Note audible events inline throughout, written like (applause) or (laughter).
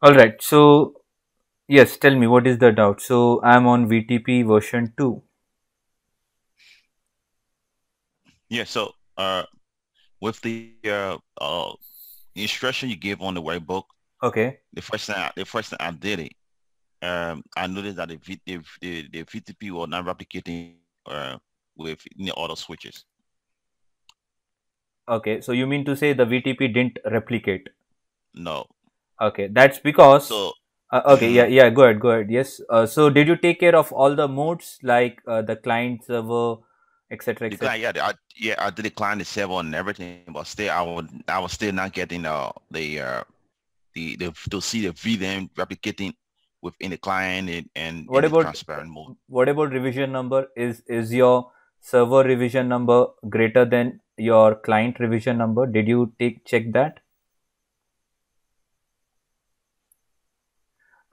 All right. So yes, tell me what is the doubt. So I'm on VTP version two. Yeah. So uh, with the uh, uh, instruction you give on the workbook. Okay. The first time, the first time I did it, um, I noticed that the, v, the, the, the VTP was not replicating uh, with the auto switches. Okay, so you mean to say the VTP didn't replicate? No, Okay, that's because. So, uh, okay, hmm. yeah, yeah, go ahead, go ahead. Yes. Uh, so, did you take care of all the modes like uh, the client server, etc.? Et yeah, I, yeah, I did the client server and everything, but still, I would, I was still not getting uh, the, uh, the, the, to see the VLAN replicating within the client and, and what about transparent mode. What about revision number? Is is your server revision number greater than your client revision number? Did you take check that?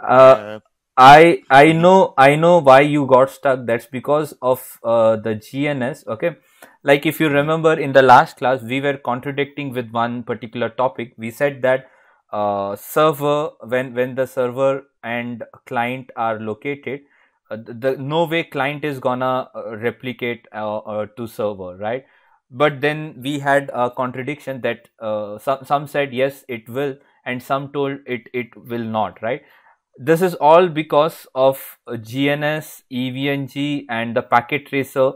Uh, I I know I know why you got stuck. That's because of uh, the GNS. Okay, like if you remember in the last class, we were contradicting with one particular topic. We said that uh, server when when the server and client are located, uh, the, the, no way client is gonna uh, replicate uh, uh, to server, right? But then we had a contradiction that some some said yes it will and some told it it will not, right? This is all because of uh, GNS, EVNG and the packet tracer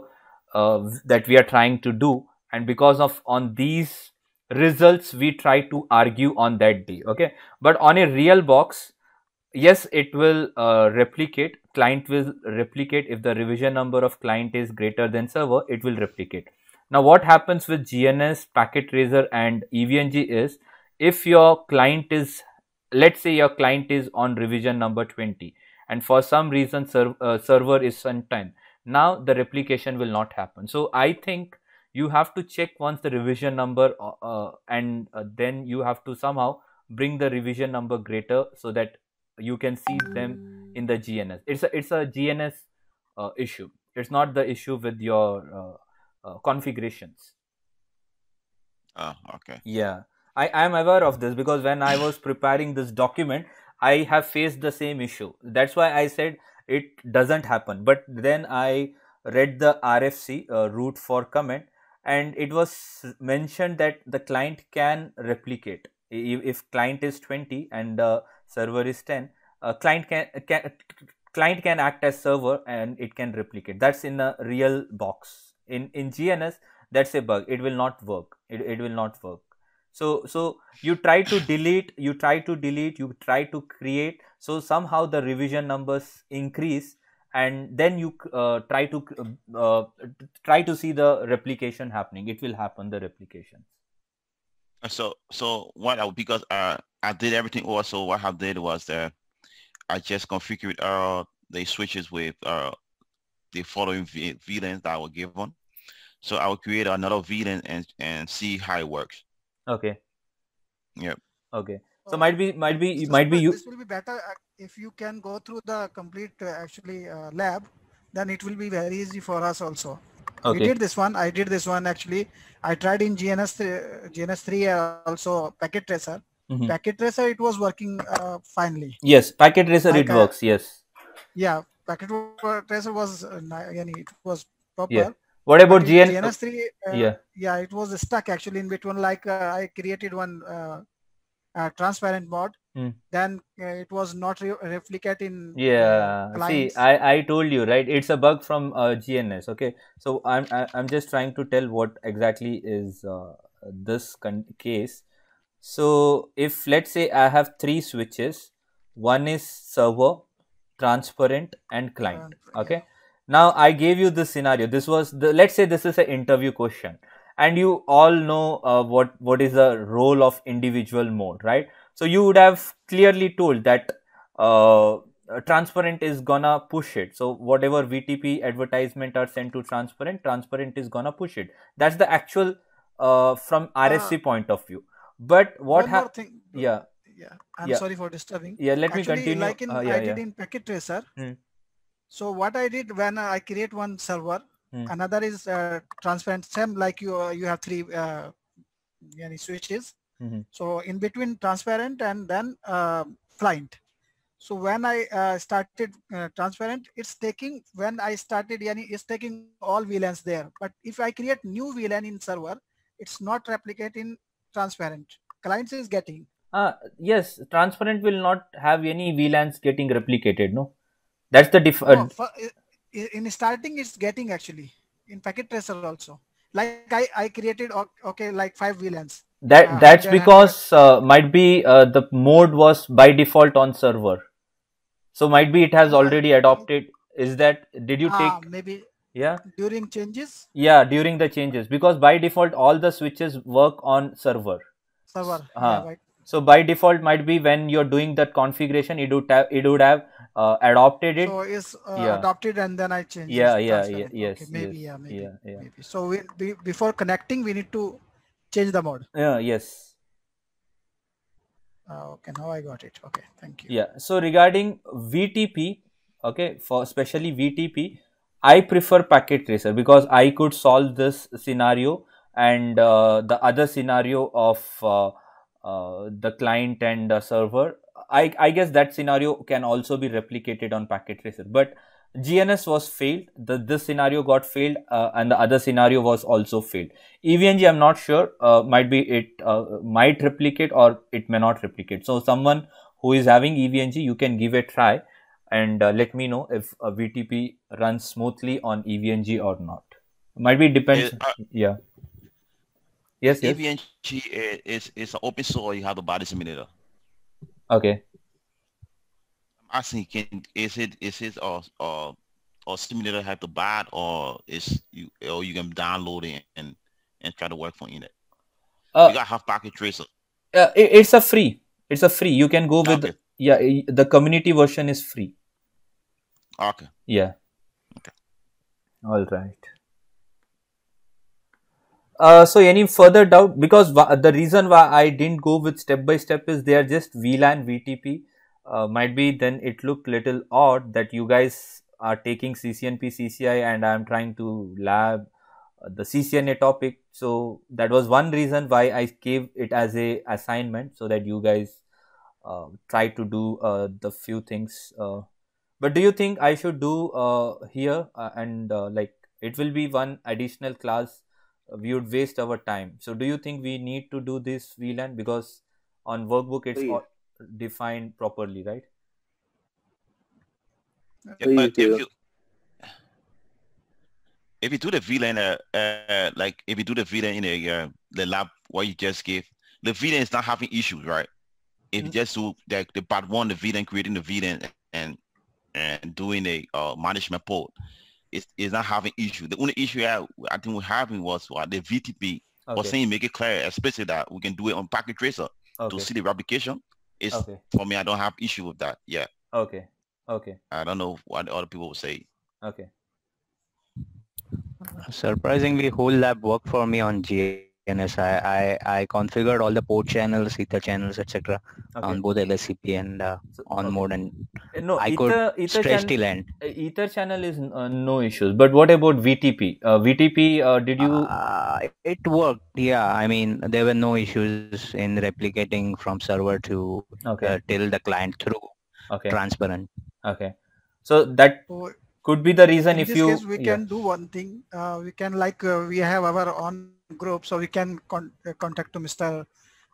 uh, that we are trying to do and because of on these results we try to argue on that day okay but on a real box yes it will uh, replicate client will replicate if the revision number of client is greater than server it will replicate now what happens with gns packet tracer and evng is if your client is let's say your client is on revision number 20 and for some reason serv uh, server is time now the replication will not happen so i think you have to check once the revision number uh, uh, and uh, then you have to somehow bring the revision number greater so that you can see them in the gns it's a it's a gns uh, issue it's not the issue with your uh, configurations ah okay yeah I am aware of this because when I was preparing this document, I have faced the same issue. That's why I said it doesn't happen. But then I read the RFC uh, route for comment and it was mentioned that the client can replicate. If, if client is 20 and uh, server is 10, uh, client can, can client can act as server and it can replicate. That's in a real box. In in GNS, that's a bug. It will not work. It, it will not work so so you try to delete you try to delete you try to create so somehow the revision numbers increase and then you uh, try to uh, uh try to see the replication happening it will happen the replication so so what I, because uh, i did everything also what i did was that i just configured uh the switches with uh the following v- VLANs that I were given. So I will create another VLAN and, and see how it works. Okay. Yep. Okay. So uh, might be might be so might be you. This will be better uh, if you can go through the complete uh, actually uh, lab. Then it will be very easy for us also. Okay. We did this one. I did this one actually. I tried in GNS GNS three uh, also packet tracer. Mm -hmm. Packet tracer it was working Uh, finally. Yes, packet tracer like it works. Yes. Yeah, packet tracer was uh, it was proper. Yeah what about GN? GNS3? Uh, yeah. Yeah, it was stuck actually in between. Like uh, I created one uh, uh transparent mod, mm. then uh, it was not re- replicate in. Uh, yeah. See, I, I told you right. It's a bug from GNS. Okay. So I'm I, am i am just trying to tell what exactly is this con- case. So if let's say I have three switches, one is server, transparent, and client. Okay. Yeah now I gave you this scenario. This was the let's say this is an interview question, and you all know uh, what what is the role of individual mode, right? So you would have clearly told that uh, transparent is gonna push it. So whatever VTP advertisement are sent to transparent, transparent is gonna push it. That's the actual uh, from RSC ah. point of view. But what happened? Yeah. Yeah. I'm yeah. sorry for disturbing. Yeah. Let Actually, me continue. Like in, uh, yeah, I did in packet tracer. Hmm. So what I did when I create one server, hmm. another is uh, transparent same like you uh, you have three uh, switches. Mm-hmm. So in between transparent and then uh, client. So when I uh, started uh, transparent, it's taking when I started any it's taking all VLANs there. But if I create new VLAN in server, it's not replicating transparent. Clients is getting. Uh, yes, transparent will not have any VLANs getting replicated. No. That's the different. No, uh, in starting, it's getting actually in packet tracer also. Like I, I created okay like five VLANs. That uh, that's because uh, might be uh, the mode was by default on server, so might be it has already adopted. Is that did you ah, take maybe? Yeah. During changes. Yeah, during the changes because by default all the switches work on server. Server. -huh. Yeah, right. So by default might be when you're doing that configuration, it would have, it would have uh, adopted it. So it's uh, yeah. adopted and then I change. Yeah, yeah, yeah, yes, okay, maybe, yes, yeah, maybe, yeah, yeah. Maybe. So we, be, before connecting, we need to change the mode. Yeah, yes. Uh, okay, now I got it. Okay, thank you. Yeah. So regarding VTP, okay, for especially VTP, I prefer packet tracer because I could solve this scenario and uh, the other scenario of uh, uh, the client and the server. I, I guess that scenario can also be replicated on Packet Tracer, but GNS was failed. The, this scenario got failed, uh, and the other scenario was also failed. EVNG, I'm not sure. Uh, might be it uh, might replicate or it may not replicate. So someone who is having EVNG, you can give a try, and uh, let me know if VTP runs smoothly on EVNG or not. Might be depends. yeah. Yes, yes. DaVinci is, is, an open source. You have a body simulator. Okay. I'm asking, can is it is it or or or simulator have to buy it, or is you or you can download it and and try to work for it. Uh, you got half packet tracer. Uh, it, it's a free. It's a free. You can go with yeah. The community version is free. Okay. Yeah. Okay. All right. Uh, so any further doubt because the reason why I didn't go with step by step is they are just VLAN VTP uh, might be then it looked little odd that you guys are taking CCNP CCI and I am trying to lab uh, the CCNA topic so that was one reason why I gave it as a assignment so that you guys uh, try to do uh, the few things but do you think I should do here and like it will be one additional class we would waste our time. So do you think we need to do this VLAN because on workbook it's not defined properly, right? Yeah, but if you if you do the VLAN, uh, uh, like if you do the VLAN in the uh, the lab what you just gave, the VLAN is not having issues, right? If you mm. just do the part one, the VLAN creating the VLAN and and doing a uh, management port, is, is not having issue. The only issue I, I think we're having was what uh, the VTP okay. was saying make it clear, especially that we can do it on packet tracer okay. to see the replication. It's okay. for me, I don't have issue with that. Yeah. Okay. Okay. I don't know what other people will say. Okay. Surprisingly, whole lab worked for me on GA. DNS. I, I, I, configured all the port channels, ether channels, etc. Okay. on both LSCP and uh, so, on okay. mode and eh, no, I ether, could ether stress chan- eh, Ether channel is uh, no issues. But what about VTP? Uh, VTP, uh, did you? Uh, it worked. Yeah, I mean there were no issues in replicating from server to okay. Uh, till the client through. Okay. Transparent. Okay. So that could be the reason in if you. Case, we yeah. can do one thing. we can like we have our own group so we can con uh, contact to mr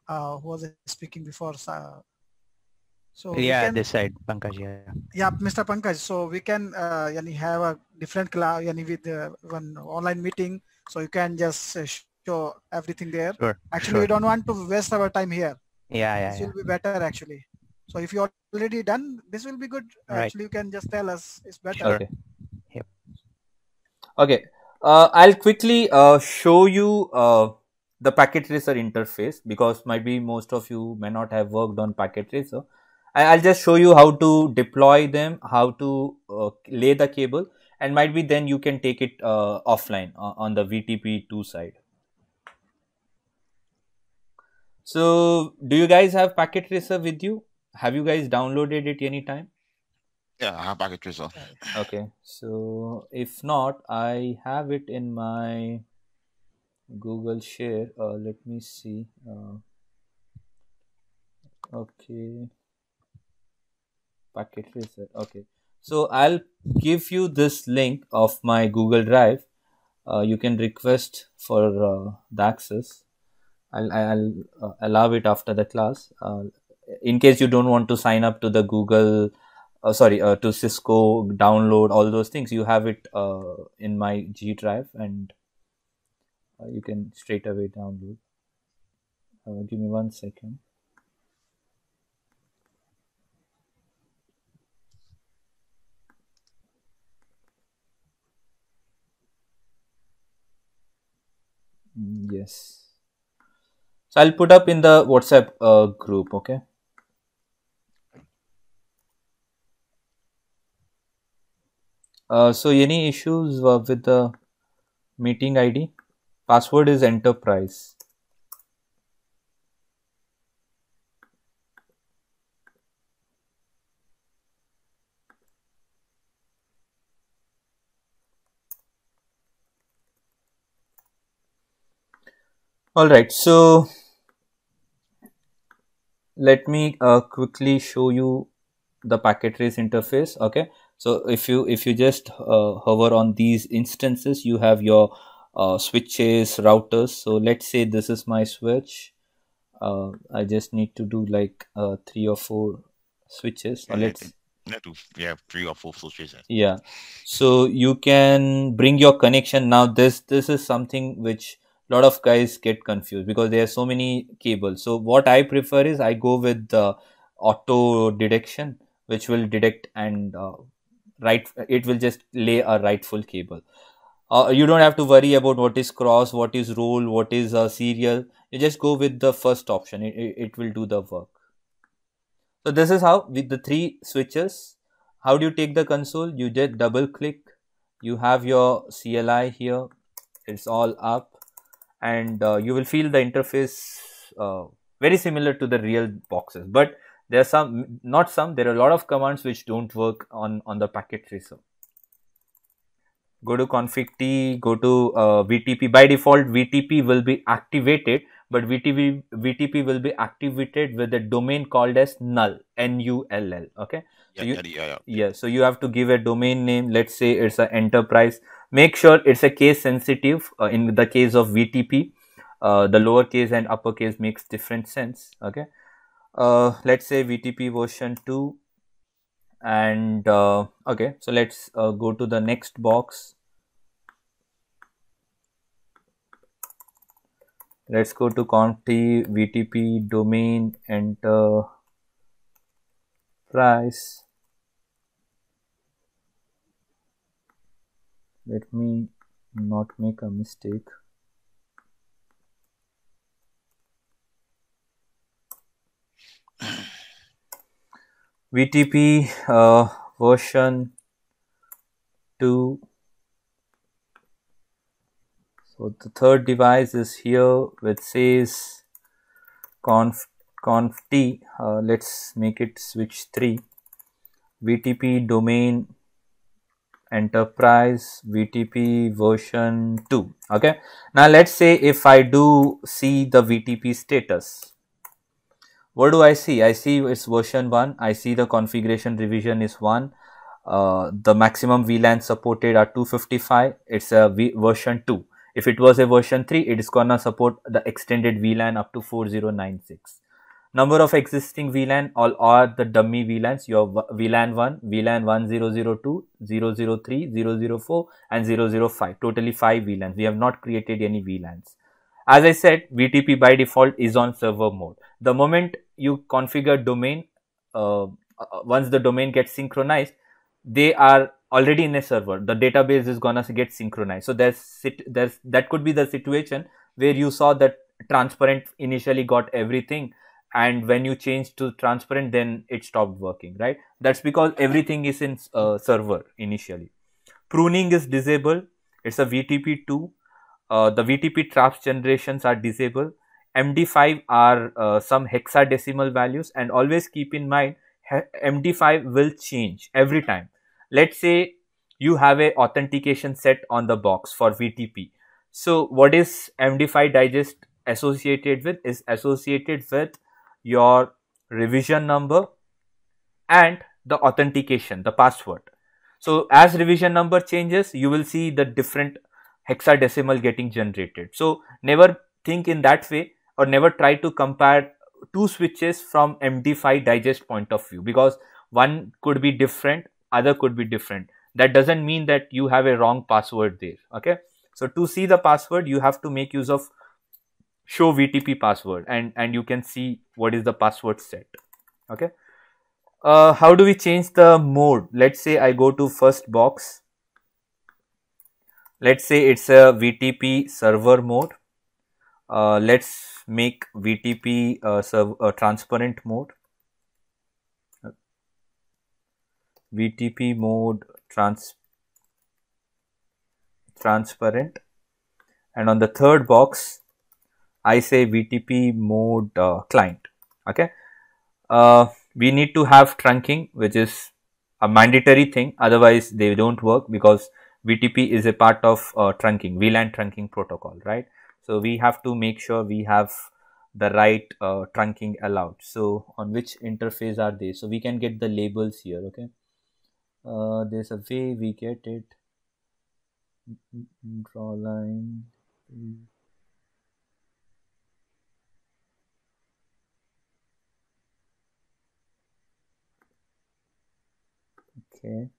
uh, who was speaking before so yeah can, this side pankaj yeah yeah mr pankaj so we can uh, yani have a different cloud yani with uh, one online meeting so you can just uh, show everything there sure, actually sure. we don't want to waste our time here yeah yeah this yeah. will be better actually so if you're already done this will be good right. actually you can just tell us it's better okay. Yep. okay uh, I'll quickly uh, show you uh, the packet tracer interface because might be most of you may not have worked on packet tracer. I, will just show you how to deploy them, how to uh, lay the cable and might be then you can take it uh, offline uh, on the VTP2 side. So do you guys have packet tracer with you? Have you guys downloaded it anytime? Yeah, I have packet tracer. Okay, so if not, I have it in my Google Share. Uh, let me see. Uh, okay, packet tracer. Okay, so I'll give you this link of my Google Drive. Uh, you can request for uh, the access. I'll, I'll uh, allow it after the class. Uh, in case you don't want to sign up to the Google uh, sorry uh, to cisco download all those things you have it uh, in my g drive and uh, you can straight away download uh, give me one second mm, yes so i'll put up in the whatsapp uh, group okay Uh, so any issues uh, with the meeting id password is enterprise all right so let me uh, quickly show you the packet trace interface okay so if you if you just uh, hover on these instances you have your uh, switches routers so let's say this is my switch uh, I just need to do like uh, three or four switches or let's yeah three or four switches yeah so you can bring your connection now this this is something which a lot of guys get confused because there are so many cables so what i prefer is i go with the auto detection which will detect and uh, right it will just lay a rightful cable uh, you don't have to worry about what is cross what is roll what is serial you just go with the first option it, it, it will do the work so this is how with the three switches how do you take the console you just double click you have your CLI here it's all up and uh, you will feel the interface uh, very similar to the real boxes but there are some not some there are a lot of commands which don't work on on the packet tracer go to config t go to uh, vtp by default vtp will be activated but VTP, VTP will be activated with a domain called as null, N-U-L-L. Okay. Yeah, so you, yeah, yeah, yeah. So you have to give a domain name. Let's say it's an enterprise. Make sure it's a case sensitive. Uh, in the case of VTP, uh, the lowercase and uppercase makes different sense. Okay uh, let's say vtp version 2 and uh, okay so let's uh, go to the next box let's go to conti vtp domain enter price let me not make a mistake VTP uh, version 2. So the third device is here which says conf conf t. Uh, let's make it switch 3. VTP domain enterprise VTP version 2. Okay. Now let's say if I do see the VTP status what do I see? I see it's version 1, I see the configuration revision is 1, uh, the maximum VLAN supported are 255, it's a v version 2. If it was a version 3, it is gonna support the extended VLAN up to 4096. Number of existing VLAN, all are the dummy VLANs, You have VLAN 1, VLAN 1002, 003, 004 and 005, totally 5 VLANs. We have not created any VLANs. As I said, VTP by default is on server mode. The moment you configure domain, uh, uh, once the domain gets synchronized, they are already in a server. The database is gonna get synchronized. So there's there's that could be the situation where you saw that transparent initially got everything and when you change to transparent then it stopped working right that's because everything is in uh, server initially pruning is disabled it's a vtp2 uh, the VTP traps generations are disabled. MD5 are uh, some hexadecimal values and always keep in mind MD5 will change every time. Let's say you have a authentication set on the box for VTP. So what is MD5 digest associated with is associated with your revision number and the authentication, the password. So as revision number changes, you will see the different hexadecimal getting generated. So never think in that way or never try to compare two switches from MD5 digest point of view because one could be different, other could be different. That doesn't mean that you have a wrong password there. Okay. So to see the password, you have to make use of show VTP password and, and you can see what is the password set. Okay. Uh, how do we change the mode? Let's say I go to first box let us say it is a VTP server mode. Uh, let us make VTP uh, uh, transparent mode. VTP mode trans transparent and on the third box I say VTP mode uh, client okay uh, we need to have trunking which is a mandatory thing otherwise they don't work because VTP is a part of uh, trunking, VLAN trunking protocol, right? So we have to make sure we have the right uh, trunking allowed. So on which interface are they? So we can get the labels here, okay? Uh, there's a way we get it. Draw line. Okay.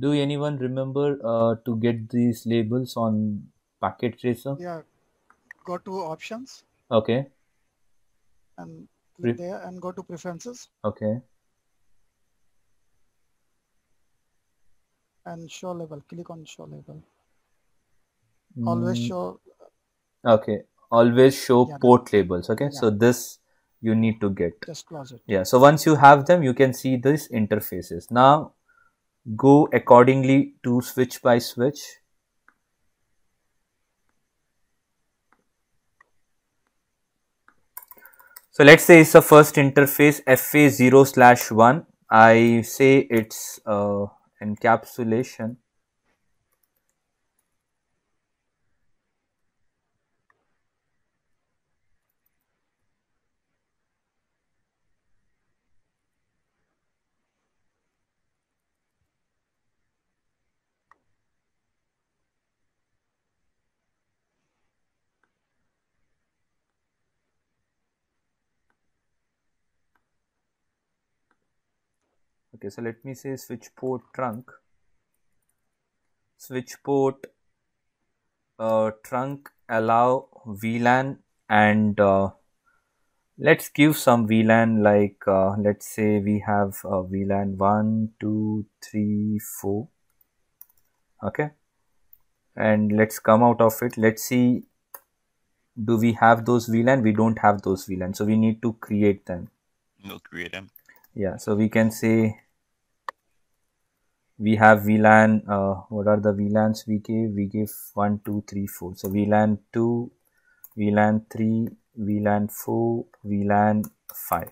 do anyone remember uh, to get these labels on packet tracer yeah go to options okay and Pre- there and go to preferences okay and show label click on show label mm. always show okay always show yeah. port labels okay yeah. so this you need to get just close it yeah so once you have them you can see these interfaces now go accordingly to switch by switch. So let's say it's the first interface FA0 slash 1. I say it's uh, encapsulation okay so let me say switch port trunk switch port uh, trunk allow VLAN and uh, let's give some VLAN like uh, let's say we have VLAN 1 2 3 4 okay and let's come out of it let's see do we have those VLAN we don't have those VLAN so we need to create them we'll create them yeah so we can say we have VLAN, uh, what are the VLANs we gave? 1, 2, 3, 4. So VLAN 2, VLAN 3, VLAN 4, VLAN 5.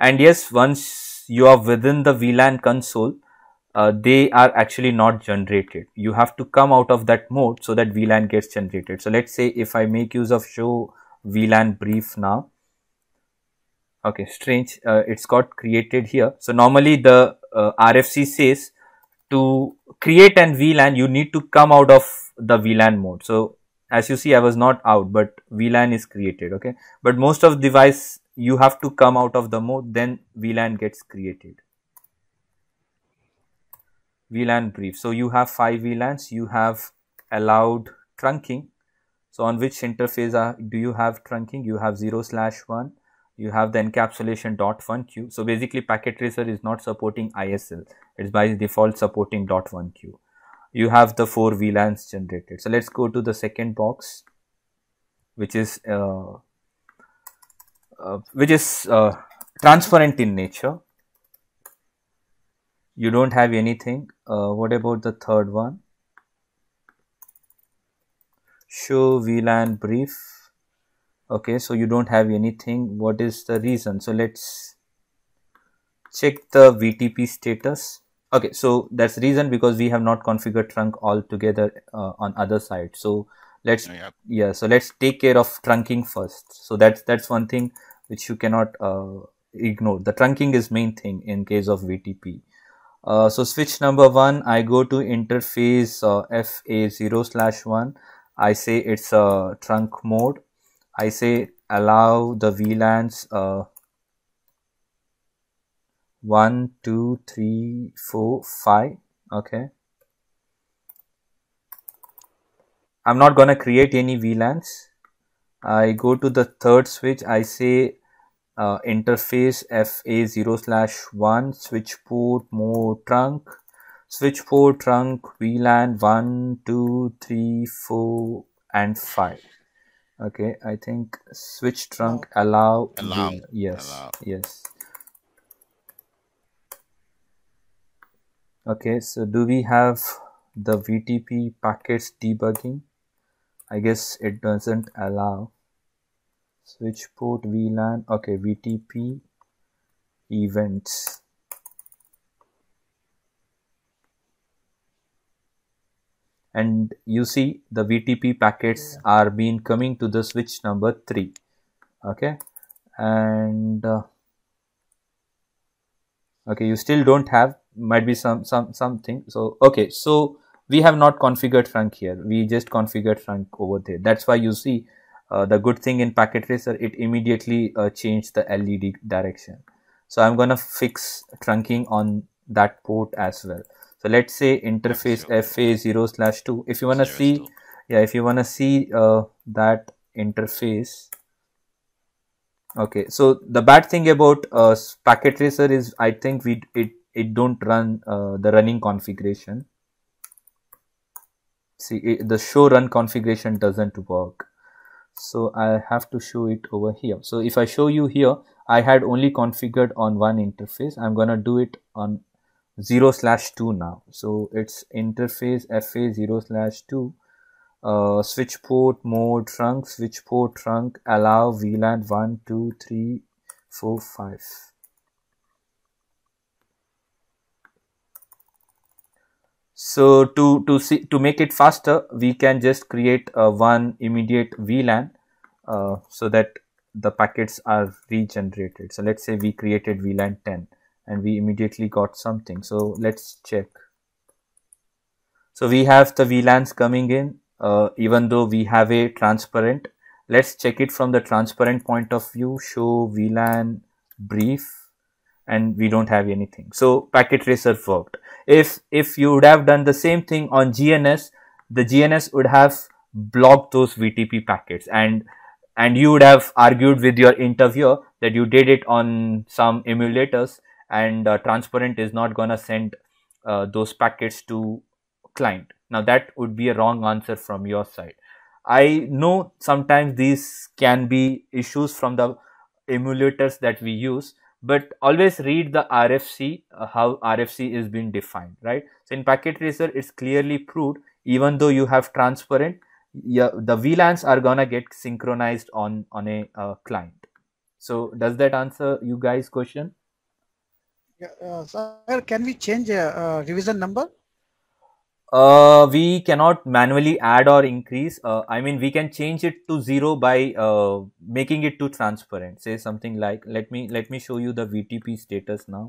And yes, once you are within the VLAN console, uh, they are actually not generated. You have to come out of that mode so that VLAN gets generated. So let's say if I make use of show VLAN brief now, okay strange uh, it's got created here so normally the uh, rfc says to create an vlan you need to come out of the vlan mode so as you see i was not out but vlan is created okay but most of device you have to come out of the mode then vlan gets created vlan brief so you have five vlans you have allowed trunking so on which interface are, do you have trunking you have 0 slash 1 you have the encapsulation dot Q. So basically packet tracer is not supporting ISL. It's by default supporting dot one Q. You have the four VLANs generated. So let's go to the second box, which is uh, uh, which is uh, transparent in nature. You don't have anything. Uh, what about the third one? Show VLAN brief okay so you don't have anything what is the reason so let's check the vtp status okay so that's reason because we have not configured trunk altogether uh, on other side so let's yeah. yeah so let's take care of trunking first so that's that's one thing which you cannot uh, ignore the trunking is main thing in case of vtp uh, so switch number one i go to interface uh, fa0 slash 1 i say it's a trunk mode I say allow the VLANs uh, 1, 2, 3, 4, 5. Okay. I'm not going to create any VLANs. I go to the third switch. I say uh, interface FA0 slash 1 switch port more trunk switch port trunk VLAN 1, 2, 3, 4 and 5. Okay, I think switch trunk allow. Allow. yes. Allow. Yes. Okay, so do we have the VTP packets debugging? I guess it doesn't allow. Switch port VLAN. Okay, VTP events. and you see the VTP packets are being coming to the switch number 3 okay and uh, okay you still don't have might be some some something so okay so we have not configured trunk here we just configured trunk over there that's why you see uh, the good thing in packet tracer it immediately uh, changed the led direction so i'm gonna fix trunking on that port as well so let's say interface FA 0 slash 2. If you want to see, two. yeah, if you want to see uh, that interface, okay. So the bad thing about uh, packet tracer is I think we it it don't run uh, the running configuration. See it, the show run configuration doesn't work. So I have to show it over here. So if I show you here, I had only configured on one interface. I'm gonna do it on 0 slash 2 now so it's interface fa 0 slash 2 uh, switch port mode trunk switch port trunk allow vlan 1 2 3 4 5 so to to see to make it faster we can just create a one immediate vlan uh, so that the packets are regenerated so let's say we created vlan 10 and we immediately got something so let's check so we have the VLANs coming in uh, even though we have a transparent let's check it from the transparent point of view show VLAN brief and we don't have anything so packet tracer worked if if you would have done the same thing on GNS the GNS would have blocked those VTP packets and and you would have argued with your interviewer that you did it on some emulators and uh, transparent is not going to send uh, those packets to client now that would be a wrong answer from your side i know sometimes these can be issues from the emulators that we use but always read the rfc uh, how rfc is being defined right so in packet tracer it's clearly proved even though you have transparent yeah, the vlans are gonna get synchronized on on a uh, client so does that answer you guys question yeah, uh, sir, can we change uh, uh, revision number? uh, we cannot manually add or increase. Uh, I mean, we can change it to zero by uh, making it too transparent. Say something like, let me let me show you the VTP status now.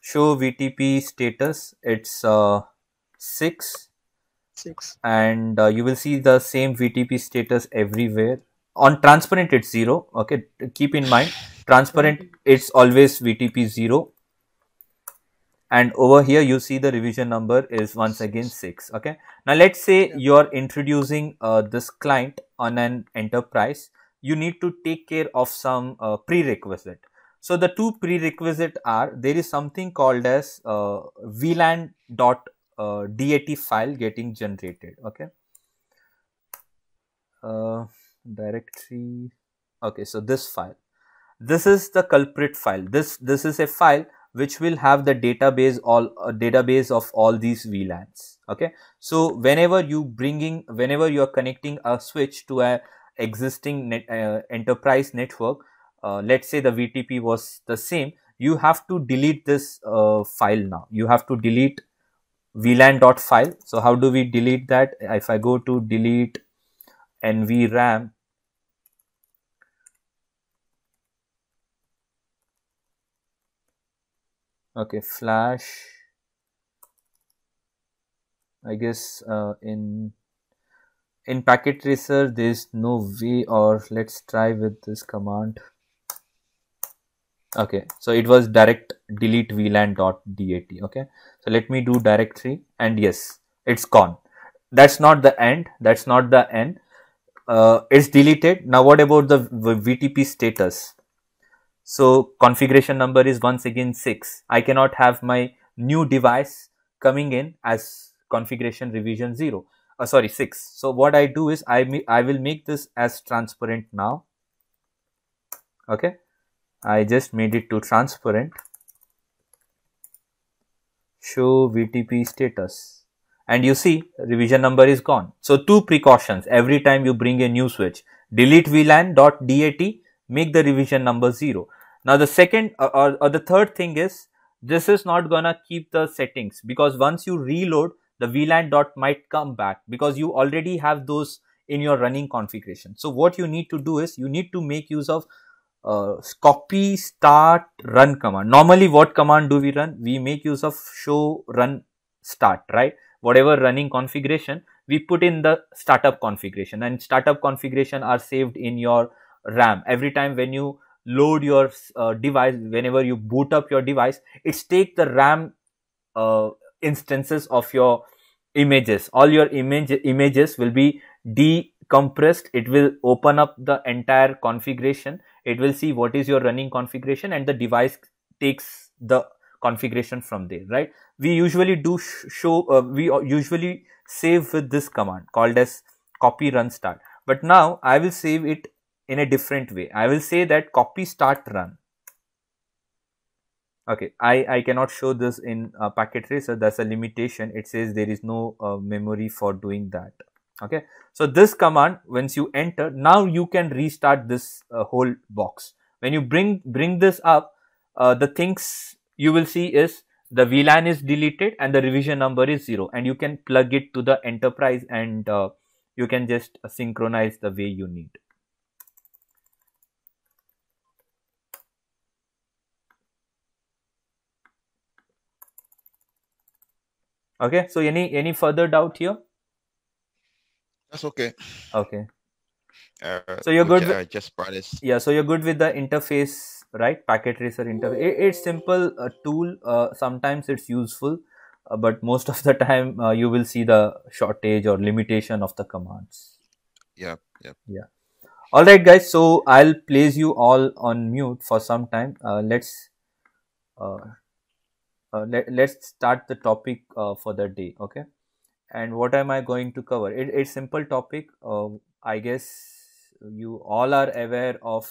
Show VTP status. It's uh, six. Six. And uh, you will see the same VTP status everywhere. On transparent, it's zero. Okay, keep in mind, transparent it's always VTP zero and over here you see the revision number is once again 6 okay now let's say you are introducing uh, this client on an enterprise you need to take care of some uh, prerequisite so the two prerequisite are there is something called as uh, vlan dot uh, dat file getting generated okay uh, directory okay so this file this is the culprit file this this is a file which will have the database all uh, database of all these VLANs. Okay, so whenever you bringing whenever you are connecting a switch to a existing net, uh, enterprise network, uh, let's say the VTP was the same, you have to delete this uh, file now. You have to delete VLAN dot file. So how do we delete that? If I go to delete NVRAM okay flash i guess uh, in in packet tracer there is no v or let's try with this command okay so it was direct delete vlan dot dat okay so let me do directory and yes it's gone that's not the end that's not the end uh, it's deleted now what about the vtp status so configuration number is once again 6. I cannot have my new device coming in as configuration revision 0, uh, sorry 6. So what I do is I, I will make this as transparent now. Okay. I just made it to transparent. Show VTP status. And you see revision number is gone. So two precautions every time you bring a new switch. Delete VLAN dot dat, make the revision number 0 now the second uh, or, or, the third thing is this is not gonna keep the settings because once you reload the VLAN dot might come back because you already have those in your running configuration. So what you need to do is you need to make use of uh, copy start run command. Normally what command do we run? We make use of show run start, right? Whatever running configuration, we put in the startup configuration and startup configuration are saved in your RAM. Every time when you load your uh, device whenever you boot up your device it's take the ram uh, instances of your images all your image images will be decompressed it will open up the entire configuration it will see what is your running configuration and the device takes the configuration from there right we usually do sh show uh, we uh, usually save with this command called as copy run start but now i will save it in a different way. I will say that copy start run. Okay, I, I cannot show this in uh, packet tracer. That's a limitation. It says there is no uh, memory for doing that. Okay, so this command, once you enter, now you can restart this uh, whole box. When you bring bring this up, uh, the things you will see is the VLAN is deleted and the revision number is zero, and you can plug it to the enterprise and uh, you can just synchronize the way you need. okay so any any further doubt here that's okay okay uh, so you're good with, just practice yeah so you're good with the interface right packet tracer interface it, it's simple uh, tool uh, sometimes it's useful uh, but most of the time uh, you will see the shortage or limitation of the commands yeah yeah yeah all right guys so i'll place you all on mute for some time uh, let's uh, let, let's start the topic uh, for the day okay and what am i going to cover it, it's simple topic uh, i guess you all are aware of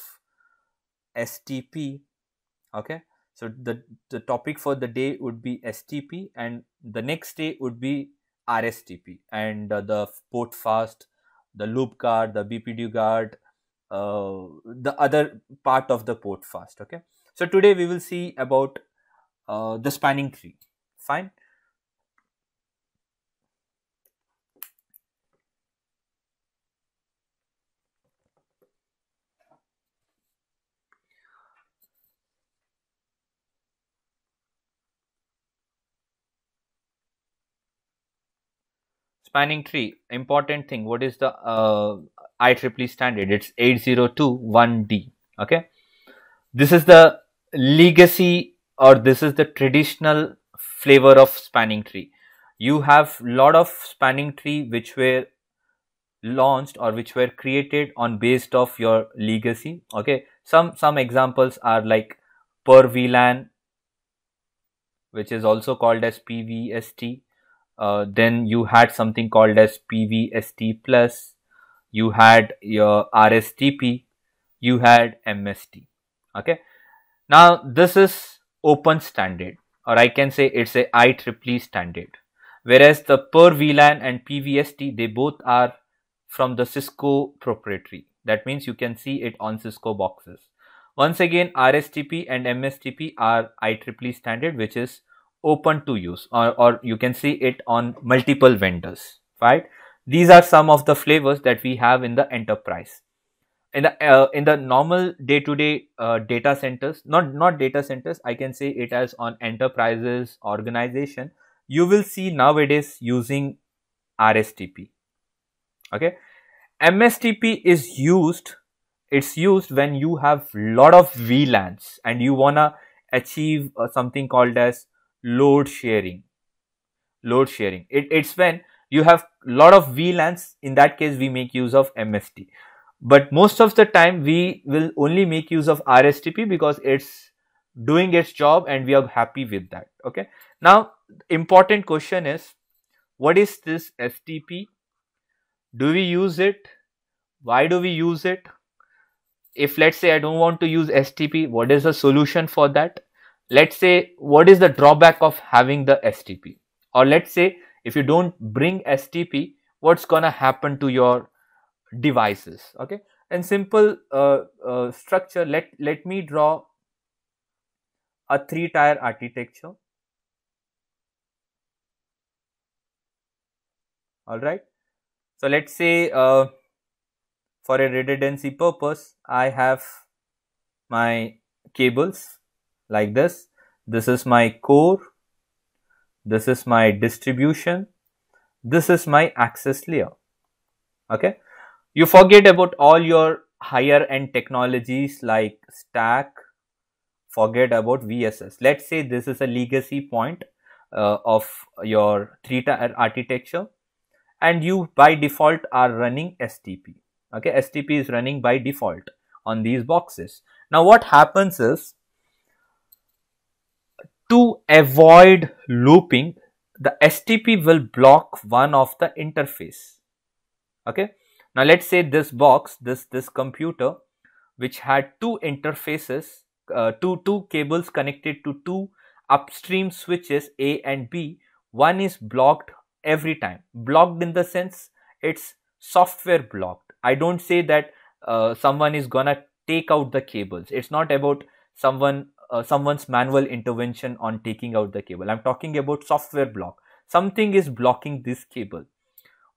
stp okay so the the topic for the day would be stp and the next day would be rstp and uh, the port fast the loop guard the bpdu guard uh, the other part of the port fast okay so today we will see about uh, the spanning tree fine spanning tree important thing what is the uh, IEEE standard it's 8021D okay this is the legacy or this is the traditional flavor of spanning tree you have lot of spanning tree which were launched or which were created on based of your legacy okay some some examples are like per vlan which is also called as pvst uh, then you had something called as pvst plus you had your rstp you had mst okay now this is open standard or I can say it's a IEEE standard. Whereas the per VLAN and PVST, they both are from the Cisco proprietary. That means you can see it on Cisco boxes. Once again, RSTP and MSTP are IEEE standard, which is open to use or, or you can see it on multiple vendors, right? These are some of the flavors that we have in the enterprise in the uh, in the normal day to day data centers not not data centers i can say it as on enterprises organization you will see nowadays using rstp okay mstp is used it's used when you have lot of vlans and you want to achieve uh, something called as load sharing load sharing it, it's when you have lot of vlans in that case we make use of mst but most of the time we will only make use of RSTP because it's doing its job and we are happy with that. Okay. Now, important question is what is this FTP? Do we use it? Why do we use it? If let's say I don't want to use STP, what is the solution for that? Let's say what is the drawback of having the STP? Or let's say if you don't bring STP, what's gonna happen to your devices okay and simple uh, uh, structure let let me draw a three tier architecture all right so let's say uh, for a redundancy purpose i have my cables like this this is my core this is my distribution this is my access layer okay you forget about all your higher end technologies like Stack, forget about VSS. Let's say this is a legacy point uh, of your three tier architecture and you by default are running STP. Okay, STP is running by default on these boxes. Now what happens is to avoid looping, the STP will block one of the interface. Okay, now let's say this box, this this computer, which had two interfaces, uh, two two cables connected to two upstream switches A and B. One is blocked every time. Blocked in the sense it's software blocked. I don't say that uh, someone is gonna take out the cables. It's not about someone uh, someone's manual intervention on taking out the cable. I'm talking about software block. Something is blocking this cable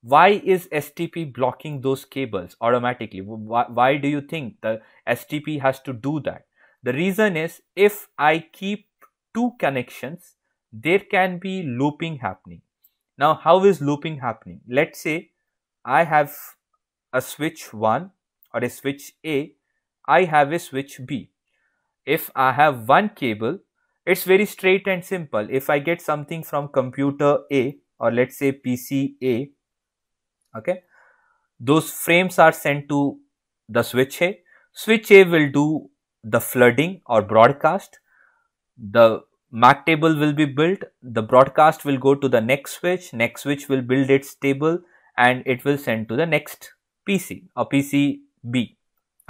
why is STP blocking those cables automatically? Why, why, do you think the STP has to do that? The reason is if I keep two connections, there can be looping happening. Now, how is looping happening? Let's say I have a switch 1 or a switch A, I have a switch B. If I have one cable, it's very straight and simple. If I get something from computer A or let's say PC A okay those frames are sent to the switch A. Switch A will do the flooding or broadcast. The MAC table will be built. The broadcast will go to the next switch. Next switch will build its table and it will send to the next PC or PC B.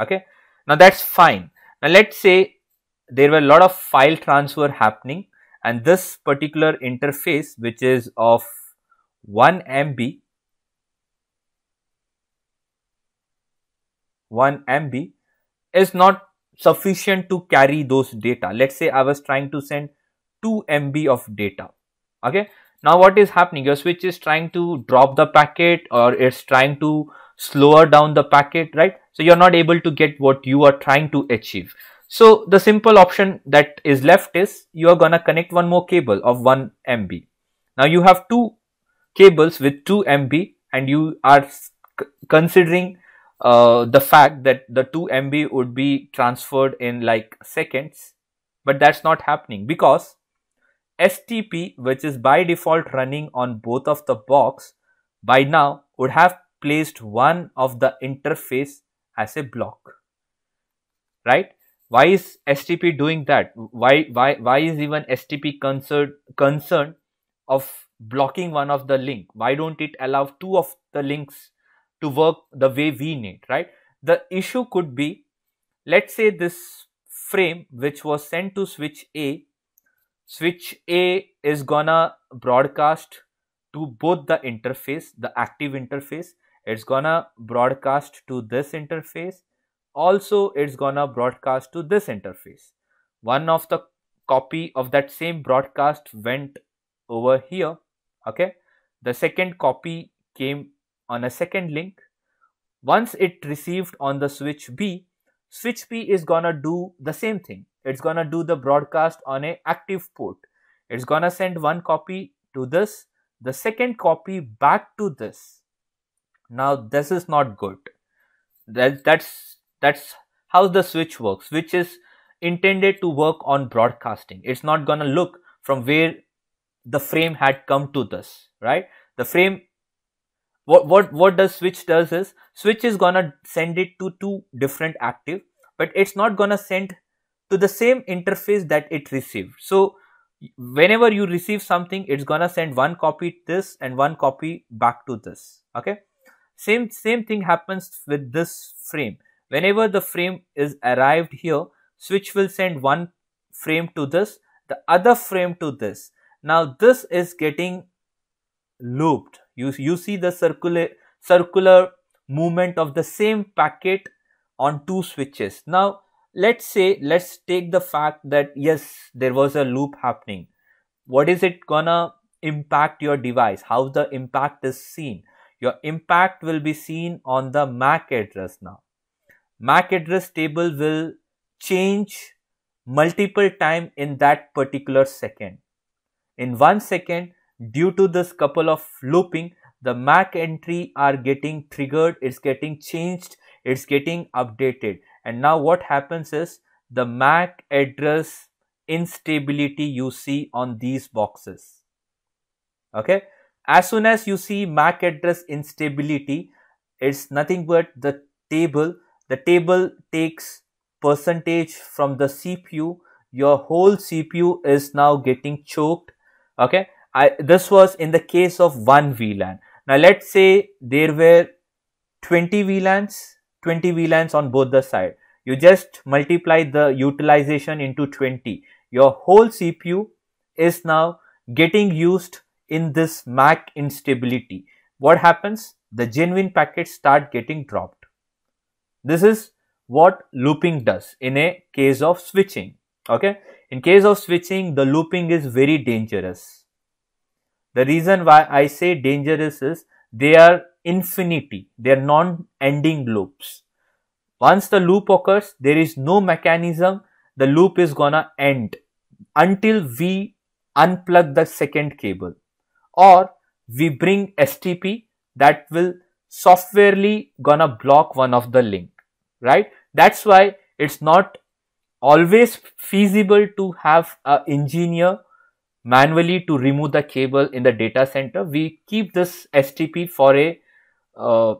Okay. Now that's fine. Now let's say there were a lot of file transfer happening and this particular interface which is of 1 MB 1 MB is not sufficient to carry those data. Let's say I was trying to send 2 MB of data. Okay. Now what is happening? Your switch is trying to drop the packet or it's trying to slower down the packet, right? So you're not able to get what you are trying to achieve. So the simple option that is left is you are going to connect one more cable of 1 MB. Now you have two cables with 2 MB and you are considering uh, the fact that the 2 MB would be transferred in like seconds, but that's not happening because STP, which is by default running on both of the box, by now would have placed one of the interface as a block, right? Why is STP doing that? Why, why, why is even STP concerned, concerned of blocking one of the link? Why don't it allow two of the links to work the way we need, right? The issue could be, let's say this frame which was sent to switch A, switch A is gonna broadcast to both the interface, the active interface, it's gonna broadcast to this interface, also it's gonna broadcast to this interface. One of the copy of that same broadcast went over here, okay? The second copy came on a second link. Once it received on the switch B, switch B is gonna do the same thing. It's gonna do the broadcast on a active port. It's gonna send one copy to this, the second copy back to this. Now this is not good. That, that's that's how the switch works. which is intended to work on broadcasting. It's not gonna look from where the frame had come to this, right? The frame what what what does switch does is switch is gonna send it to two different active but it's not gonna send to the same interface that it received so whenever you receive something it's gonna send one copy this and one copy back to this okay same same thing happens with this frame whenever the frame is arrived here switch will send one frame to this the other frame to this now this is getting looped you, you see the circular, circular movement of the same packet on two switches. Now, let's say, let's take the fact that yes, there was a loop happening. What is it gonna impact your device? How the impact is seen? Your impact will be seen on the MAC address now. MAC address table will change multiple time in that particular second. In one second, due to this couple of looping the mac entry are getting triggered it's getting changed it's getting updated and now what happens is the mac address instability you see on these boxes okay as soon as you see mac address instability it's nothing but the table the table takes percentage from the cpu your whole cpu is now getting choked okay I, this was in the case of one VLAN. Now let's say there were 20 VLANs, 20 VLANs on both the side. You just multiply the utilization into 20. Your whole CPU is now getting used in this MAC instability. What happens? The genuine packets start getting dropped. This is what looping does in a case of switching. Okay. In case of switching, the looping is very dangerous the reason why I say dangerous is they are infinity, they are non-ending loops. Once the loop occurs, there is no mechanism, the loop is gonna end until we unplug the second cable or we bring STP that will softwarely gonna block one of the link, right? That's why it's not always feasible to have an engineer manually to remove the cable in the data center. We keep this STP for a uh,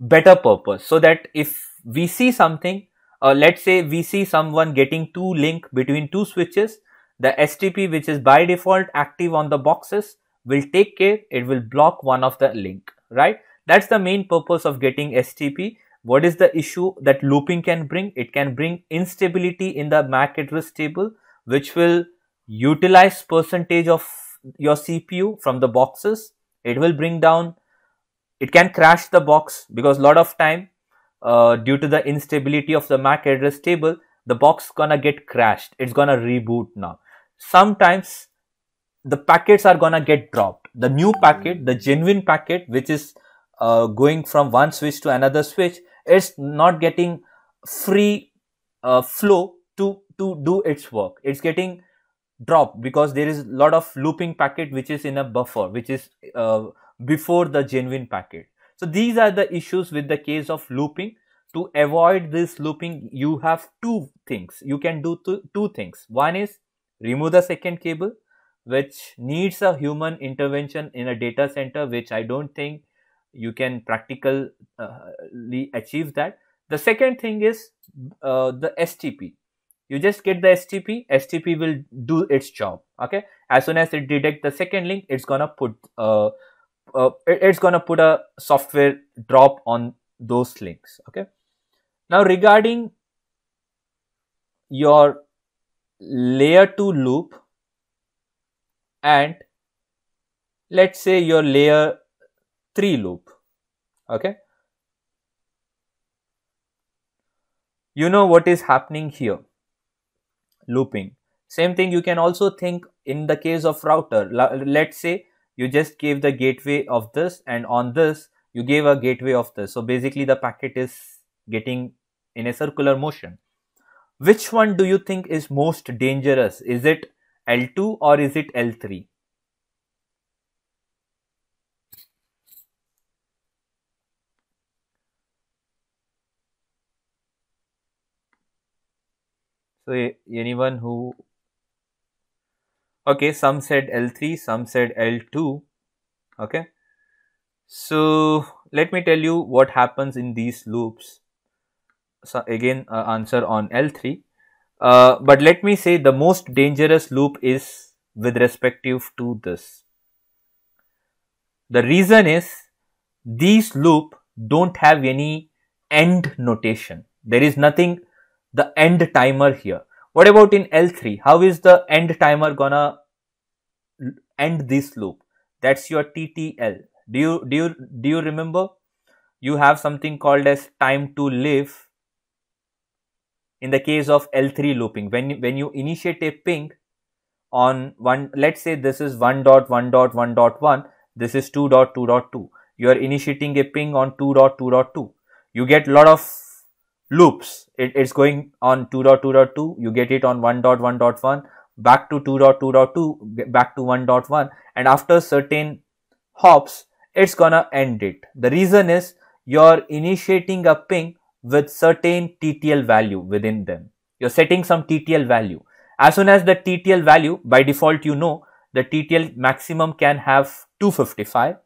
better purpose so that if we see something, uh, let's say we see someone getting two link between two switches, the STP which is by default active on the boxes will take care, it will block one of the link, right? That's the main purpose of getting STP. What is the issue that looping can bring? It can bring instability in the MAC address table, which will Utilize percentage of your CPU from the boxes. It will bring down, it can crash the box because lot of time uh, due to the instability of the MAC address table, the box gonna get crashed. It's gonna reboot now. Sometimes the packets are gonna get dropped. The new packet, the genuine packet, which is uh, going from one switch to another switch, it's not getting free uh, flow to to do its work. It's getting drop because there is a lot of looping packet which is in a buffer which is uh, before the genuine packet. So these are the issues with the case of looping. To avoid this looping you have two things. You can do two, two things. One is remove the second cable which needs a human intervention in a data center which I don't think you can practically uh, achieve that. The second thing is uh, the STP you just get the STP, STP will do its job. Okay. As soon as it detects the second link, it's gonna put uh, uh, it's gonna put a software drop on those links. Okay. Now regarding your layer 2 loop and let's say your layer 3 loop. Okay. You know what is happening here looping. Same thing you can also think in the case of router. Let's say you just gave the gateway of this and on this you gave a gateway of this. So basically the packet is getting in a circular motion. Which one do you think is most dangerous? Is it L2 or is it L3? So anyone who okay some said L3 some said L2 okay. So let me tell you what happens in these loops. So again uh, answer on L3 uh, but let me say the most dangerous loop is with respective to this. The reason is these loop don't have any end notation. There is nothing the end timer here. What about in L3? How is the end timer gonna end this loop? That's your TTL. Do you, do you, do you remember? You have something called as time to live in the case of L3 looping. When, when you initiate a ping on one, let's say this is 1.1.1.1, this is 2.2.2. You are initiating a ping on 2.2.2. You get lot of loops. It, it's going on 2.2.2, you get it on 1.1.1, back to 2.2.2, back to 1.1 and after certain hops, it's gonna end it. The reason is you're initiating a ping with certain TTL value within them. You're setting some TTL value. As soon as the TTL value, by default you know, the TTL maximum can have 255.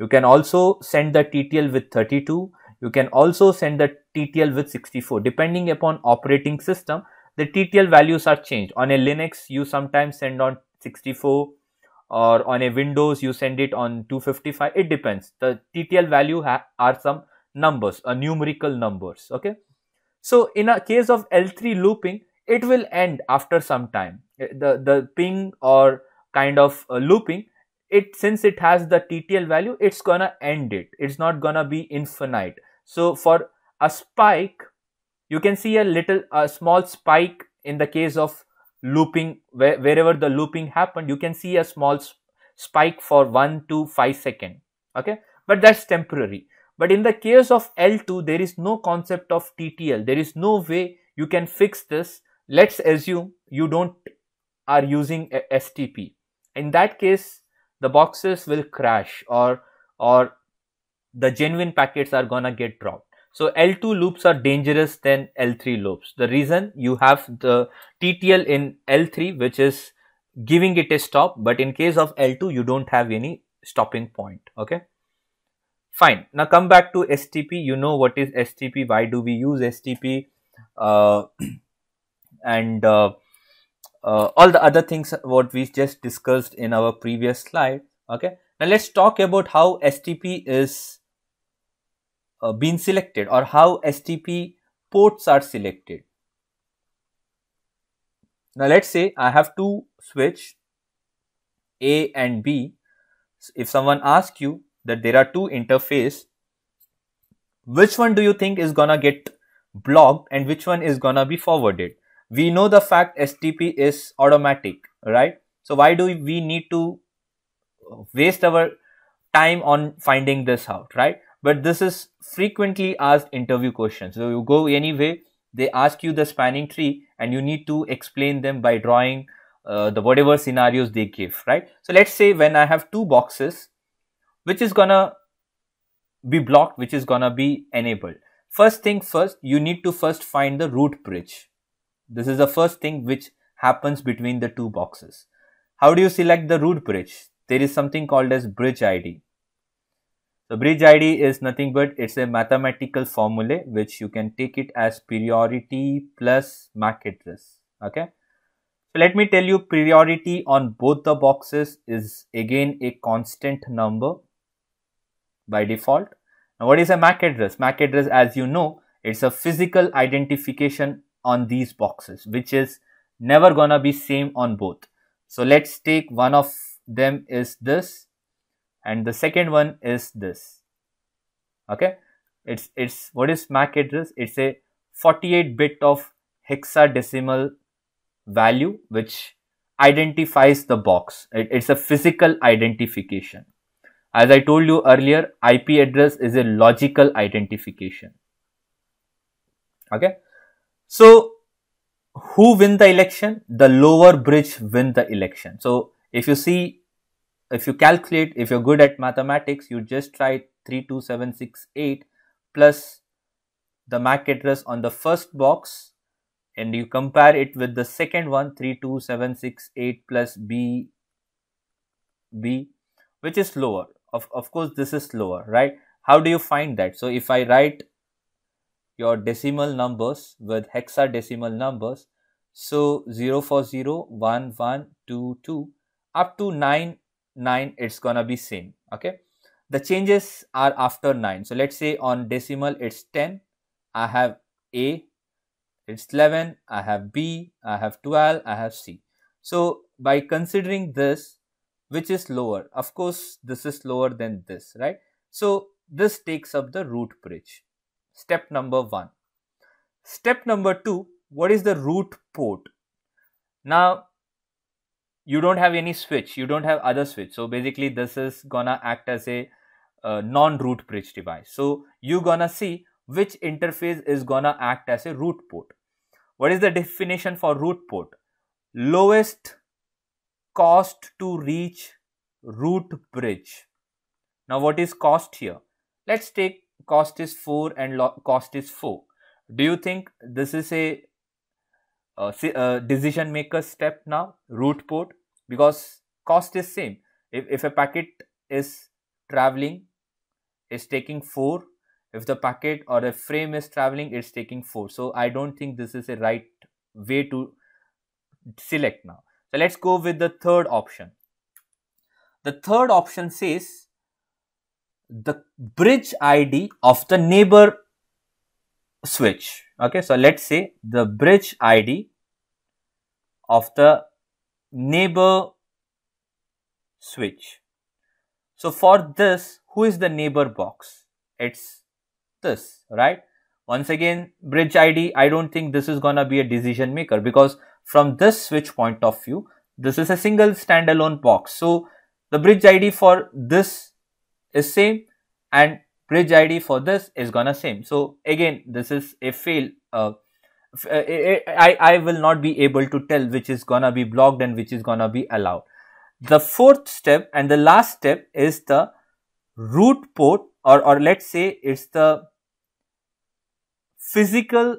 You can also send the TTL with 32 you can also send the TTL with 64. Depending upon operating system, the TTL values are changed. On a Linux, you sometimes send on 64 or on a Windows, you send it on 255. It depends. The TTL value are some numbers, uh, numerical numbers. Okay. So in a case of L3 looping, it will end after some time. Eh, the, the ping or kind of uh, looping it since it has the ttl value it's gonna end it it's not gonna be infinite so for a spike you can see a little a small spike in the case of looping where, wherever the looping happened you can see a small spike for 1 to 5 second okay but that's temporary but in the case of l2 there is no concept of ttl there is no way you can fix this let's assume you don't are using stp in that case the boxes will crash or or the genuine packets are gonna get dropped. So L2 loops are dangerous than L3 loops. The reason you have the TTL in L3 which is giving it a stop but in case of L2 you don't have any stopping point. Okay. Fine. Now come back to STP. You know what is STP. Why do we use STP? Uh, (clears throat) and uh, uh, all the other things what we just discussed in our previous slide okay now let's talk about how stp is uh, being selected or how stp ports are selected now let's say i have two switch a and b if someone asks you that there are two interface which one do you think is gonna get blocked and which one is gonna be forwarded we know the fact STP is automatic, right? So why do we need to waste our time on finding this out, right? But this is frequently asked interview questions. So you go anyway, they ask you the spanning tree and you need to explain them by drawing uh, the whatever scenarios they give, right? So let's say when I have two boxes, which is gonna be blocked, which is gonna be enabled. First thing first, you need to first find the root bridge, this is the first thing which happens between the two boxes. How do you select the root bridge? There is something called as bridge ID. The bridge ID is nothing but it's a mathematical formula which you can take it as priority plus MAC address. Okay. So let me tell you priority on both the boxes is again a constant number by default. Now what is a MAC address? MAC address as you know it's a physical identification on these boxes, which is never gonna be same on both. So let's take one of them is this and the second one is this. Okay. It's, it's what is MAC address? It's a 48 bit of hexadecimal value, which identifies the box. It, it's a physical identification. As I told you earlier, IP address is a logical identification. Okay. So who win the election? The lower bridge win the election. So if you see, if you calculate, if you're good at mathematics, you just try 32768 plus the MAC address on the first box and you compare it with the second one 32768 plus B B which is lower. Of, of course, this is lower, right? How do you find that? So if I write your decimal numbers with hexadecimal numbers. So 0 for 0, 1, 1, 2, 2, up to 9, 9, it's gonna be same, okay? The changes are after 9. So let's say on decimal it's 10, I have A, it's 11, I have B, I have 12, I have C. So by considering this, which is lower, of course, this is lower than this, right? So this takes up the root bridge. Step number one. Step number two, what is the root port? Now, you don't have any switch, you don't have other switch. So basically this is gonna act as a uh, non-root bridge device. So you gonna see which interface is gonna act as a root port. What is the definition for root port? Lowest cost to reach root bridge. Now what is cost here? Let's take cost is 4 and cost is 4 do you think this is a, a decision maker step now route port because cost is same if, if a packet is traveling is taking 4 if the packet or a frame is traveling it's taking 4 so i don't think this is a right way to select now so let's go with the third option the third option says the bridge ID of the neighbor switch. Okay, so let's say the bridge ID of the neighbor switch. So for this, who is the neighbor box? It's this, right? Once again, bridge ID, I don't think this is gonna be a decision maker because from this switch point of view, this is a single standalone box. So the bridge ID for this is same and bridge id for this is gonna same so again this is a fail uh, uh I, I will not be able to tell which is gonna be blocked and which is gonna be allowed the fourth step and the last step is the root port or or let's say it's the physical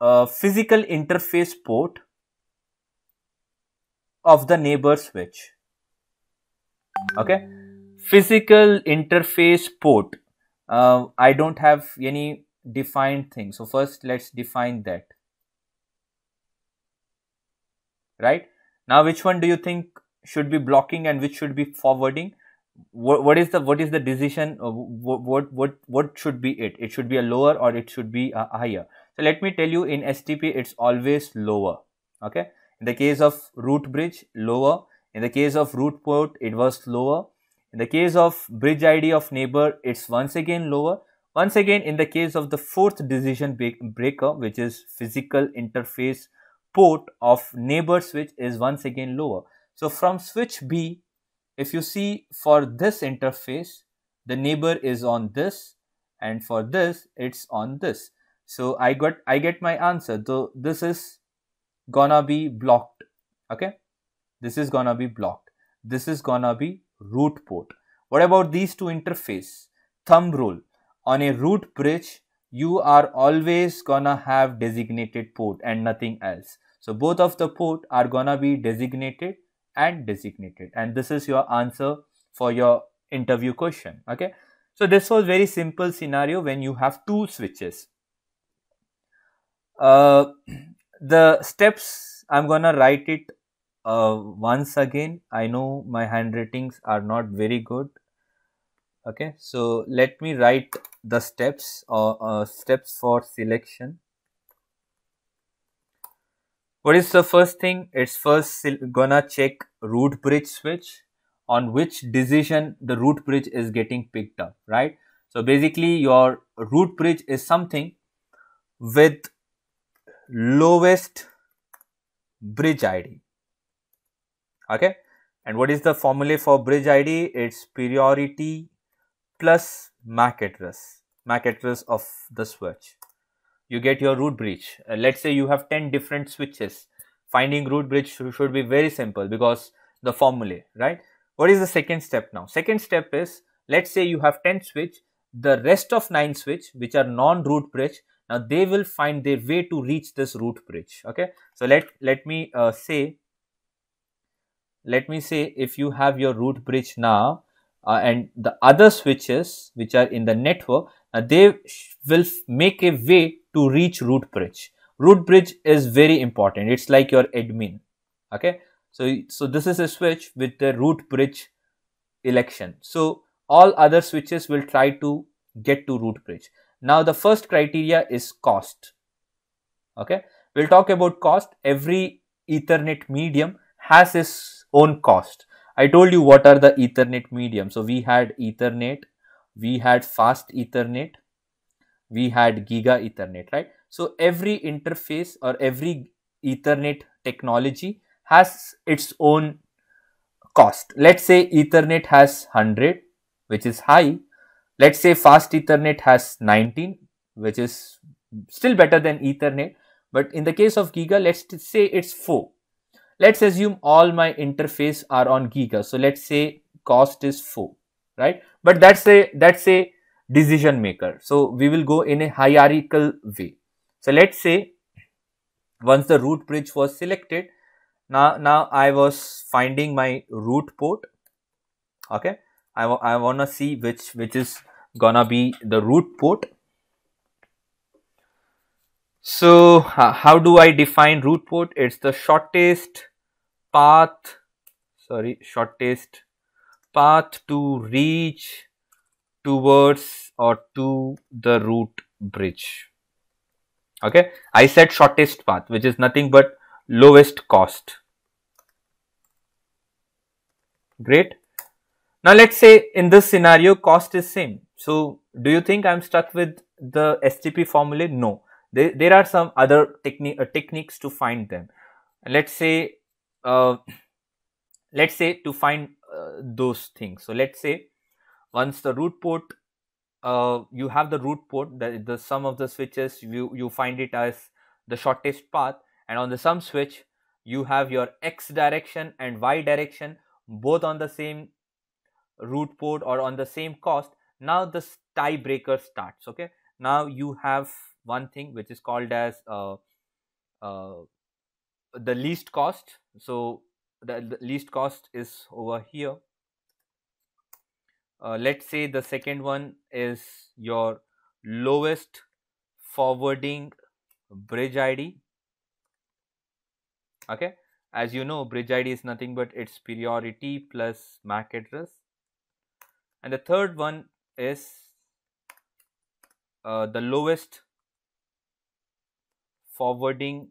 uh, physical interface port of the neighbor switch okay physical interface port uh, i don't have any defined thing so first let's define that right now which one do you think should be blocking and which should be forwarding what, what is the what is the decision uh, what, what what what should be it it should be a lower or it should be a higher so let me tell you in stp it's always lower okay in the case of root bridge lower in the case of root port, it was lower. In the case of bridge ID of neighbor, it's once again lower. Once again, in the case of the fourth decision breaker, which is physical interface port of neighbor switch is once again lower. So from switch B, if you see for this interface, the neighbor is on this and for this, it's on this. So I got I get my answer. So this is gonna be blocked. Okay this is gonna be blocked this is gonna be root port what about these two interface thumb rule on a root bridge you are always gonna have designated port and nothing else so both of the port are gonna be designated and designated and this is your answer for your interview question okay so this was very simple scenario when you have two switches uh, (clears throat) the steps i'm gonna write it uh, once again i know my handwritings are not very good okay so let me write the steps or uh, uh, steps for selection what is the first thing it's first gonna check root bridge switch on which decision the root bridge is getting picked up right so basically your root bridge is something with lowest bridge id okay and what is the formula for bridge id it's priority plus mac address mac address of the switch you get your root bridge uh, let's say you have 10 different switches finding root bridge should, should be very simple because the formula right what is the second step now second step is let's say you have 10 switch the rest of 9 switch which are non root bridge now they will find their way to reach this root bridge okay so let let me uh, say let me say if you have your root bridge now uh, and the other switches which are in the network uh, they will make a way to reach root bridge root bridge is very important it's like your admin okay so so this is a switch with the root bridge election so all other switches will try to get to root bridge now the first criteria is cost okay we'll talk about cost every ethernet medium has its own cost. I told you what are the Ethernet medium. So we had Ethernet, we had fast Ethernet, we had Giga Ethernet, right? So every interface or every Ethernet technology has its own cost. Let's say Ethernet has 100, which is high. Let's say fast Ethernet has 19, which is still better than Ethernet. But in the case of Giga, let's say it's 4. Let's assume all my interface are on giga. So let's say cost is 4, right? But that's a, that's a decision maker. So we will go in a hierarchical way. So let's say once the root bridge was selected, now, now I was finding my root port. Okay. I, I want to see which, which is gonna be the root port. So how do I define root port? It's the shortest path sorry shortest path to reach towards or to the root bridge okay i said shortest path which is nothing but lowest cost great now let's say in this scenario cost is same so do you think i'm stuck with the stp formula no there, there are some other technique uh, techniques to find them let's say uh, let's say to find uh, those things so let's say once the root port uh, you have the root port the, the sum of the switches you you find it as the shortest path and on the sum switch you have your x direction and y direction both on the same root port or on the same cost now the tiebreaker starts okay now you have one thing which is called as uh, uh, the least cost so the, the least cost is over here uh, let's say the second one is your lowest forwarding bridge id okay as you know bridge id is nothing but its priority plus mac address and the third one is uh, the lowest forwarding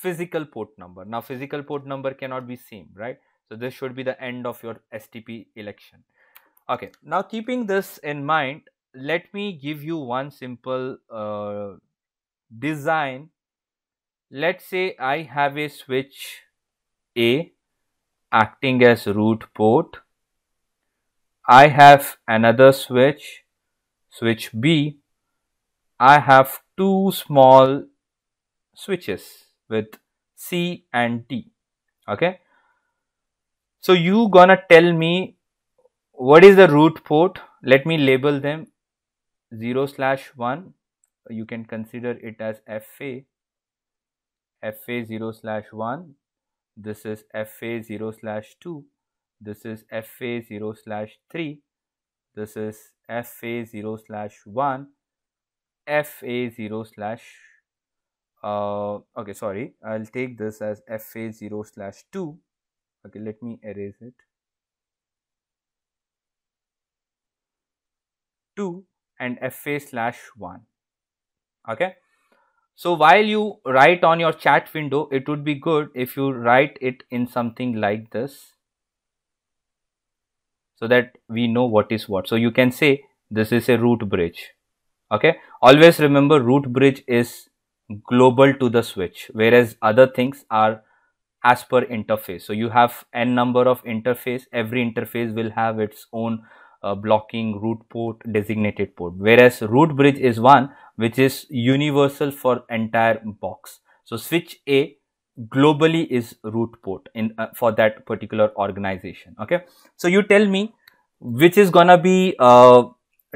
physical port number. Now physical port number cannot be same, right? So this should be the end of your STP election. Okay, now keeping this in mind, let me give you one simple uh, design. Let's say I have a switch A acting as root port. I have another switch, switch B. I have two small switches with C and T. Okay. So you gonna tell me what is the root port? Let me label them 0 slash 1. You can consider it as FA. FA 0 slash 1. This is FA 0 slash 2. This is FA 0 slash 3. This is FA 0 slash 1. FA 0 slash uh, okay sorry I'll take this as fa 0 slash 2 okay let me erase it 2 and fa slash 1 okay so while you write on your chat window it would be good if you write it in something like this so that we know what is what so you can say this is a root bridge okay always remember root bridge is global to the switch whereas other things are as per interface so you have n number of interface every interface will have its own uh, blocking root port designated port whereas root bridge is one which is universal for entire box so switch a globally is root port in uh, for that particular organization okay so you tell me which is gonna be a uh,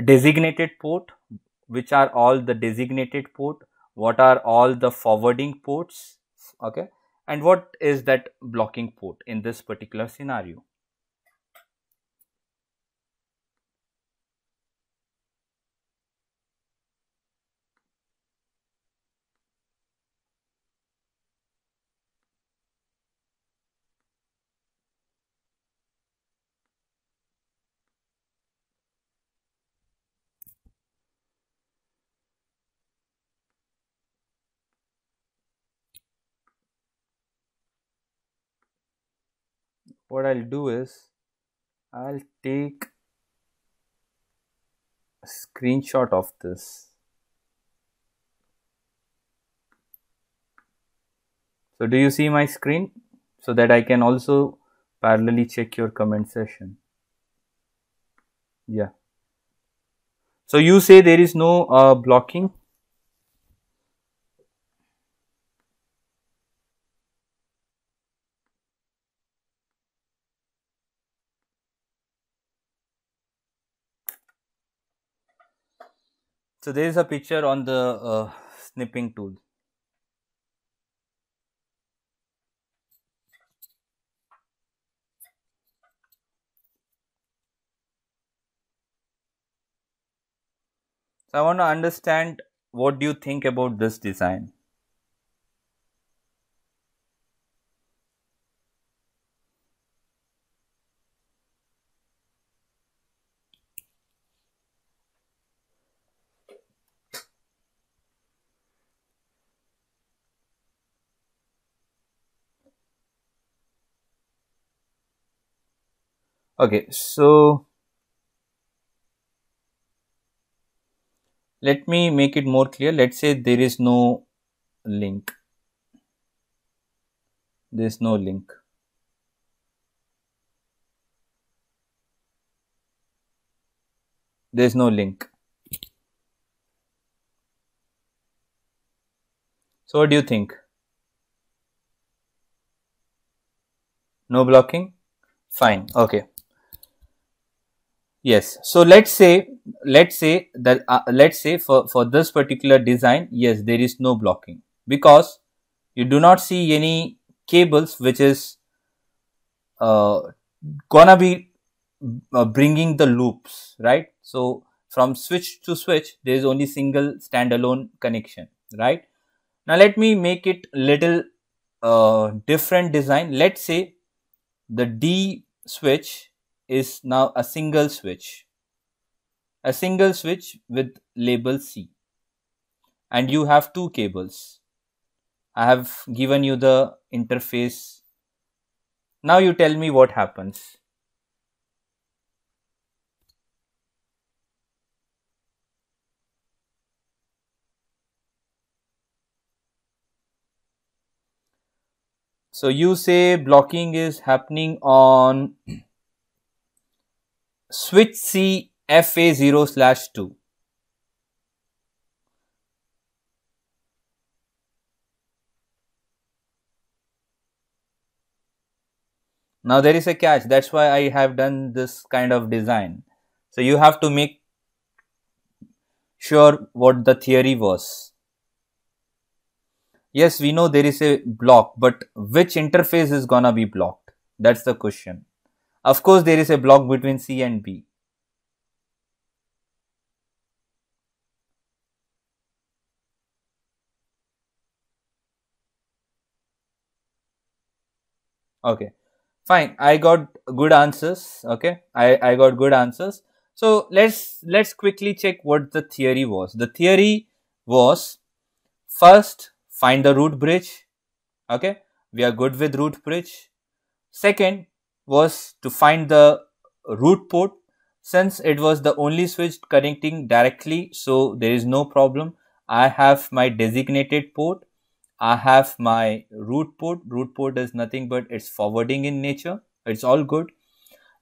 designated port which are all the designated port what are all the forwarding ports okay and what is that blocking port in this particular scenario what I'll do is I'll take a screenshot of this. So do you see my screen? So that I can also parallelly check your comment session. Yeah. So you say there is no uh, blocking So, there is a picture on the uh, snipping tool. So, I want to understand what do you think about this design. Okay, so let me make it more clear. Let us say there is no link, there is no link. There is no link. So, what do you think? No blocking? Fine, okay. Yes. So let's say, let's say that, uh, let's say for, for this particular design, yes, there is no blocking because you do not see any cables which is uh, gonna be uh, bringing the loops, right? So from switch to switch, there is only single standalone connection, right? Now let me make it little uh, different design. Let's say the D switch is now a single switch. A single switch with label C. And you have two cables. I have given you the interface. Now you tell me what happens. So you say blocking is happening on switch C FA0 slash 2. Now there is a catch that's why I have done this kind of design. So you have to make sure what the theory was. Yes, we know there is a block, but which interface is gonna be blocked? That's the question. Of course, there is a block between C and B. Okay, fine. I got good answers. Okay, I, I got good answers. So let's let's quickly check what the theory was. The theory was first find the root bridge. Okay, we are good with root bridge. Second, was to find the root port since it was the only switch connecting directly so there is no problem I have my designated port I have my root port root port is nothing but it's forwarding in nature it's all good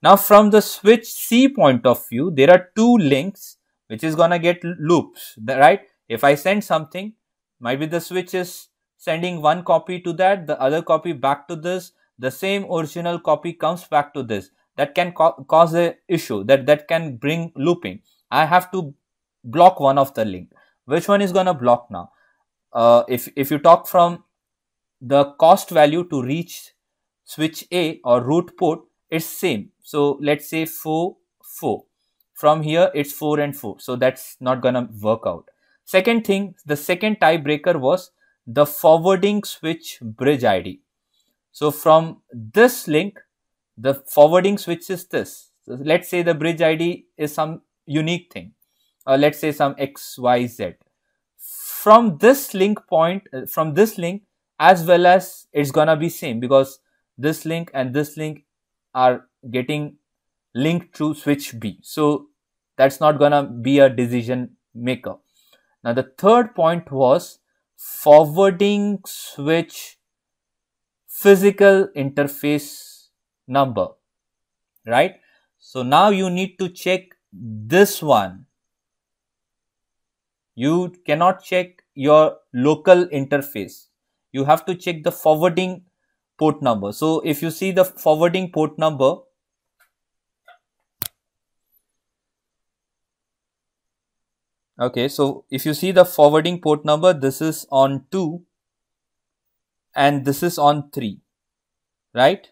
now from the switch C point of view there are two links which is gonna get loops right if I send something might be the switch is sending one copy to that the other copy back to this the same original copy comes back to this that can co- cause a issue that that can bring looping i have to block one of the link which one is going to block now uh, if if you talk from the cost value to reach switch a or root port it's same so let's say 4 4 from here it's 4 and 4 so that's not going to work out second thing the second tiebreaker was the forwarding switch bridge id so from this link, the forwarding switch is this. So let's say the bridge ID is some unique thing, uh, let's say some XYZ. From this link point, uh, from this link, as well as it's gonna be same because this link and this link are getting linked to switch B. So that's not gonna be a decision maker. Now the third point was forwarding switch physical interface number, right? So now you need to check this one. You cannot check your local interface. You have to check the forwarding port number. So if you see the forwarding port number, okay, so if you see the forwarding port number, this is on 2 and this is on 3 right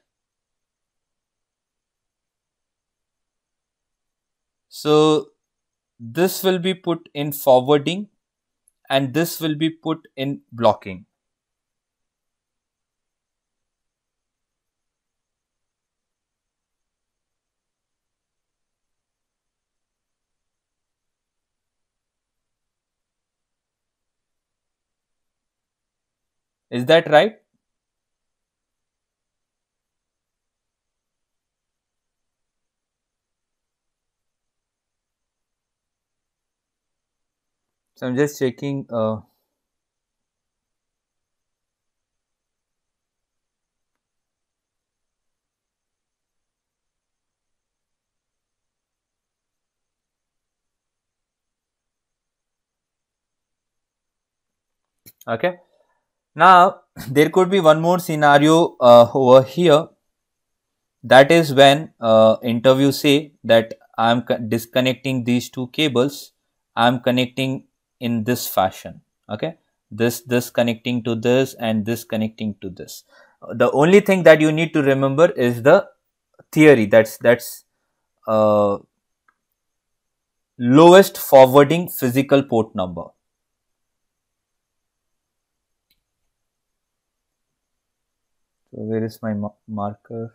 so this will be put in forwarding and this will be put in blocking Is that right? So I'm just checking. Uh, okay now, there could be one more scenario uh, over here. That is when uh, interview say that I am disconnecting these two cables. I am connecting in this fashion. Okay. This, this connecting to this and this connecting to this. The only thing that you need to remember is the theory. That's, that's, uh, lowest forwarding physical port number. So where is my marker?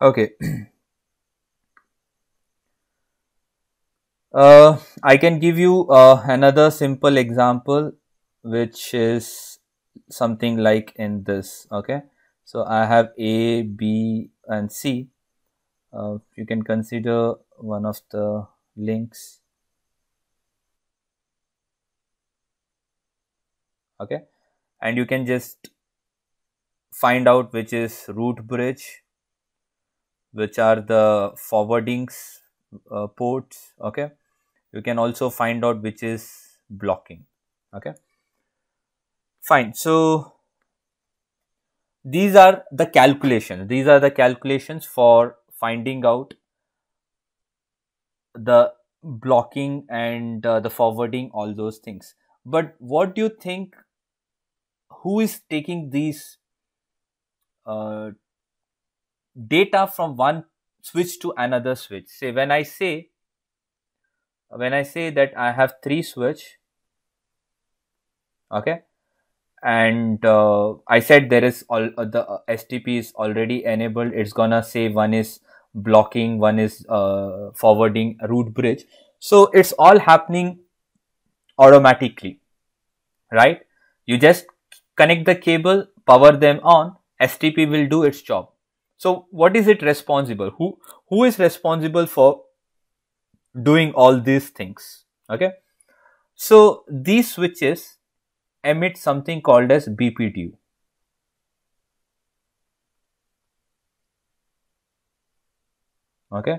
okay (clears throat) uh, i can give you uh, another simple example which is something like in this okay so i have a b and c uh, you can consider one of the links okay and you can just find out which is root bridge which are the forwardings uh, ports okay you can also find out which is blocking okay fine so these are the calculations these are the calculations for finding out the blocking and uh, the forwarding all those things but what do you think who is taking these uh, data from one switch to another switch. Say when I say when I say that I have three switch, okay, and uh, I said there is all uh, the uh, STP is already enabled. It's gonna say one is blocking, one is uh, forwarding root bridge. So it's all happening automatically, right? You just connect the cable, power them on, STP will do its job. So what is it responsible? Who who is responsible for doing all these things? Okay. So these switches emit something called as BPTU. Okay.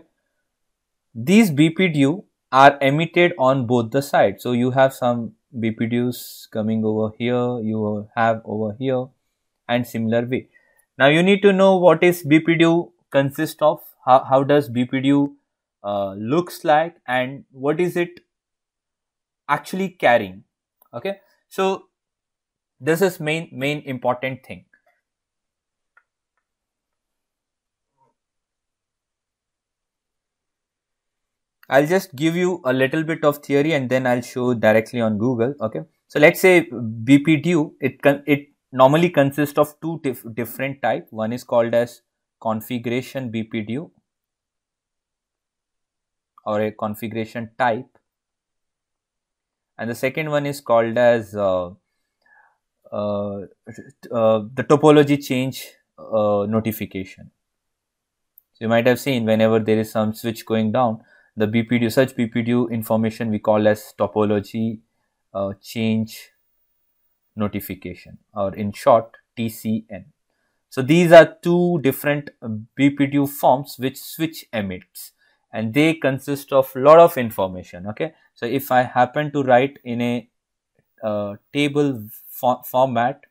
These BPTU are emitted on both the sides. So you have some BPTUs coming over here, you have over here and similar way. Now you need to know what is BPDU consist of, how, how does BPDU uh, looks like and what is it actually carrying. Okay. So this is main, main important thing. I'll just give you a little bit of theory and then I'll show directly on Google. Okay. So let's say BPDU, it, it normally consists of two dif different type. One is called as configuration BPDU or a configuration type and the second one is called as uh, uh, uh, the topology change uh, notification. So you might have seen whenever there is some switch going down the BPDU such BPDU information we call as topology uh, change notification or in short TCN. So these are two different BPDU forms which switch emits and they consist of lot of information okay. So if I happen to write in a uh, table format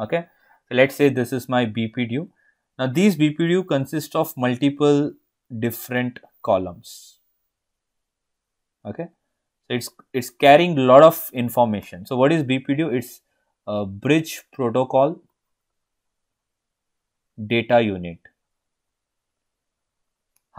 okay. So let's say this is my BPDU. Now these BPDU consist of multiple different columns okay it's it's carrying a lot of information so what is bpdu it's a bridge protocol data unit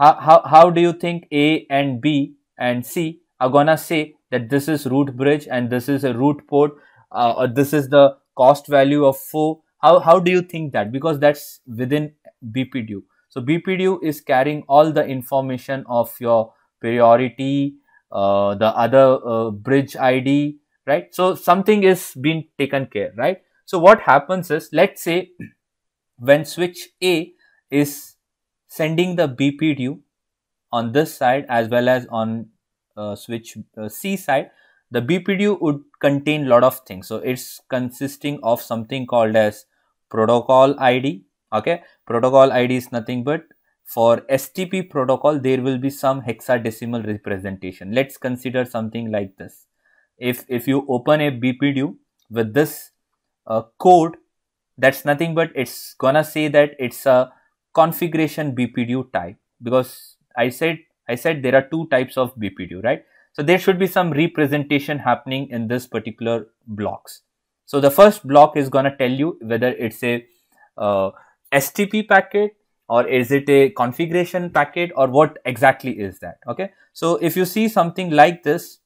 how, how, how do you think a and b and c are gonna say that this is root bridge and this is a root port uh, or this is the cost value of four? how, how do you think that because that's within bpdu so bpdu is carrying all the information of your priority uh, the other uh, bridge ID, right? So something is being taken care, right? So what happens is, let's say (clears throat) when switch A is sending the BPDU on this side as well as on uh, switch uh, C side, the BPDU would contain lot of things. So it's consisting of something called as protocol ID. Okay, protocol ID is nothing but for STP protocol, there will be some hexadecimal representation. Let's consider something like this. If, if you open a BPDU with this uh, code, that's nothing but it's gonna say that it's a configuration BPDU type because I said I said there are two types of BPDU, right? So there should be some representation happening in this particular blocks. So the first block is gonna tell you whether it's a uh, STP packet or is it a configuration packet or what exactly is that okay so if you see something like this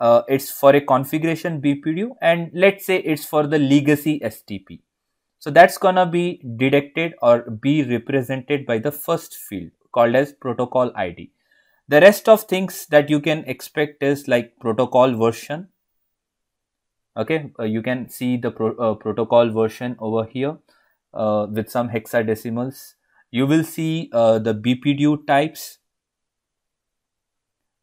uh, it's for a configuration bpdu and let's say it's for the legacy stp so that's gonna be detected or be represented by the first field called as protocol id the rest of things that you can expect is like protocol version okay uh, you can see the pro uh, protocol version over here uh, with some hexadecimals you will see uh, the BPDU types.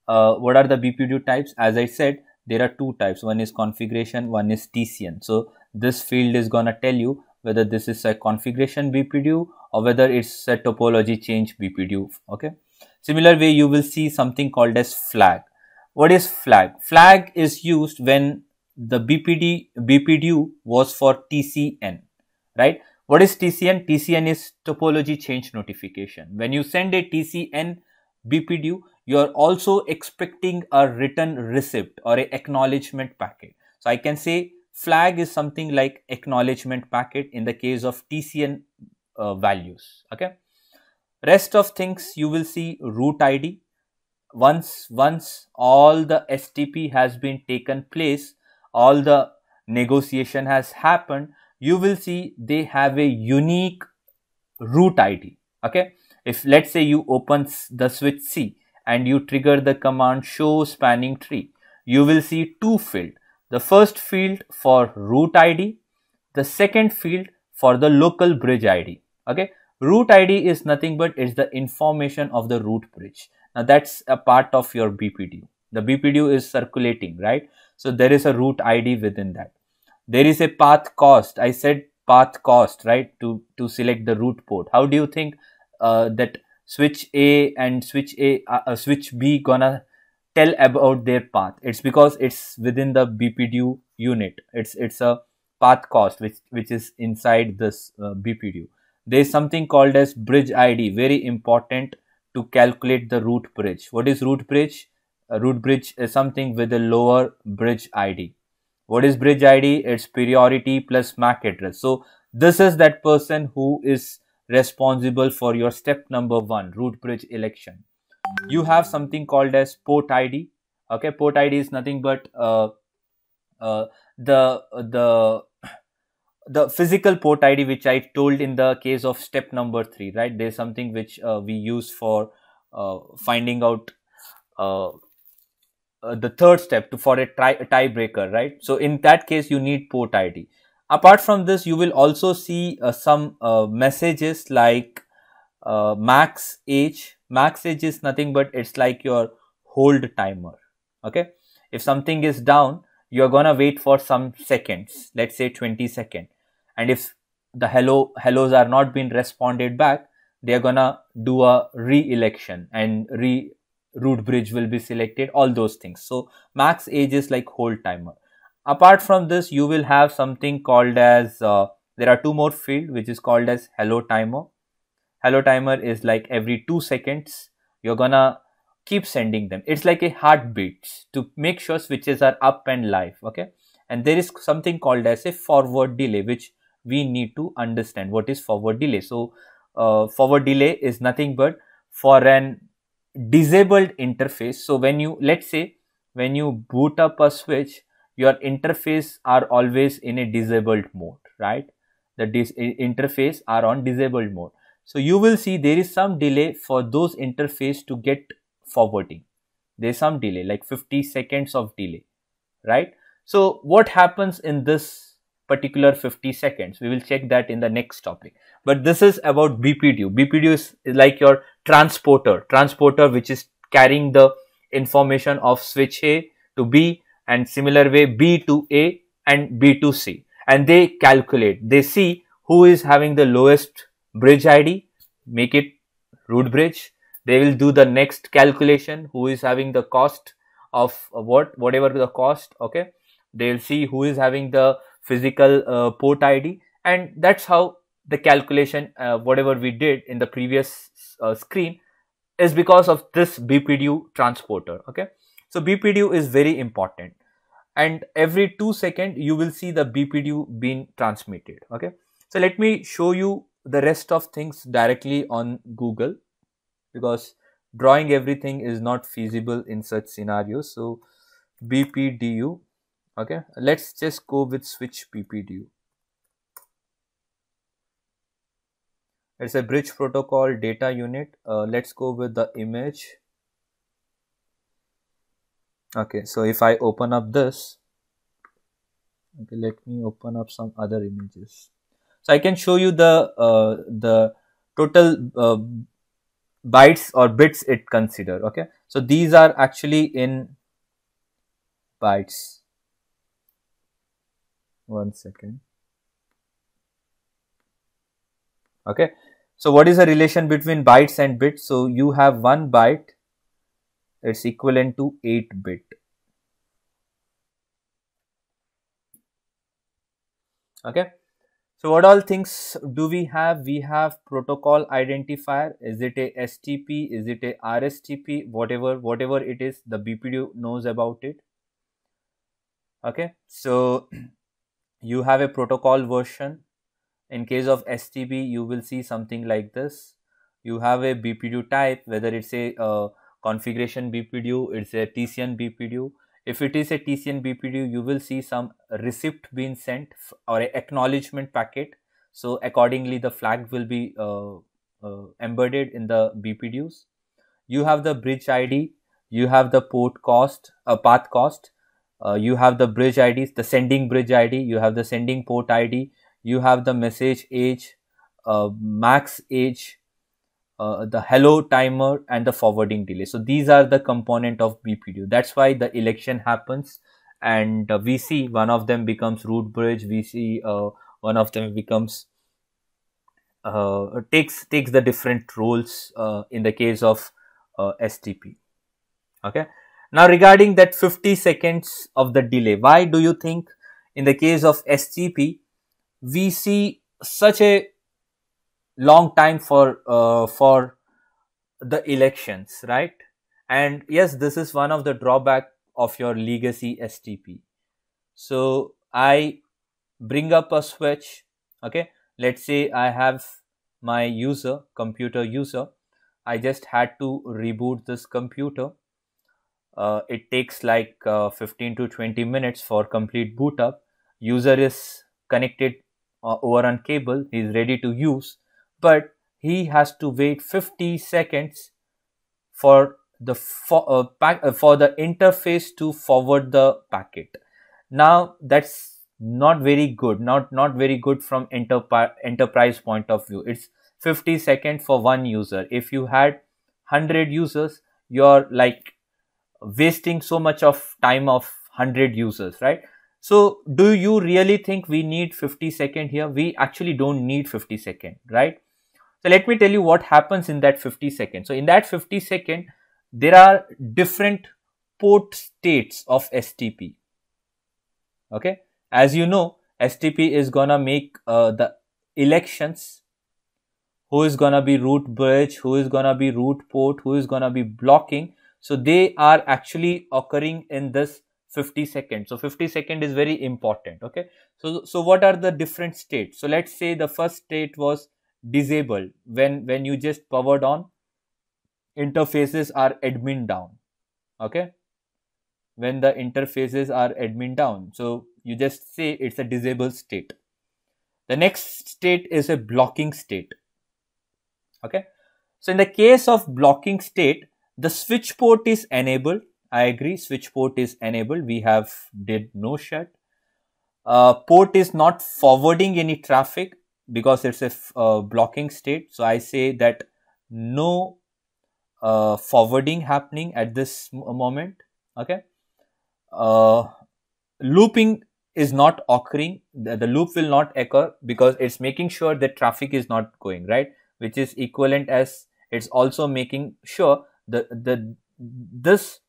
Uh, what are the BPDU types? As I said, there are two types. One is configuration, one is TCN. So this field is going to tell you whether this is a configuration BPDU or whether it's a topology change BPDU. Okay. Similar way, you will see something called as flag. What is flag? Flag is used when the BPD, BPDU was for TCN, right? What is TCN? TCN is topology change notification. When you send a TCN BPDU, you are also expecting a written receipt or a acknowledgement packet. So I can say flag is something like acknowledgement packet in the case of TCN uh, values. Okay. Rest of things you will see root ID. Once, once all the STP has been taken place, all the negotiation has happened, you will see they have a unique root ID. Okay. If let's say you open the switch C and you trigger the command show spanning tree, you will see two fields. The first field for root ID, the second field for the local bridge ID. Okay. Root ID is nothing but it's the information of the root bridge. Now that's a part of your BPDU. The BPDU is circulating, right? So there is a root ID within that. There is a path cost. I said path cost, right, to, to select the root port. How do you think uh, that switch A and switch A, uh, uh switch B gonna tell about their path? It's because it's within the BPDU unit. It's, it's a path cost, which, which is inside this uh, BPDU. There's something called as bridge ID, very important to calculate the root bridge. What is root bridge? A root bridge is something with a lower bridge ID. What is bridge ID? It's priority plus MAC address. So this is that person who is responsible for your step number one, root bridge election. You have something called as port ID. Okay, port ID is nothing but uh, uh, the the the physical port ID which I told in the case of step number three, right? There's something which uh, we use for uh, finding out uh, uh, the third step to for a, a tiebreaker, right? So in that case, you need port ID. Apart from this, you will also see uh, some uh, messages like uh, max age. Max age is nothing but it's like your hold timer. Okay, if something is down, you are gonna wait for some seconds. Let's say 20 second, and if the hello hellos are not being responded back, they are gonna do a re-election and re root bridge will be selected all those things so max age is like hold timer apart from this you will have something called as uh, there are two more field which is called as hello timer hello timer is like every two seconds you're gonna keep sending them it's like a heartbeat to make sure switches are up and live okay and there is something called as a forward delay which we need to understand what is forward delay so uh, forward delay is nothing but for an disabled interface so when you let's say when you boot up a switch your interface are always in a disabled mode right the dis- interface are on disabled mode so you will see there is some delay for those interface to get forwarding there's some delay like 50 seconds of delay right so what happens in this particular 50 seconds we will check that in the next topic but this is about bpdu bpdu is like your transporter transporter which is carrying the information of switch a to b and similar way b to a and b to c and they calculate they see who is having the lowest bridge id make it root bridge they will do the next calculation who is having the cost of what whatever the cost okay they'll see who is having the physical uh, port id and that's how the calculation uh, whatever we did in the previous uh, screen is because of this BPDU transporter. Okay, so BPDU is very important, and every two second you will see the BPDU being transmitted. Okay, so let me show you the rest of things directly on Google because drawing everything is not feasible in such scenarios. So BPDU. Okay, let's just go with switch BPDU. it's a bridge protocol data unit uh, let's go with the image okay so if i open up this okay let me open up some other images so i can show you the uh, the total uh, bytes or bits it consider okay so these are actually in bytes one second okay so what is the relation between bytes and bits? So you have one byte, it's equivalent to 8 bit. Okay. So what all things do we have? We have protocol identifier. Is it a STP? Is it a RSTP? Whatever, whatever it is, the BPDU knows about it. Okay. So (clears throat) you have a protocol version in case of stb you will see something like this you have a bpdu type whether it's a uh, configuration bpdu it's a tcn bpdu if it is a tcn bpdu you will see some receipt being sent or a acknowledgement packet so accordingly the flag will be uh, uh, embedded in the bpdus you have the bridge id you have the port cost a uh, path cost uh, you have the bridge IDs, the sending bridge id you have the sending port id you have the message age, uh, max age, uh, the hello timer and the forwarding delay. So these are the component of BPDO. That's why the election happens and uh, we see one of them becomes root bridge. We see uh, one of them becomes uh, takes takes the different roles uh, in the case of uh, STP. Okay. Now regarding that 50 seconds of the delay, why do you think in the case of STP we see such a long time for uh, for the elections right and yes this is one of the drawback of your legacy stp so i bring up a switch okay let's say i have my user computer user i just had to reboot this computer uh, it takes like uh, 15 to 20 minutes for complete boot up user is connected uh, cable is ready to use but he has to wait 50 seconds for the for, uh, pack, uh, for the interface to forward the packet now that's not very good not not very good from enterprise enterprise point of view it's 50 seconds for one user if you had 100 users you're like wasting so much of time of 100 users right so do you really think we need 50 second here? We actually don't need 50 second, right? So let me tell you what happens in that 50 second. So in that 50 second, there are different port states of STP. Okay. As you know, STP is gonna make uh, the elections who is gonna be root bridge, who is gonna be root port, who is gonna be blocking. So they are actually occurring in this 50 seconds. So 50 second is very important. Okay. So, so what are the different states? So let's say the first state was disable when, when you just powered on interfaces are admin down. Okay. When the interfaces are admin down. So you just say it's a disabled state. The next state is a blocking state. Okay. So in the case of blocking state, the switch port is enabled I agree switch port is enabled. We have did no shut. Uh, port is not forwarding any traffic because it's a uh, blocking state. So I say that no uh, forwarding happening at this moment. Okay. Uh, looping is not occurring. The, the loop will not occur because it's making sure that traffic is not going right, which is equivalent as it's also making sure the the this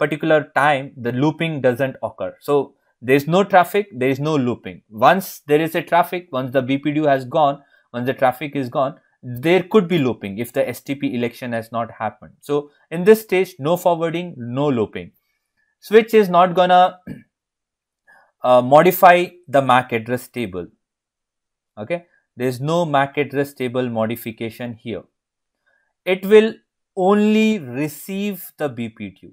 particular time, the looping doesn't occur. So there is no traffic, there is no looping. Once there is a traffic, once the BPDU has gone, once the traffic is gone, there could be looping if the STP election has not happened. So in this stage, no forwarding, no looping. Switch is not gonna (clears throat) uh, modify the MAC address table. Okay, there is no MAC address table modification here. It will only receive the BPDU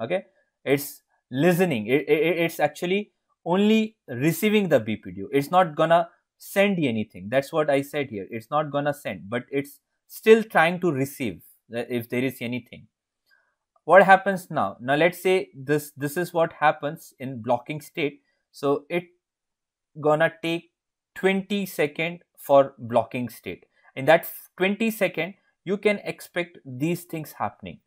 okay it's listening it, it, it's actually only receiving the bpdo it's not gonna send anything that's what i said here it's not gonna send but it's still trying to receive uh, if there is anything what happens now now let's say this this is what happens in blocking state so it gonna take 20 second for blocking state in that 20 second you can expect these things happening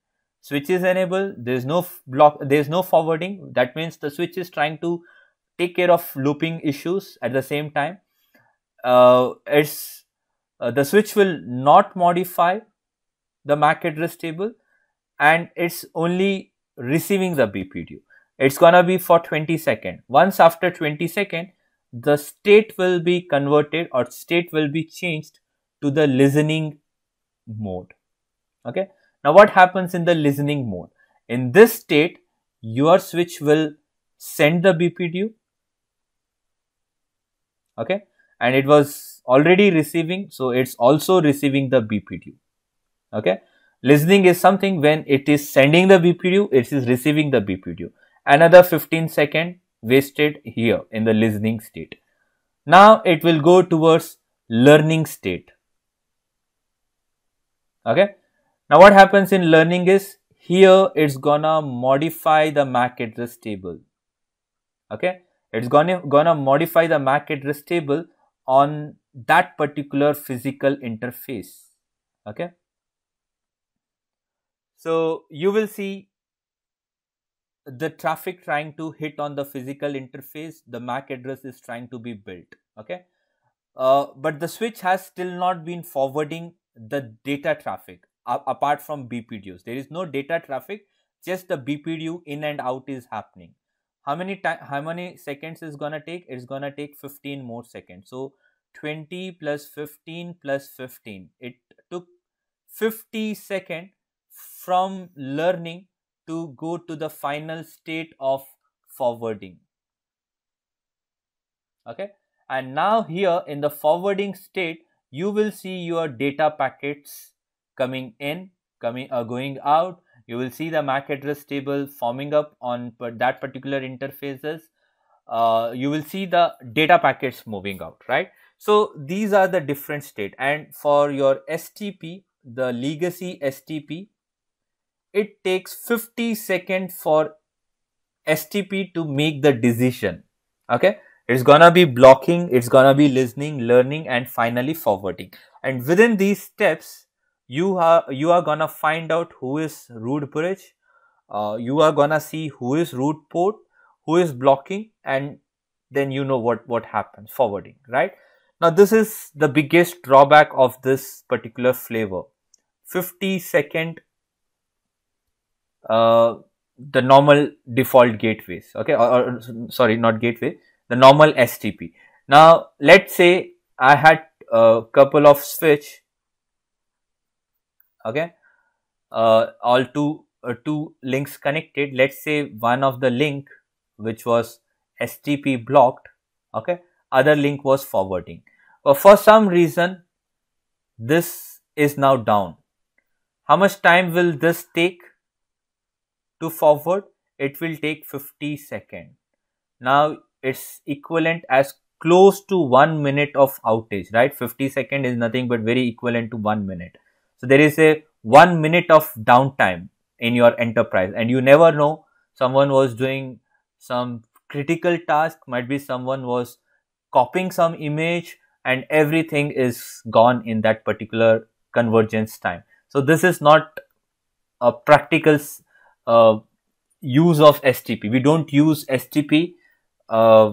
switch is enabled there is no block there is no forwarding that means the switch is trying to take care of looping issues at the same time uh, it's uh, the switch will not modify the MAC address table and it's only receiving the BPDO. It's gonna be for 20 second. Once after 20 second, the state will be converted or state will be changed to the listening mode. Okay, now what happens in the listening mode? In this state, your switch will send the BPDU, okay, and it was already receiving, so it's also receiving the BPDU, okay. Listening is something when it is sending the BPDU, it is receiving the BPDU. Another 15 second wasted here in the listening state. Now it will go towards learning state. Okay, now what happens in learning is here it's gonna modify the MAC address table. Okay, it's gonna gonna modify the MAC address table on that particular physical interface. Okay. So you will see the traffic trying to hit on the physical interface, the MAC address is trying to be built. Okay. Uh, but the switch has still not been forwarding the data traffic apart from BPDUs. There is no data traffic, just the BPDU in and out is happening. How many time, how many seconds is gonna take? It's gonna take 15 more seconds. So 20 plus 15 plus 15. It took 50 seconds from learning to go to the final state of forwarding. Okay. And now here in the forwarding state, you will see your data packets coming in, coming uh, going out. You will see the MAC address table forming up on that particular interfaces. Uh, you will see the data packets moving out, right? So these are the different state and for your STP, the legacy STP, it takes 50 seconds for STP to make the decision. Okay. It's gonna be blocking, it's gonna be listening, learning and finally forwarding. And within these steps, you are you are gonna find out who is root bridge uh, you are gonna see who is root port who is blocking and then you know what what happens forwarding right now this is the biggest drawback of this particular flavor 50 second uh, the normal default gateways okay or, or sorry not gateway the normal stp now let's say i had a couple of switch okay uh, all two uh, two links connected let's say one of the link which was stp blocked okay other link was forwarding but for some reason this is now down how much time will this take to forward it will take 50 second now it's equivalent as close to one minute of outage right 50 second is nothing but very equivalent to one minute so there is a one minute of downtime in your enterprise and you never know someone was doing some critical task might be someone was copying some image and everything is gone in that particular convergence time so this is not a practical uh, use of stp we don't use stp uh,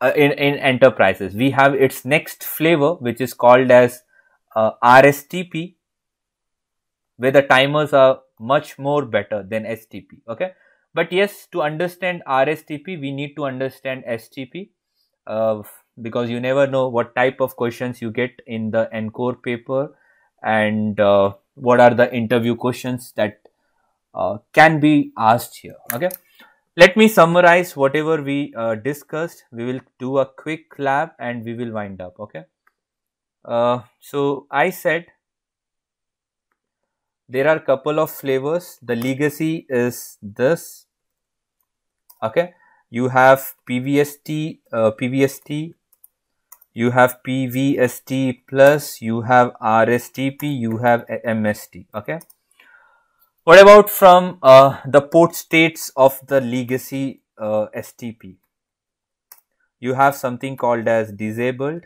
uh, in, in enterprises we have its next flavor which is called as uh, rstp where the timers are much more better than STP. Okay. But yes, to understand RSTP, we need to understand STP uh, because you never know what type of questions you get in the Encore paper and uh, what are the interview questions that uh, can be asked here. Okay. Let me summarize whatever we uh, discussed. We will do a quick lab and we will wind up. Okay. Uh, so I said there are couple of flavors the legacy is this okay you have pvst uh, pvst you have pvst plus you have rstp you have mst okay what about from uh, the port states of the legacy uh, stp you have something called as disabled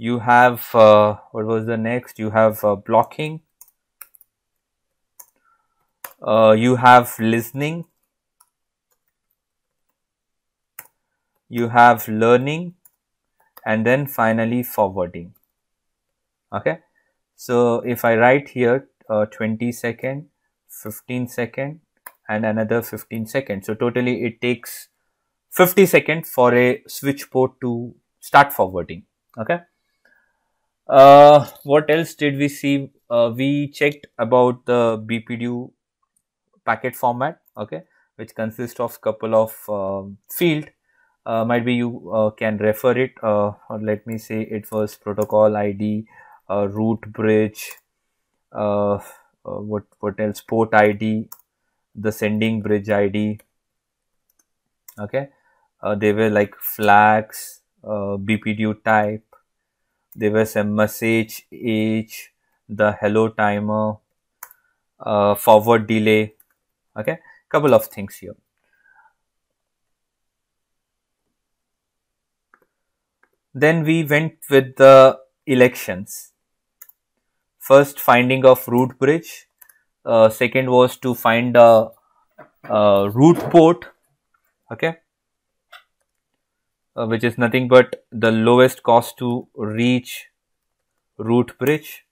you have uh, what was the next you have uh, blocking uh, you have listening you have learning and then finally forwarding okay so if i write here uh, 20 second 15 second and another 15 second so totally it takes 50 second for a switch port to start forwarding okay uh, what else did we see? Uh, we checked about the BPDU packet format, okay, which consists of couple of um, uh, field. might be you uh, can refer it. Uh, or let me say it was protocol ID, uh, root bridge. what what else? Port ID, the sending bridge ID. Okay, they were like flags, BPDU type there was a message age, the hello timer, uh, forward delay. Okay, couple of things here. Then we went with the elections. First, finding of root bridge. Uh, second was to find a, a root port. Okay uh, which is nothing but the lowest cost to reach root bridge.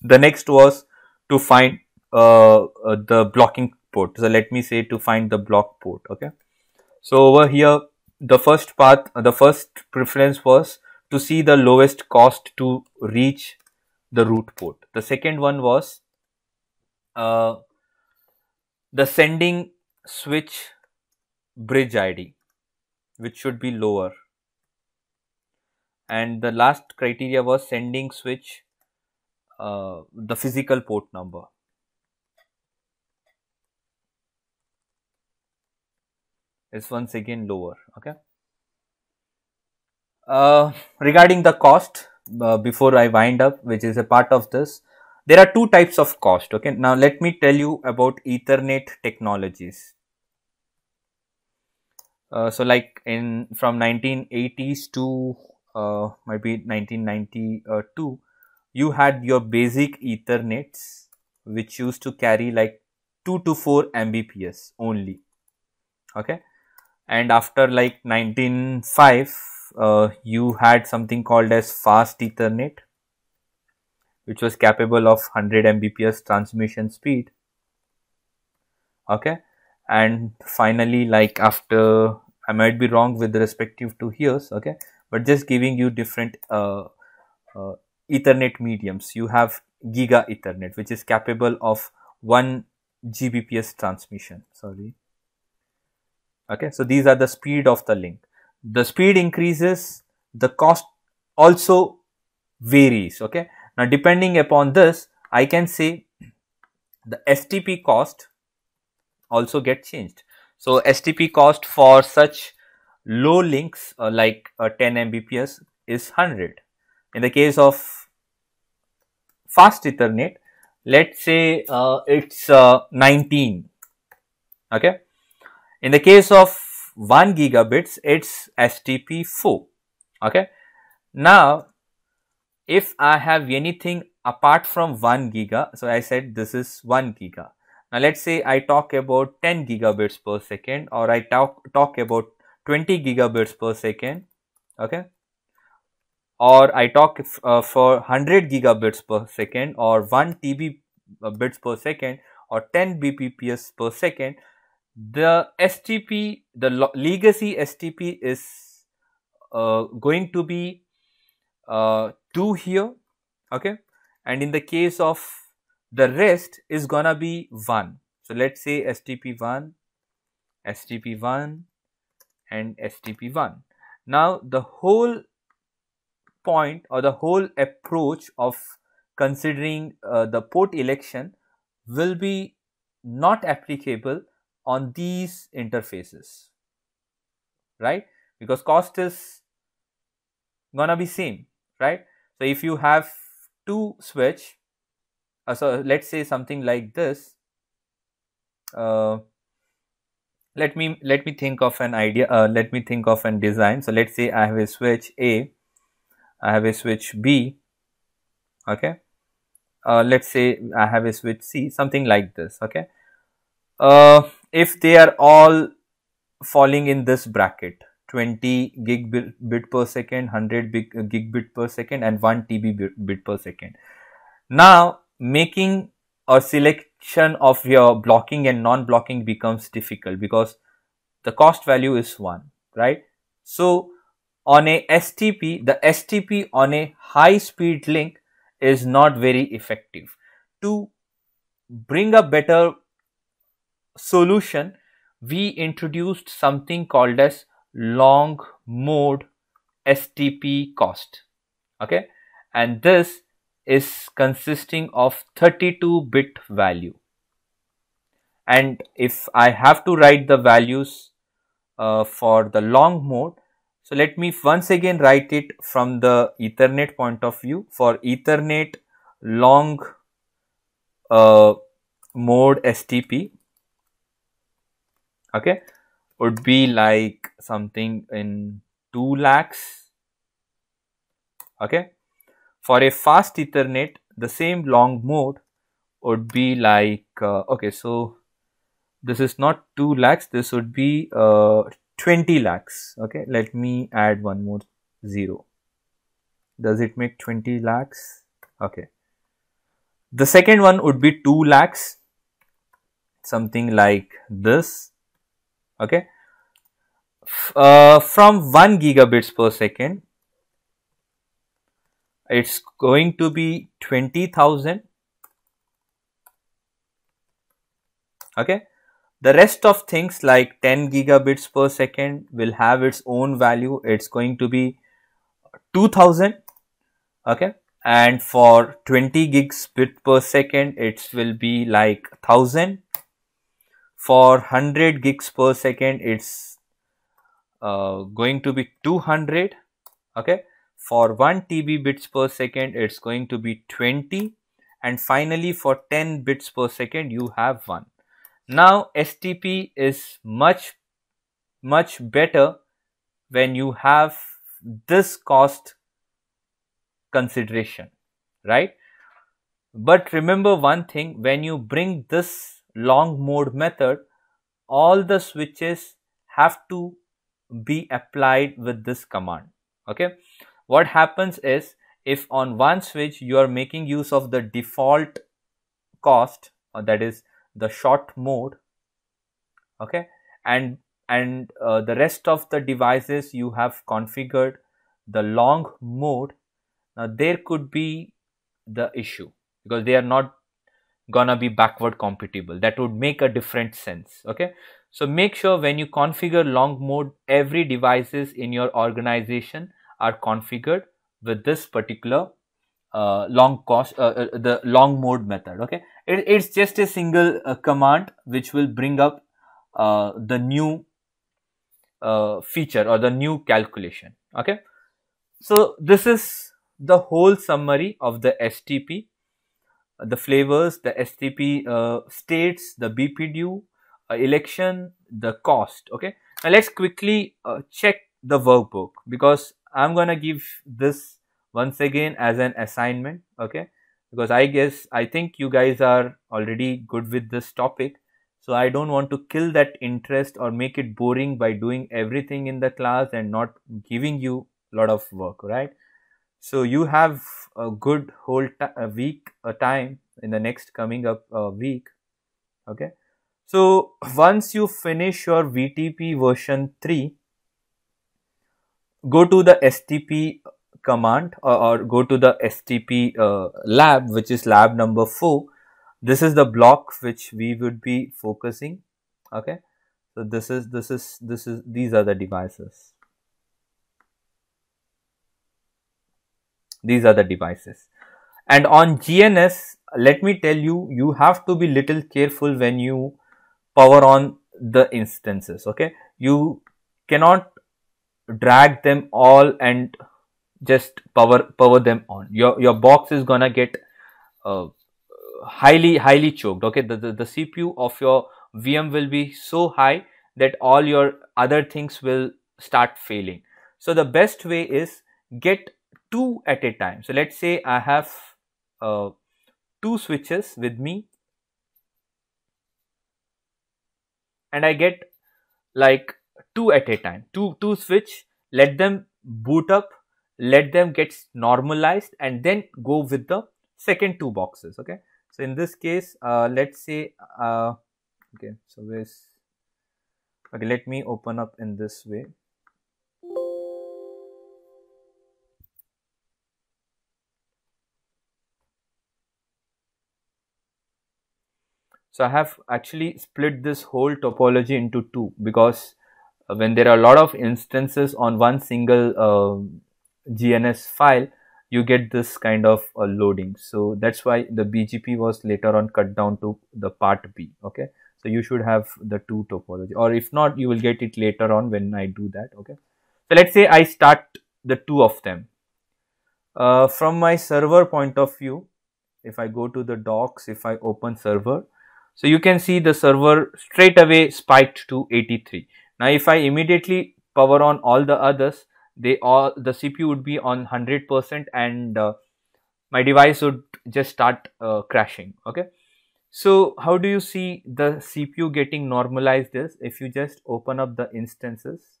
The next was to find uh, uh, the blocking port. So let me say to find the block port. Okay. So over here, the first path, uh, the first preference was to see the lowest cost to reach the root port. The second one was uh, the sending switch bridge ID which should be lower and the last criteria was sending switch uh, the physical port number is once again lower okay uh, regarding the cost uh, before i wind up which is a part of this there are two types of cost okay now let me tell you about ethernet technologies uh, so like in from 1980s to uh, maybe 1992 you had your basic ethernets which used to carry like 2 to 4 mbps only okay and after like 1995, uh, you had something called as fast ethernet which was capable of 100 mbps transmission speed okay and finally like after i might be wrong with respective to years okay but just giving you different uh, uh, ethernet mediums you have giga ethernet which is capable of 1 gbps transmission sorry okay so these are the speed of the link the speed increases the cost also varies okay now depending upon this i can say the stp cost also get changed. So STP cost for such low links uh, like uh, 10 Mbps is 100. In the case of fast Ethernet, let's say uh, it's uh, 19. Okay. In the case of 1 gigabits, it's STP4. Okay. Now, if I have anything apart from 1 giga, so I said this is 1 giga. Now let's say I talk about 10 gigabits per second or I talk, talk about 20 gigabits per second, okay? Or I talk uh, for 100 gigabits per second or 1 TB uh, bits per second or 10 bpps per second. The STP, the legacy STP is uh, going to be uh, 2 here, okay? And in the case of the rest is gonna be 1 so let's say stp1 stp1 and stp1 now the whole point or the whole approach of considering uh, the port election will be not applicable on these interfaces right because cost is gonna be same right so if you have two switch uh, so let's say something like this uh, let me let me think of an idea uh, let me think of an design so let's say i have a switch a i have a switch b okay uh, let's say i have a switch c something like this okay uh, if they are all falling in this bracket 20 gig bit per second 100 gig bit per second and 1 tb bit per second now making a selection of your blocking and non-blocking becomes difficult because the cost value is one, right? So on a STP, the STP on a high speed link is not very effective. To bring a better solution, we introduced something called as long mode STP cost. Okay. And this is consisting of 32 bit value and if I have to write the values uh, for the long mode so let me once again write it from the ethernet point of view for ethernet long uh, mode STP okay would be like something in 2 lakhs okay for a fast ethernet the same long mode would be like uh, okay so this is not 2 lakhs this would be uh, 20 lakhs okay let me add one more zero does it make 20 lakhs okay the second one would be 2 lakhs something like this okay uh, from 1 gigabits per second it's going to be 20,000 okay the rest of things like 10 gigabits per second will have its own value it's going to be 2000 okay and for 20 gigs bit per second it will be like 1000 for 100 gigs per second it's uh, going to be 200 okay for 1 TB bits per second it's going to be 20 and finally for 10 bits per second you have 1. Now STP is much much better when you have this cost consideration right but remember one thing when you bring this long mode method all the switches have to be applied with this command okay what happens is if on one switch you are making use of the default cost or uh, that is the short mode okay and and uh, the rest of the devices you have configured the long mode now there could be the issue because they are not gonna be backward compatible that would make a different sense okay so make sure when you configure long mode every devices in your organization are configured with this particular uh, long cost, uh, uh, the long mode method. Okay, it, it's just a single uh, command which will bring up uh, the new feature or the new calculation. Okay, so this is the whole summary of the STP, the flavors, the STP states, the BPDU, election, the cost. Okay, now let's quickly check the workbook because I'm gonna give this once again as an assignment, okay? Because I guess I think you guys are already good with this topic. So I don't want to kill that interest or make it boring by doing everything in the class and not giving you a lot of work, right? So you have a good whole week, a time in the next coming up uh, week, okay? So once you finish your VTP version 3, go to the STP command or, or go to the STP uh, lab, which is lab number four. This is the block which we would be focusing. Okay. So this is, this is, this is, these are the devices. These are the devices. And on GNS, let me tell you, you have to be little careful when you power on the instances. Okay. You cannot drag them all and just power power them on your your box is gonna get uh, highly highly choked okay the, the the cpu of your vm will be so high that all your other things will start failing so the best way is get two at a time so let's say i have uh, two switches with me and i get like two at a time two two switch let them boot up let them get normalized and then go with the second two boxes okay so in this case uh, let's say uh, okay so this okay let me open up in this way So I have actually split this whole topology into two because uh, when there are a lot of instances on one single um, GNS file, you get this kind of uh, loading. So that's why the BGP was later on cut down to the part B. Okay. So you should have the two topology or if not, you will get it later on when I do that. Okay. So let's say I start the two of them. Uh, from my server point of view, if I go to the docs, if I open server, so you can see the server straight away spiked to 83. Now, if I immediately power on all the others, they all the CPU would be on 100% and uh, my device would just start uh, crashing. Okay. So, how do you see the CPU getting normalized is if you just open up the instances.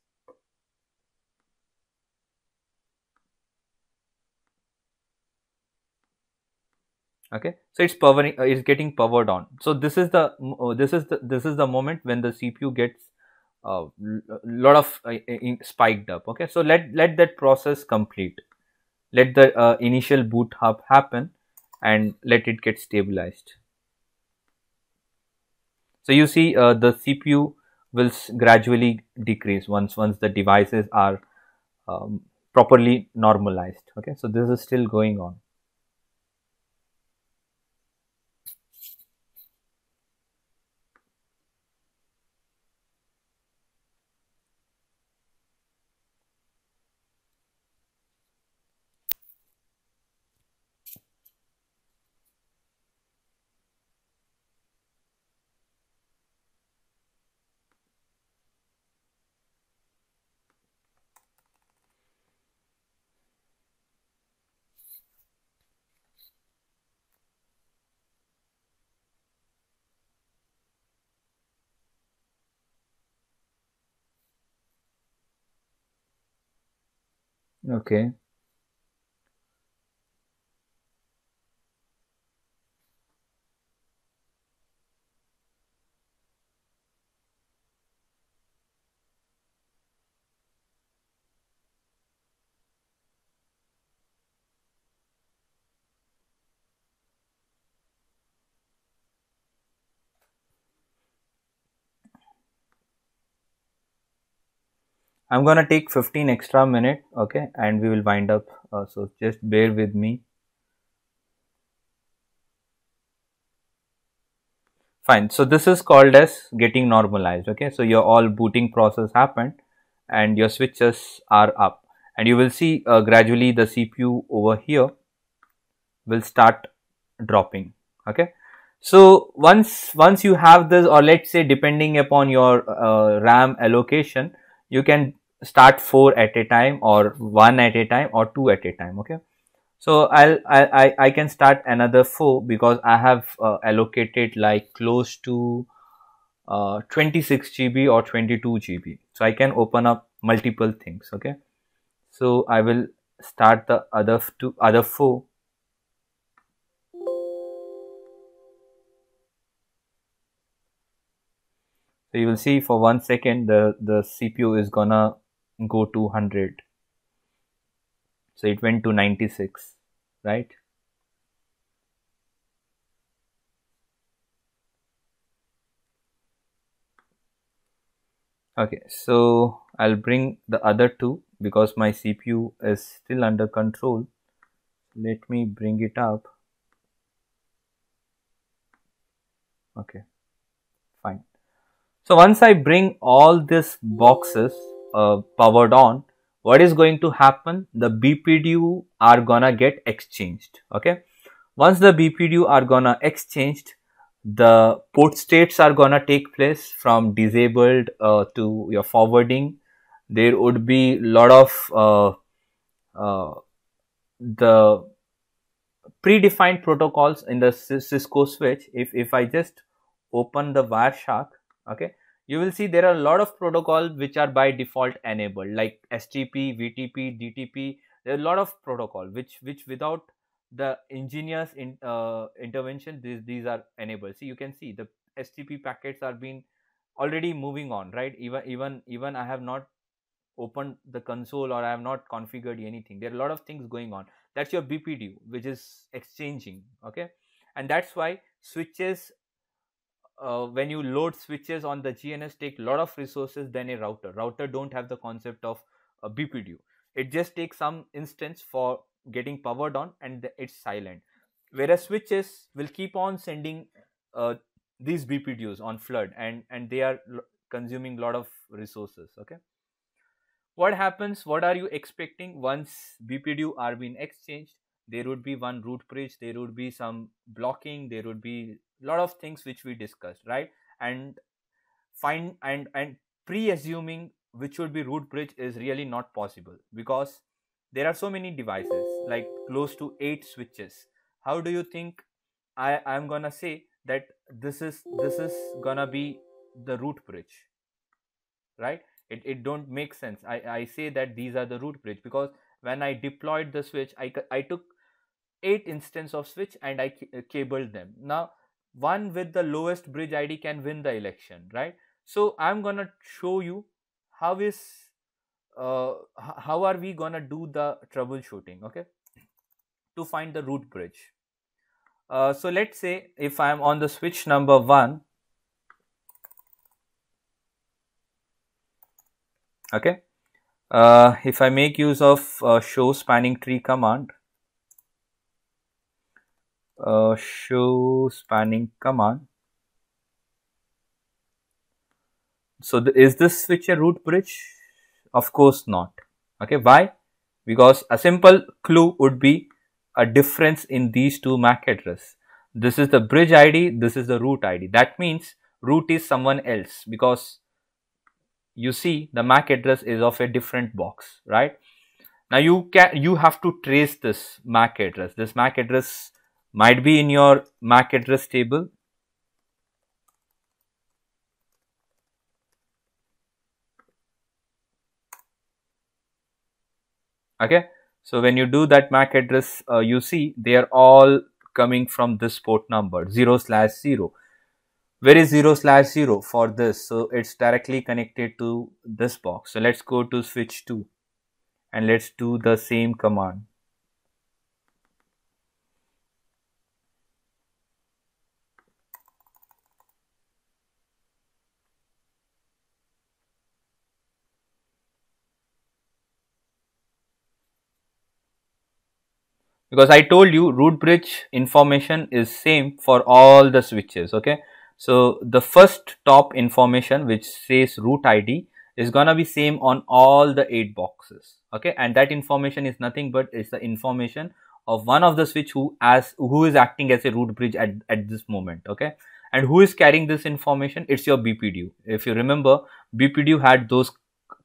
okay so it's powering uh, it's getting powered on so this is the uh, this is the this is the moment when the cpu gets a uh, lot of uh, spiked up okay so let let that process complete let the uh, initial boot up happen and let it get stabilized so you see the cpu will gradually decrease once once the devices are um, properly normalized okay so this is still going on Okay I'm gonna take 15 extra minute okay and we will wind up uh, so just bear with me fine so this is called as getting normalized okay so your all booting process happened and your switches are up and you will see uh, gradually the CPU over here will start dropping okay so once once you have this or let's say depending upon your uh, ram allocation you can start four at a time or one at a time or two at a time okay so i'll i i can start another four because i have uh, allocated like close to uh, 26 gb or 22 gb so i can open up multiple things okay so i will start the other two other four So you will see for one second the, the CPU is gonna go to 100 so it went to 96 right okay so i'll bring the other two because my cpu is still under control let me bring it up okay fine so once i bring all these boxes uh, powered on what is going to happen the bpdu are gonna get exchanged okay once the bpdu are gonna exchanged the port states are gonna take place from disabled uh, to your forwarding there would be lot of uh, uh, the predefined protocols in the cisco switch if if i just open the wireshark okay you will see there are a lot of protocols which are by default enabled like STP, VTP, DTP. There are a lot of protocol which which without the engineer's in, uh, intervention these these are enabled. See you can see the STP packets are being already moving on right even even even I have not opened the console or I have not configured anything. There are a lot of things going on. That's your BPDU which is exchanging okay and that's why switches uh, when you load switches on the GNS take a lot of resources than a router. Router don't have the concept of a uh, BPDU. It just takes some instance for getting powered on and the, it's silent. Whereas switches will keep on sending uh, these BPDUs on flood and, and they are consuming a lot of resources. Okay. What happens? What are you expecting once BPDU are being exchanged? there would be one root bridge there would be some blocking there would be a lot of things which we discussed right and find and and pre-assuming which would be root bridge is really not possible because there are so many devices like close to eight switches how do you think i i'm gonna say that this is this is gonna be the root bridge right it, it don't make sense I, I say that these are the root bridge because when i deployed the switch I, I took eight instance of switch and I cabled them. Now, one with the lowest bridge ID can win the election, right? So I'm gonna show you how is uh, how are we gonna do the troubleshooting, okay? To find the root bridge. Uh, so let's say if I am on the switch number one, okay. Uh, if I make use of uh, show spanning tree command, uh, show spanning command. So is this switch a root bridge? Of course not. Okay, why? Because a simple clue would be a difference in these two MAC address. This is the bridge ID, this is the root ID. That means root is someone else because you see the MAC address is of a different box, right? Now you can you have to trace this MAC address. This MAC address might be in your MAC address table. Okay, so when you do that MAC address, uh, you see they are all coming from this port number 0 slash 0. Where is 0 slash 0 for this? So it's directly connected to this box. So let's go to switch 2 and let's do the same command. because I told you root bridge information is same for all the switches okay. So, the first top information which says root ID is gonna be same on all the 8 boxes okay and that information is nothing but it's the information of one of the switch who as who is acting as a root bridge at, at this moment okay and who is carrying this information it's your bpdu if you remember bpdu had those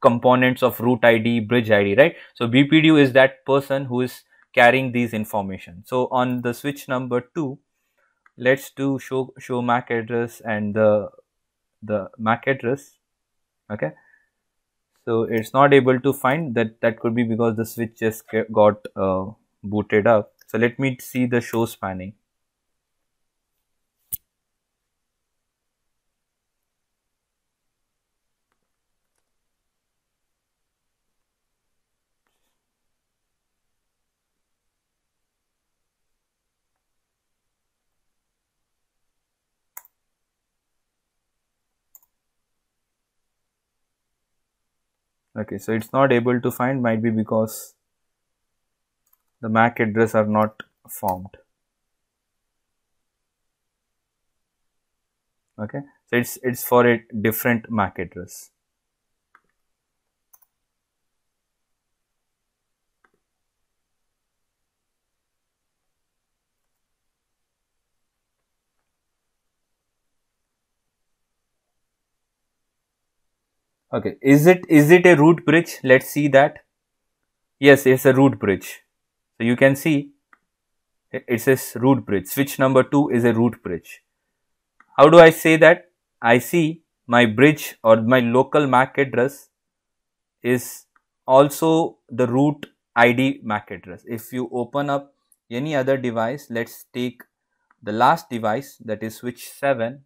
components of root id bridge id right so bpdu is that person who is carrying these information. So on the switch number 2, let's do show, show MAC address and the, the MAC address. Okay. So it's not able to find that that could be because the switch just got uh, booted up. So let me see the show spanning. okay so it's not able to find might be because the MAC address are not formed okay so it's it's for a different MAC address Okay, is it is it a root bridge? Let's see that. Yes, it's a root bridge. So you can see it says root bridge. Switch number 2 is a root bridge. How do I say that? I see my bridge or my local MAC address is also the root ID MAC address. If you open up any other device, let's take the last device that is switch 7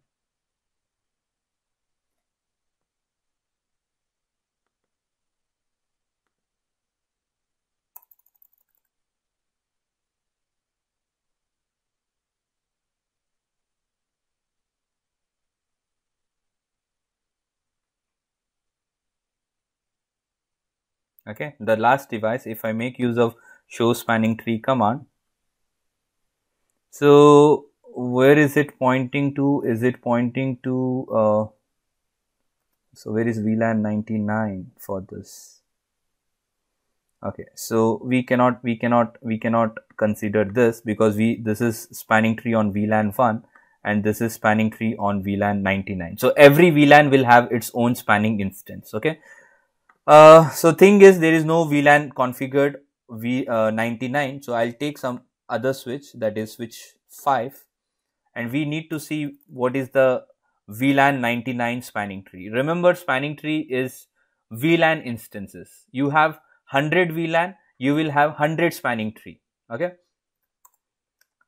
okay the last device if I make use of show spanning tree command so where is it pointing to is it pointing to uh, so where is VLAN 99 for this okay so we cannot we cannot we cannot consider this because we this is spanning tree on VLAN 1 and this is spanning tree on VLAN 99 so every VLAN will have its own spanning instance okay uh, so thing is there is no VLAN configured V99. Uh, so I'll take some other switch that is switch 5 and we need to see what is the VLAN 99 spanning tree. Remember spanning tree is VLAN instances. You have 100 VLAN, you will have 100 spanning tree. Okay.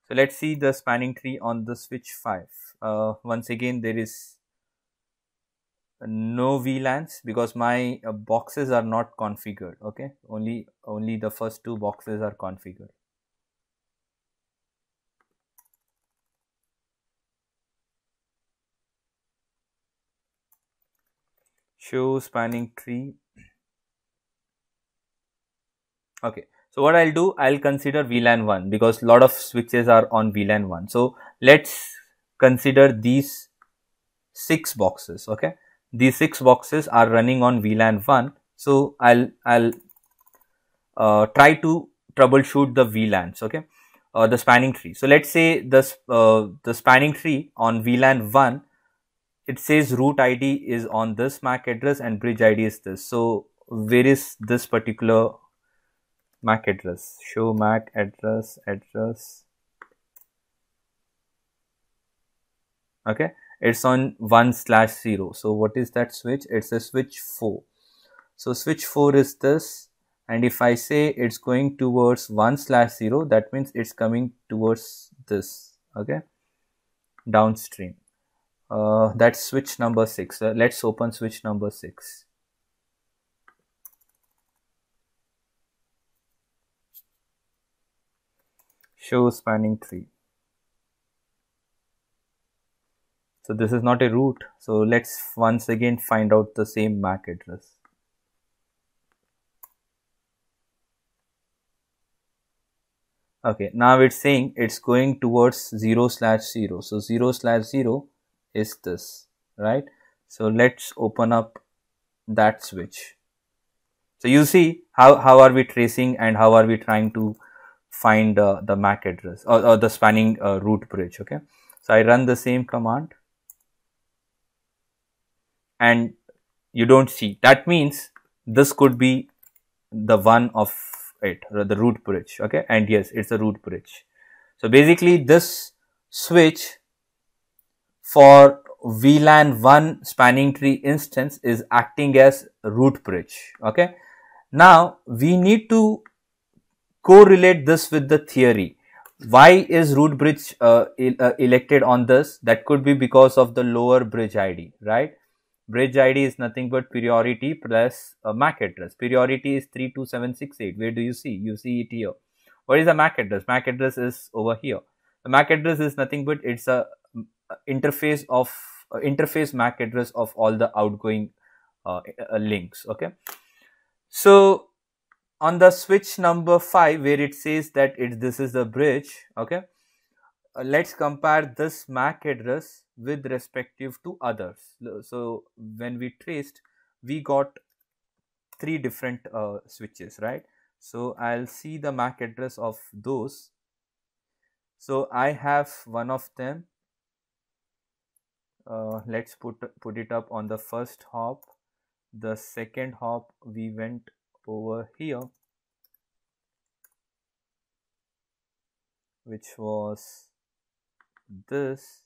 So let's see the spanning tree on the switch 5. Uh, once again, there is no VLANs because my uh, boxes are not configured okay only only the first two boxes are configured show spanning tree okay so what I'll do I'll consider VLAN 1 because lot of switches are on VLAN 1 so let's consider these six boxes okay these six boxes are running on VLAN 1. So, I'll, I'll uh, try to troubleshoot the VLANs, okay, uh, the spanning tree. So, let's say the uh, the spanning tree on VLAN 1, it says root ID is on this MAC address and bridge ID is this. So, where is this particular MAC address? Show MAC address, address, okay it's on 1 slash 0 so what is that switch it's a switch 4 so switch 4 is this and if I say it's going towards 1 slash 0 that means it's coming towards this okay downstream uh, that's switch number 6 uh, let's open switch number 6 show spanning tree So this is not a root. So let's once again find out the same MAC address. Okay, now it's saying it's going towards 0 slash 0. So 0 slash 0 is this, right? So let's open up that switch. So you see how, how are we tracing and how are we trying to find uh, the MAC address or, or the spanning uh, root bridge, okay? So I run the same command and you don't see. That means this could be the one of it, the root bridge, okay? And yes, it's a root bridge. So basically this switch for VLAN 1 spanning tree instance is acting as root bridge, okay? Now we need to correlate this with the theory. Why is root bridge uh, uh elected on this? That could be because of the lower bridge ID, right? Bridge ID is nothing but priority plus a MAC address. Priority is 32768. Where do you see? You see it here. What is the MAC address? MAC address is over here. The MAC address is nothing but it's a interface of uh, interface MAC address of all the outgoing uh, uh, links. Okay. So on the switch number 5 where it says that it this is the bridge okay let's compare this MAC address with respective to others. So when we traced, we got three different uh, switches, right? So I'll see the MAC address of those. So I have one of them. Uh, let's put put it up on the first hop. The second hop we went over here, which was this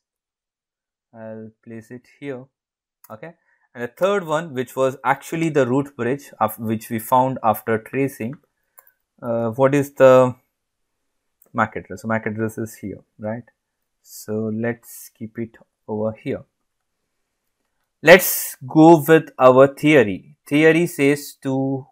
I'll place it here okay and the third one which was actually the root bridge of which we found after tracing uh, what is the MAC address so MAC address is here right so let's keep it over here let's go with our theory theory says to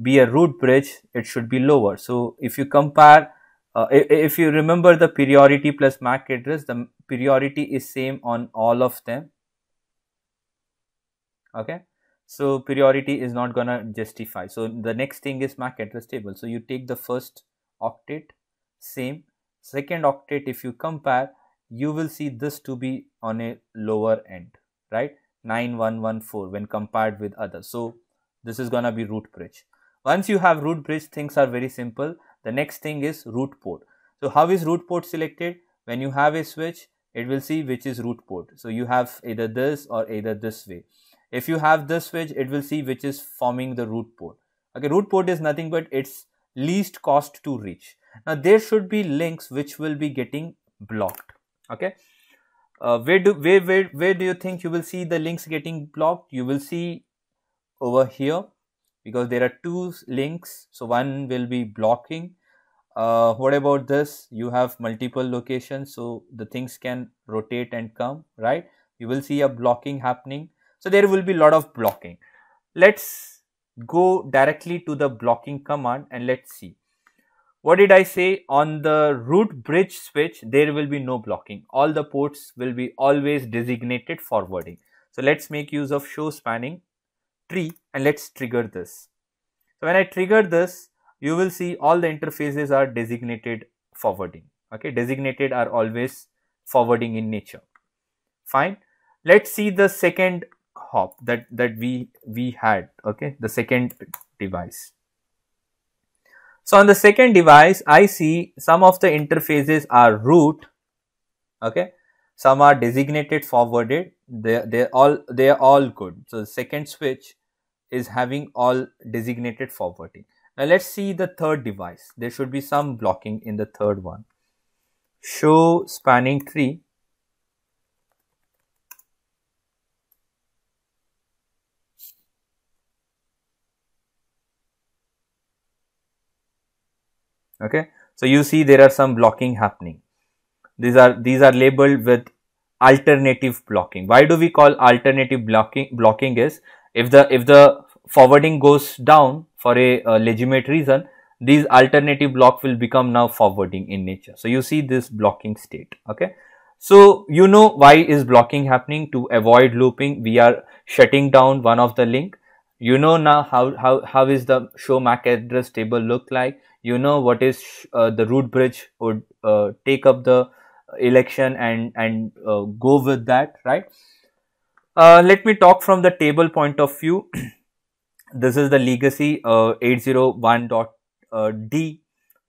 be a root bridge it should be lower so if you compare uh, if you remember the priority plus MAC address, the priority is same on all of them. Okay, so priority is not gonna justify. So the next thing is MAC address table. So you take the first octet, same second octet. If you compare, you will see this to be on a lower end, right? 9114 when compared with others. So this is gonna be root bridge. Once you have root bridge, things are very simple the next thing is root port. So how is root port selected? When you have a switch, it will see which is root port. So you have either this or either this way. If you have this switch, it will see which is forming the root port. Okay, root port is nothing but its least cost to reach. Now there should be links which will be getting blocked. Okay. Uh, where do where, where where do you think you will see the links getting blocked? You will see over here because there are two links. So one will be blocking. Uh, what about this? You have multiple locations, so the things can rotate and come, right? You will see a blocking happening. So there will be a lot of blocking. Let's go directly to the blocking command and let's see. What did I say? On the root bridge switch, there will be no blocking. All the ports will be always designated forwarding. So let's make use of show spanning tree and let's trigger this. So when I trigger this, you will see all the interfaces are designated forwarding. Okay, designated are always forwarding in nature. Fine. Let's see the second hop that that we we had. Okay, the second device. So on the second device, I see some of the interfaces are root. Okay, some are designated forwarded they they all they are all good. So the second switch is having all designated forwarding. Now let's see the third device. There should be some blocking in the third one. Show spanning tree. Okay, so you see there are some blocking happening. These are these are labeled with alternative blocking. Why do we call alternative blocking? Blocking is if the if the forwarding goes down for a legitimate reason, these alternative block will become now forwarding in nature. So you see this blocking state. Okay. So you know why is blocking happening to avoid looping. We are shutting down one of the link. You know now how how how is the show MAC address table look like. You know what is uh, the root bridge would uh, take up the election and and uh, go with that right uh, let me talk from the table point of view (clears throat) this is the legacy uh, 801.d uh,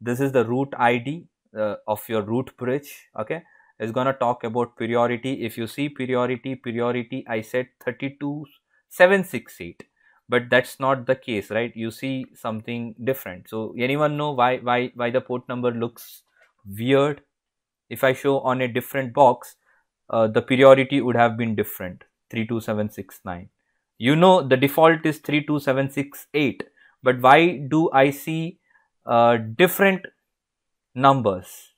this is the root id uh, of your root bridge okay is going to talk about priority if you see priority priority i said 32768 but that's not the case right you see something different so anyone know why why why the port number looks weird if I show on a different box, uh, the priority would have been different 32769. You know the default is 32768, but why do I see uh, different numbers?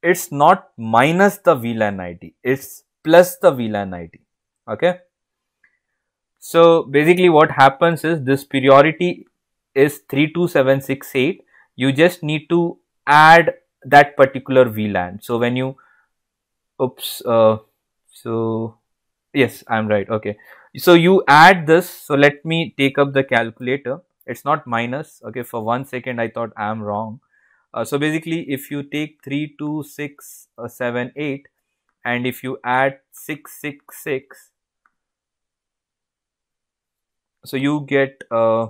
It's not minus the VLAN ID, it's plus the VLAN ID. Okay. So basically what happens is this priority is 32768. You just need to add that particular VLAN. So when you, oops, uh, so yes, I'm right. Okay. So you add this. So let me take up the calculator. It's not minus. Okay. For one second, I thought I'm wrong. Uh, so basically if you take three two six uh, seven eight, uh, and if you add six six six so you get uh,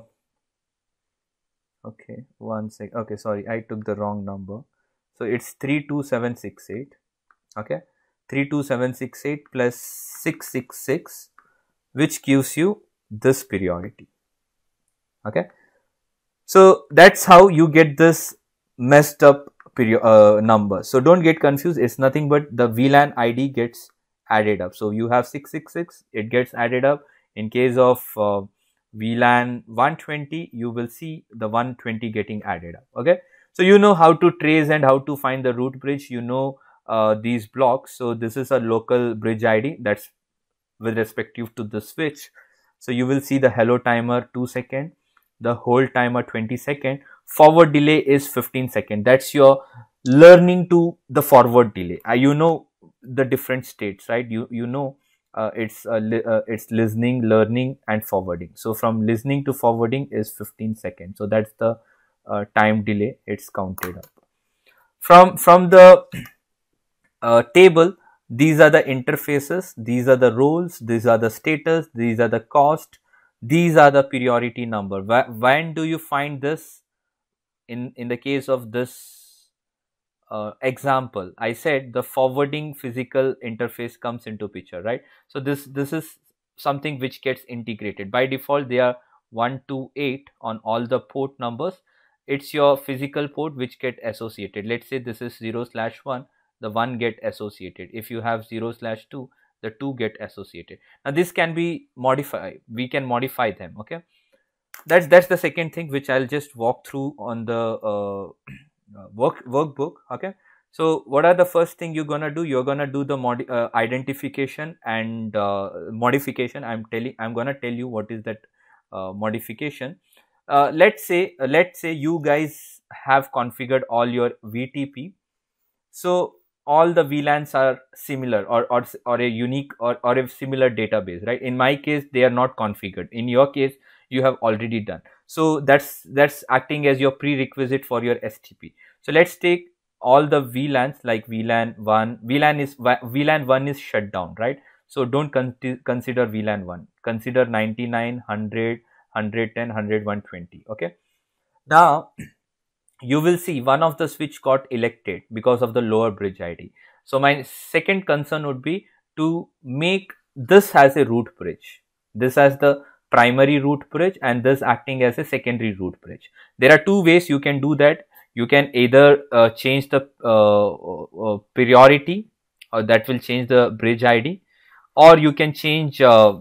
okay one sec okay sorry i took the wrong number so it's 32768 okay 32768 plus 666 which gives you this priority okay so that's how you get this messed up period uh, number so don't get confused it's nothing but the vlan id gets added up so you have 666 it gets added up in case of uh, VLAN 120, you will see the 120 getting added up. Okay. So you know how to trace and how to find the root bridge. You know uh, these blocks. So this is a local bridge ID that's with respective to the switch. So you will see the hello timer 2 second, the hold timer 20 second, forward delay is 15 second. That's your learning to the forward delay. Uh, you know the different states, right? You, you know uh, it's uh, li- uh, it's listening learning and forwarding so from listening to forwarding is 15 seconds so that's the uh, time delay it's counted up from from the uh, table these are the interfaces these are the roles these are the status these are the cost these are the priority number Wh when do you find this in in the case of this uh, example i said the forwarding physical interface comes into picture right so this this is something which gets integrated by default they are 128 on all the port numbers it's your physical port which get associated let's say this is 0 slash 1 the 1 get associated if you have 0 slash 2 the 2 get associated now this can be modified we can modify them okay that's that's the second thing which i'll just walk through on the uh, uh, work workbook okay so what are the first thing you're gonna do you're gonna do the mod uh, identification and uh, modification i'm telling i'm gonna tell you what is that uh, modification uh, let's say uh, let's say you guys have configured all your vtp so all the vlans are similar or or, or a unique or, or a similar database right in my case they are not configured in your case you have already done so that's that's acting as your prerequisite for your stp so let's take all the vlans like vlan 1 vlan is vlan 1 is shut down right so don't con consider vlan 1 consider 99 100 110 100 120 okay now (clears throat) you will see one of the switch got elected because of the lower bridge id so my second concern would be to make this as a root bridge this as the primary root bridge and thus acting as a secondary root bridge. There are two ways you can do that. You can either uh, change the uh, uh, uh priority or that will change the bridge ID or you can change uh,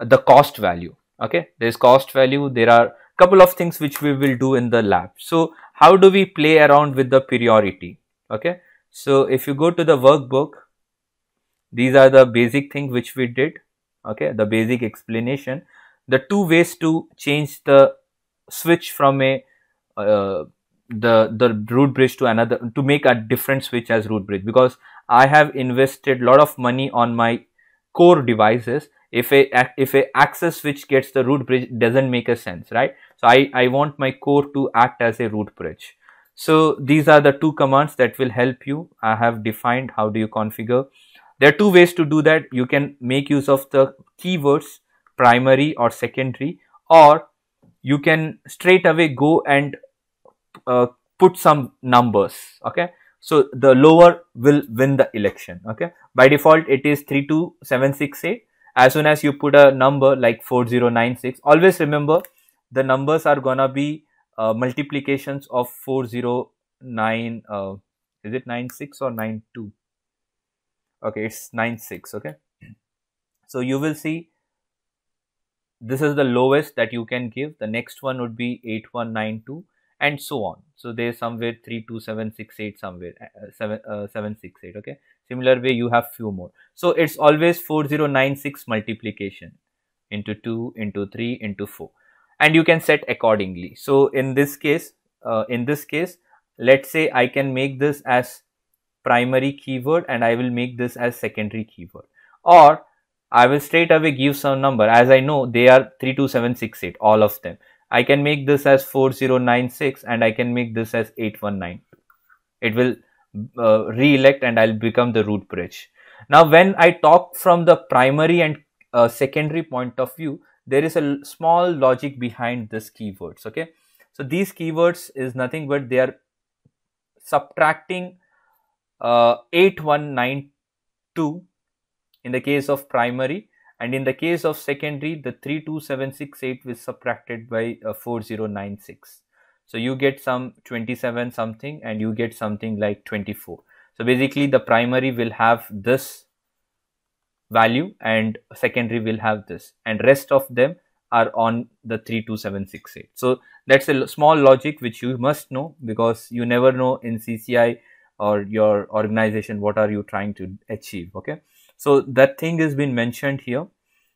the cost value. Okay, there is cost value. There are couple of things which we will do in the lab. So, how do we play around with the priority? Okay, so if you go to the workbook, these are the basic things which we did. Okay, the basic explanation the two ways to change the switch from a uh, the the root bridge to another to make a different switch as root bridge because I have invested lot of money on my core devices. If a if a access switch gets the root bridge doesn't make a sense, right? So I, I want my core to act as a root bridge. So these are the two commands that will help you. I have defined how do you configure. There are two ways to do that. You can make use of the keywords primary or secondary or you can straight away go and uh, put some numbers okay so the lower will win the election okay by default it is 32768 as soon as you put a number like 4096 always remember the numbers are gonna be uh, multiplications of 409 uh, is it 96 or 92 okay it's 96 okay so you will see this is the lowest that you can give the next one would be 8192 and so on so there's somewhere 32768 somewhere uh, uh, 7 uh, 768 okay similar way you have few more so it's always 4096 multiplication into 2 into 3 into 4 and you can set accordingly so in this case uh, in this case let's say i can make this as primary keyword and i will make this as secondary keyword or I will straight away give some number as I know they are 32768 all of them. I can make this as 4096 and I can make this as 819. It will uh, re-elect and I'll become the root bridge. Now when I talk from the primary and uh, secondary point of view, there is a small logic behind this keywords, okay. So these keywords is nothing but they are subtracting uh, 8192 in the case of primary and in the case of secondary the 32768 was subtracted by uh, 4096 so you get some 27 something and you get something like 24 so basically the primary will have this value and secondary will have this and rest of them are on the 32768 so that's a small logic which you must know because you never know in cci or your organization what are you trying to achieve okay so that thing has been mentioned here.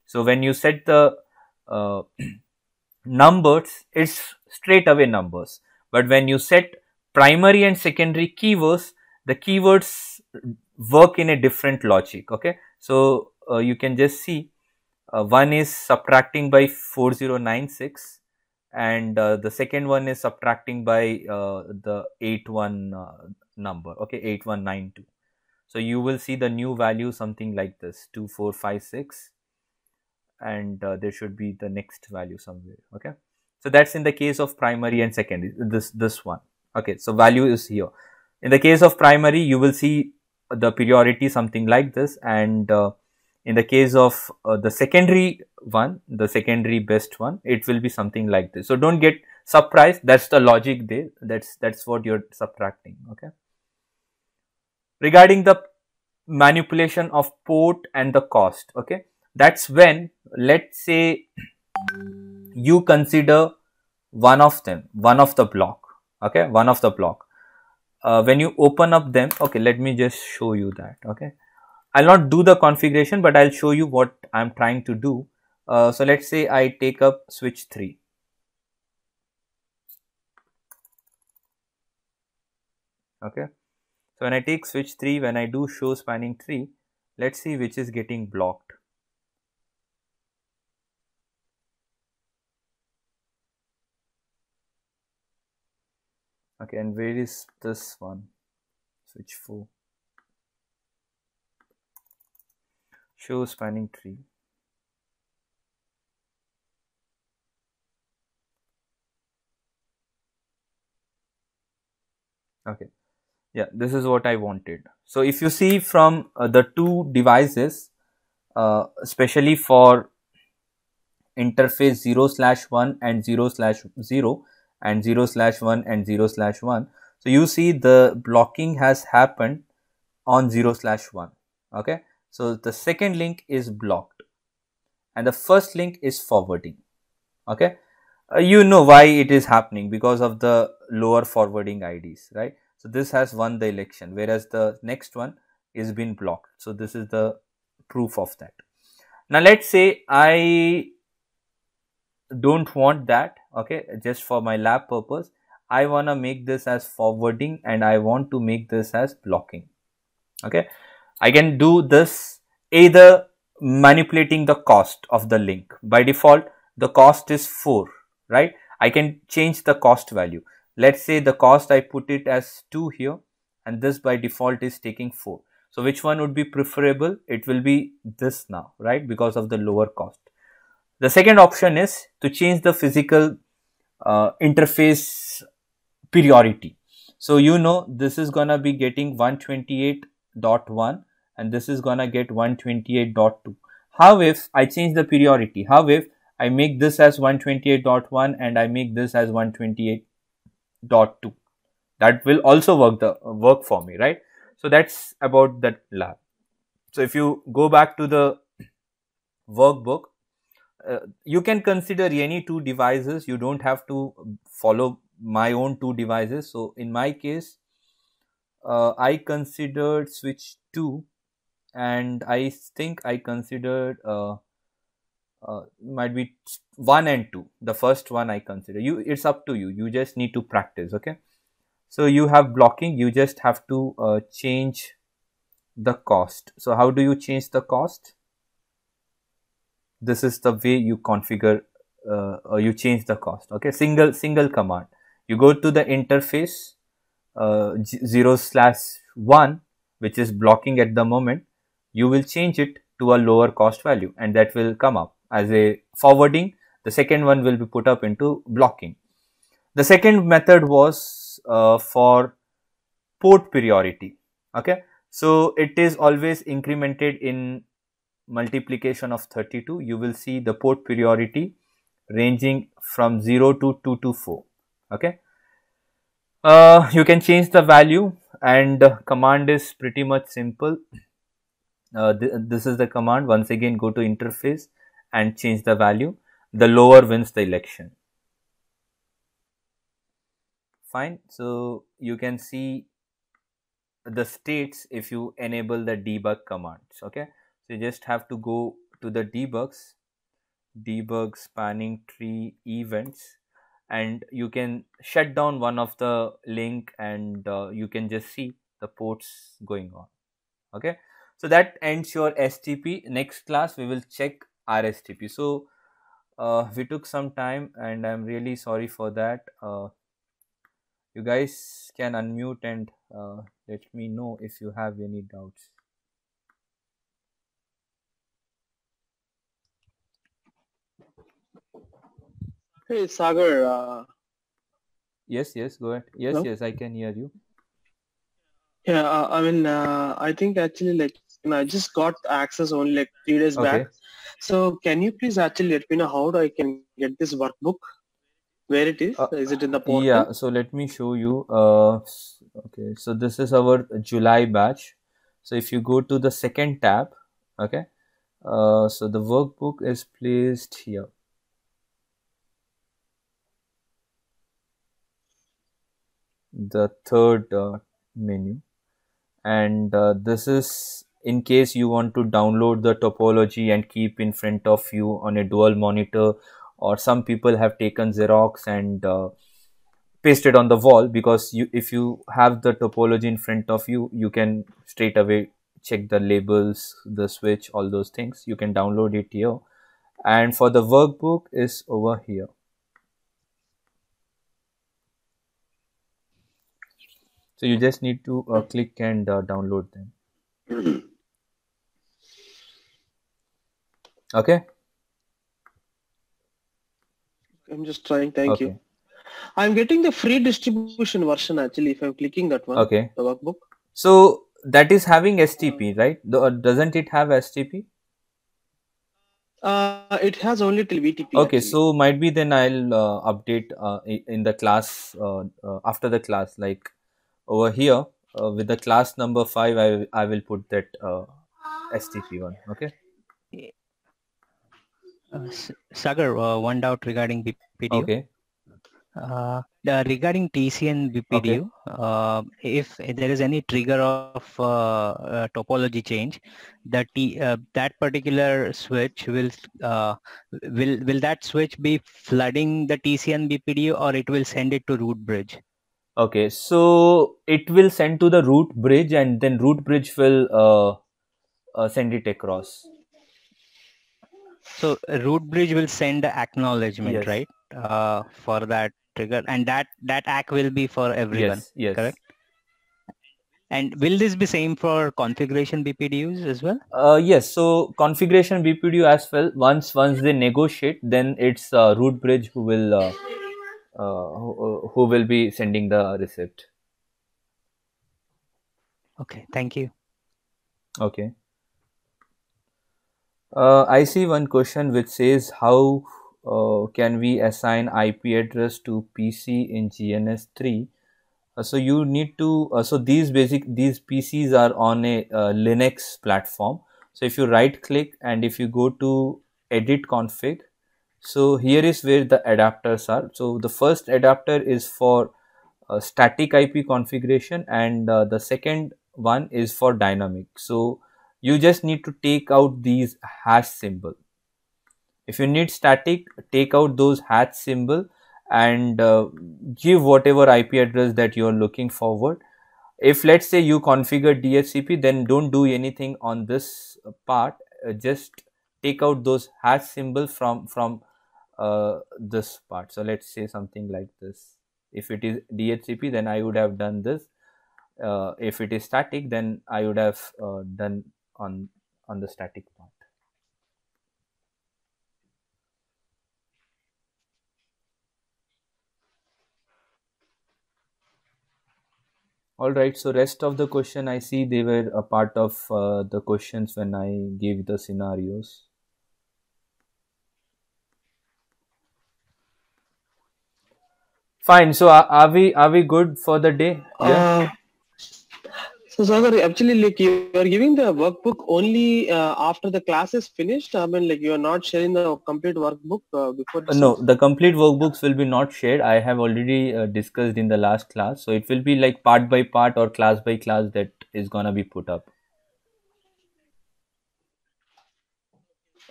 So when you set the uh, (clears throat) numbers, it's straight away numbers. But when you set primary and secondary keywords, the keywords work in a different logic. Okay. So uh, you can just see uh, one is subtracting by 4096 and uh, the second one is subtracting by uh, the 81 uh, number okay 8192 so you will see the new value something like this 2456 and uh, there should be the next value somewhere okay so that's in the case of primary and secondary this this one okay so value is here in the case of primary you will see the priority something like this and uh, in the case of uh, the secondary one the secondary best one it will be something like this so don't get surprised that's the logic there that's that's what you're subtracting okay regarding the manipulation of port and the cost okay that's when let's say you consider one of them one of the block okay one of the block uh, when you open up them okay let me just show you that okay i'll not do the configuration but i'll show you what i'm trying to do uh, so let's say i take up switch 3 okay so when I take switch 3, when I do show spanning tree, let's see which is getting blocked. Okay, and where is this one? Switch 4. Show spanning tree. Okay yeah this is what i wanted so if you see from uh, the two devices uh, especially for interface 0 slash 1 and 0 slash 0 and 0 slash 1 and 0 slash 1 so you see the blocking has happened on 0 slash 1 okay so the second link is blocked and the first link is forwarding okay uh, you know why it is happening because of the lower forwarding ids right so this has won the election, whereas the next one is been blocked. So this is the proof of that. Now let's say I don't want that, okay, just for my lab purpose. I want to make this as forwarding and I want to make this as blocking, okay. I can do this either manipulating the cost of the link. By default, the cost is 4, right? I can change the cost value let's say the cost I put it as 2 here and this by default is taking 4. So which one would be preferable? It will be this now, right? Because of the lower cost. The second option is to change the physical uh, interface priority. So you know this is gonna be getting 128.1 and this is gonna get 128.2. How if I change the priority? How if I make this as 128.1 and I make this as 128? dot 2 that will also work the work for me right so that's about that lab so if you go back to the workbook uh, you can consider any two devices you don't have to follow my own two devices so in my case uh, i considered switch 2 and i think i considered uh, uh, might be one and two the first one i consider you it's up to you you just need to practice okay so you have blocking you just have to uh, change the cost so how do you change the cost this is the way you configure uh, or you change the cost okay single single command you go to the interface uh, 0 slash 1 which is blocking at the moment you will change it to a lower cost value and that will come up as a forwarding. The second one will be put up into blocking. The second method was uh, for port priority. Okay, so it is always incremented in multiplication of 32. You will see the port priority ranging from 0 to 2 to 4. Okay, uh, you can change the value and the command is pretty much simple. Uh, th this is the command once again go to interface and change the value, the lower wins the election. Fine. So, you can see the states if you enable the debug commands. Okay. So, you just have to go to the debugs, debug spanning tree events and you can shut down one of the link and uh, you can just see the ports going on okay so that ends your stp next class we will check RSTP. So uh, we took some time and I'm really sorry for that. Uh, you guys can unmute and uh, let me know if you have any doubts. Hey Sagar. Uh, yes, yes, go ahead. Yes, yes, I can hear you. Yeah, uh, I mean, uh, I think actually, like, you know, I just got access only like three days okay. back so can you please actually let me know how I can get this workbook? Where it is? Uh, is it in the portal? Yeah. So let me show you. Uh, okay. So this is our July batch. So if you go to the second tab, okay. Uh, so the workbook is placed here. The third uh, menu, and uh, this is in case you want to download the topology and keep in front of you on a dual monitor or some people have taken xerox and uh, pasted on the wall because you if you have the topology in front of you you can straight away check the labels the switch all those things you can download it here and for the workbook is over here so you just need to uh, click and uh, download them mm-hmm. Okay. I'm just trying. Thank okay. you. I'm getting the free distribution version actually. If I'm clicking that one, okay, the workbook. So that is having STP, uh, right? The, uh, doesn't it have STP? Uh, it has only till VTP. Okay, actually. so might be then I'll uh, update uh, in the class uh, after the class, like over here with the class number five. I I will put that STP one. Okay. Uh, Sagar, uh, one doubt regarding BPDU. Okay. Uh, regarding TC and BPDU, okay. Uh, if there is any trigger of uh, topology change, that that particular switch will will will that switch be flooding the TC and BPDU, or it will send it to root bridge? Okay, so it will send to the root bridge, and then root bridge will send it across. So root bridge will send the acknowledgement, yes. right? Uh, for that trigger and that, that ACK will be for everyone, yes, yes. correct? And will this be same for configuration BPDUs as well? Uh, yes. So configuration BPDU as well. Once once they negotiate, then it's uh, root bridge who will uh, uh who, uh, who will be sending the receipt. Okay. Thank you. Okay. Uh, I see one question which says how uh, can we assign IP address to PC in GNS3? Uh, so you need to uh, so these basic these PCs are on a uh, Linux platform. So if you right click and if you go to edit config, so here is where the adapters are. So the first adapter is for uh, static IP configuration and the second one is for dynamic. So you just need to take out these hash symbol if you need static take out those hash symbol and uh, give whatever IP address that you are looking forward. If let's say you configure DHCP, then don't do anything on this part. Uh, just take out those hash symbol from from uh, this part. So let's say something like this. If it is DHCP, then I would have done this. Uh, if it is static, then I would have uh, done on on the static part. All right, so rest of the question I see they were a part of uh, the questions when I gave the scenarios. Fine, so are, are we are we good for the day? Yeah. Uh so Sagar, actually like you are giving the workbook only uh, after the class is finished. I mean like you are not sharing the complete workbook uh, before. The no, the complete workbooks will be not shared. I have already uh, discussed in the last class. So it will be like part by part or class by class that is gonna be put up.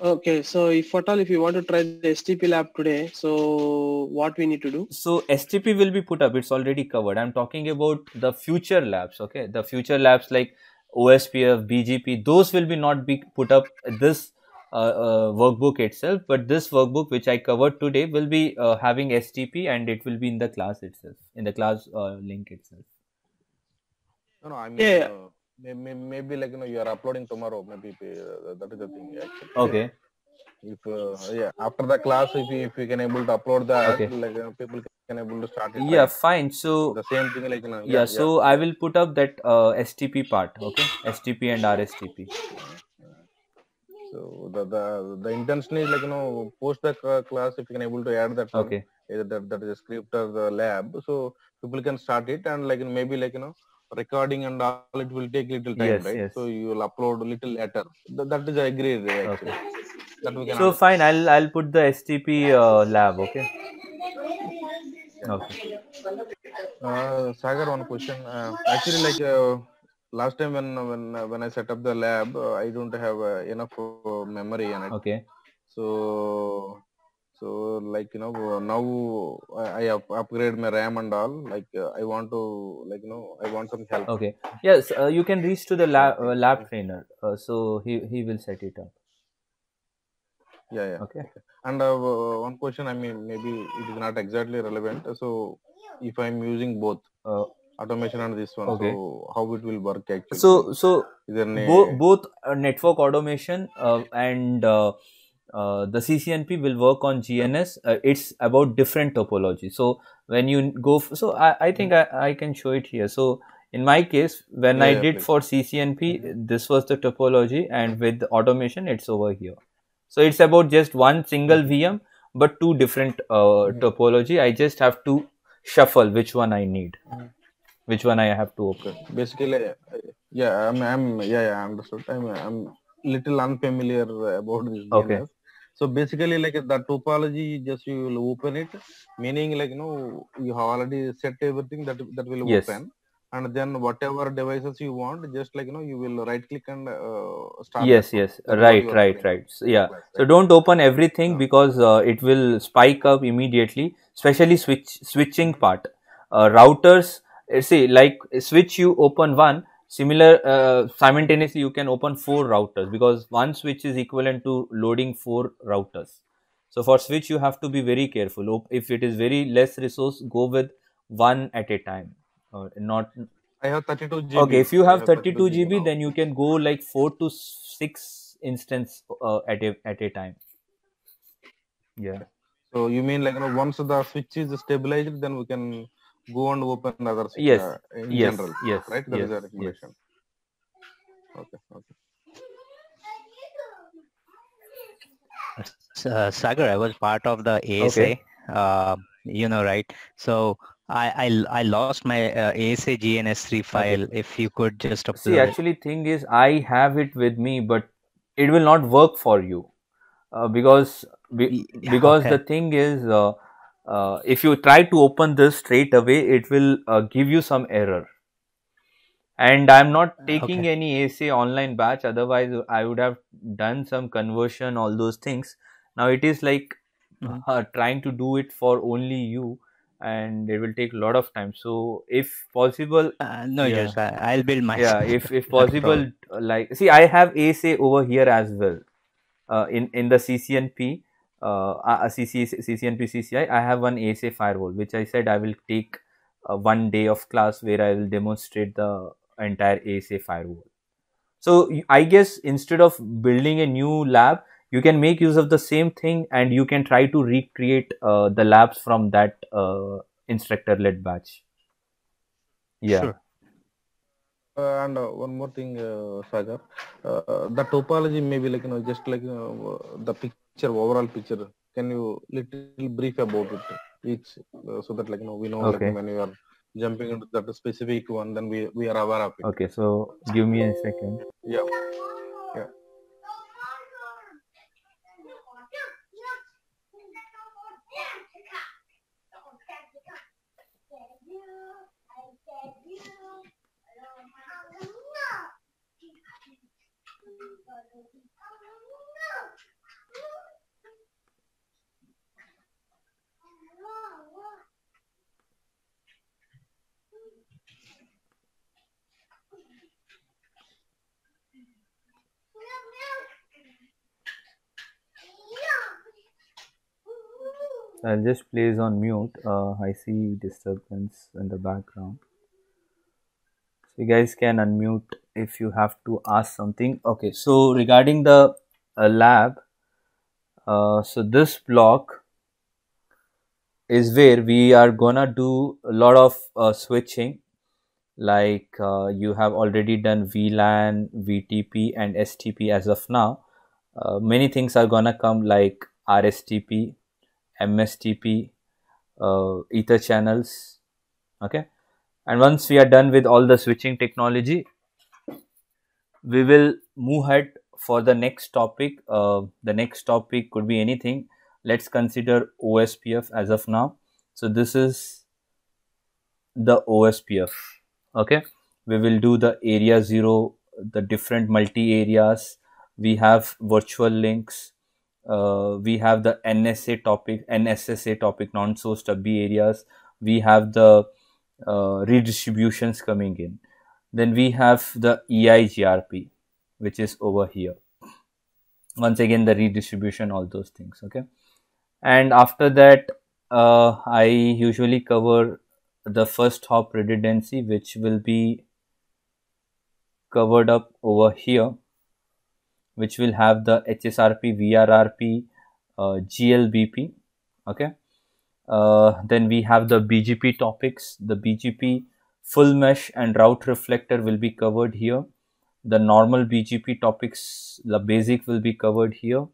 Okay, so if at all if you want to try the STP lab today, so what we need to do? So STP will be put up. It's already covered. I'm talking about the future labs. Okay, the future labs like OSPF, BGP, those will be not be put up this uh, uh, workbook itself. But this workbook which I covered today will be uh, having STP and it will be in the class itself, in the class uh, link itself. No, no, I mean. Yeah. Uh, maybe, maybe like you know you are uploading tomorrow maybe uh, that is the thing actually. okay if uh, yeah after the class if you, if you can able to upload that okay. like you uh, know, people can able to start it, yeah right? fine so the same thing like you know, yeah, yeah so yeah. i will put up that uh, stp part okay stp and rstp so the, the the intention is like you know post the class if you can able to add that okay one, either that, that is a script or the lab so people can start it and like maybe like you know recording and all it will take little time yes, right yes. so you will upload little later Th- that is i agree okay. so understand. fine i'll i'll put the stp uh, lab okay okay uh, sagar one question uh, actually like uh, last time when when when i set up the lab uh, i don't have uh, enough memory in it okay so so like you know now i up upgrade my ram and all like uh, i want to like you know i want some help okay yes uh, you can reach to the lab, uh, lab trainer uh, so he he will set it up yeah yeah okay, and uh, one question i mean maybe it is not exactly relevant so if i'm using both uh, automation and this one okay. so how it will work actually so so bo- both network automation and uh, the CCNP will work on GNS. Uh, it's about different topology. So when you go, so I, I think I, I can show it here. So in my case, when yeah, I did please. for CCNP, mm-hmm. this was the topology and with automation, it's over here. So it's about just one single VM, mm-hmm. but two different uh, mm-hmm. topology. I just have to shuffle which one I need, which one I have to open. Basically, uh, yeah, I'm, I'm yeah, yeah, I'm, I'm little unfamiliar about this. Okay. So basically like the topology, just you will open it, meaning like, you know, you have already set everything that, that will yes. open. And then whatever devices you want, just like, you know, you will right click and uh, start. Yes, yes. Right, right, right. So, yeah. so don't open everything yeah. because uh, it will spike up immediately, especially switch switching part. Uh, routers, uh, see like switch you open one similar uh, simultaneously you can open four routers because one switch is equivalent to loading four routers so for switch you have to be very careful if it is very less resource go with one at a time or not i have 32 gb okay if you have, have 32, 32 GB, then you can go like four to six instance uh, at a at a time yeah so you mean like you know, once the switch is stabilized then we can go and open other yes uh, in yes. general yes right that yes. is a recommendation yes. okay okay uh, Sagar, I was part of the ASA. Okay. Uh, you know, right? So I I, I lost my uh, ASA GNS3 file. Okay. If you could just upload. See, actually, thing is, I have it with me, but it will not work for you uh, because be, (laughs) because okay. the thing is. Uh, uh, if you try to open this straight away it will uh, give you some error and i'm not ah, taking okay. any asa online batch otherwise i would have done some conversion all those things now it is like mm-hmm. uh, trying to do it for only you and it will take a lot of time so if possible uh, no yeah. yes i'll build my yeah if if (laughs) possible uh, like see i have asa over here as well in in the ccnp uh, CC, CCNP CCI, I have one ASA firewall, which I said I will take uh, one day of class where I will demonstrate the entire ASA firewall. So I guess instead of building a new lab, you can make use of the same thing and you can try to recreate uh, the labs from that uh, instructor led batch. Yeah. Sure. Uh, and uh, one more thing, uh, Sagar, uh, the topology may be like you know just like uh, the picture picture, overall picture, can you little brief about it each uh, so that like you know we know okay. like, when you are jumping into that specific one, then we we are aware of it. Okay, so give me a second. Yeah. I'll just place on mute. Uh, I see disturbance in the background. So you guys can unmute if you have to ask something. Okay, so regarding the uh, lab, uh, so this block is where we are gonna do a lot of uh, switching like uh, you have already done VLAN, VTP and STP as of now. Uh, many things are gonna come like RSTP, mstp uh, ether channels okay and once we are done with all the switching technology we will move ahead for the next topic uh, the next topic could be anything let's consider ospf as of now so this is the ospf okay we will do the area 0 the different multi areas we have virtual links uh, we have the NSA topic, NSSA topic, non-source stubby areas. We have the uh, redistributions coming in. Then we have the EIGRP, which is over here. Once again, the redistribution, all those things. Okay, and after that, uh, I usually cover the first hop redundancy, which will be covered up over here which will have the HSRP, VRRP, uh, GLBP. Okay. Uh, then we have the BGP topics. The BGP full mesh and route reflector will be covered here. The normal BGP topics, the basic will be covered here.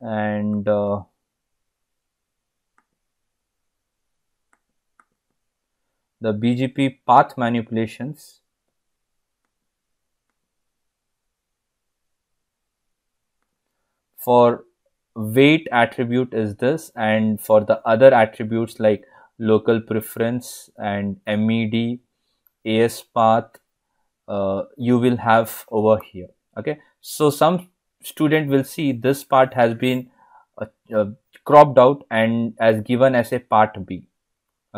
And uh, the BGP path manipulations for weight attribute is this and for the other attributes like local preference and med as path uh, you will have over here okay so some student will see this part has been uh, uh, cropped out and as given as a part b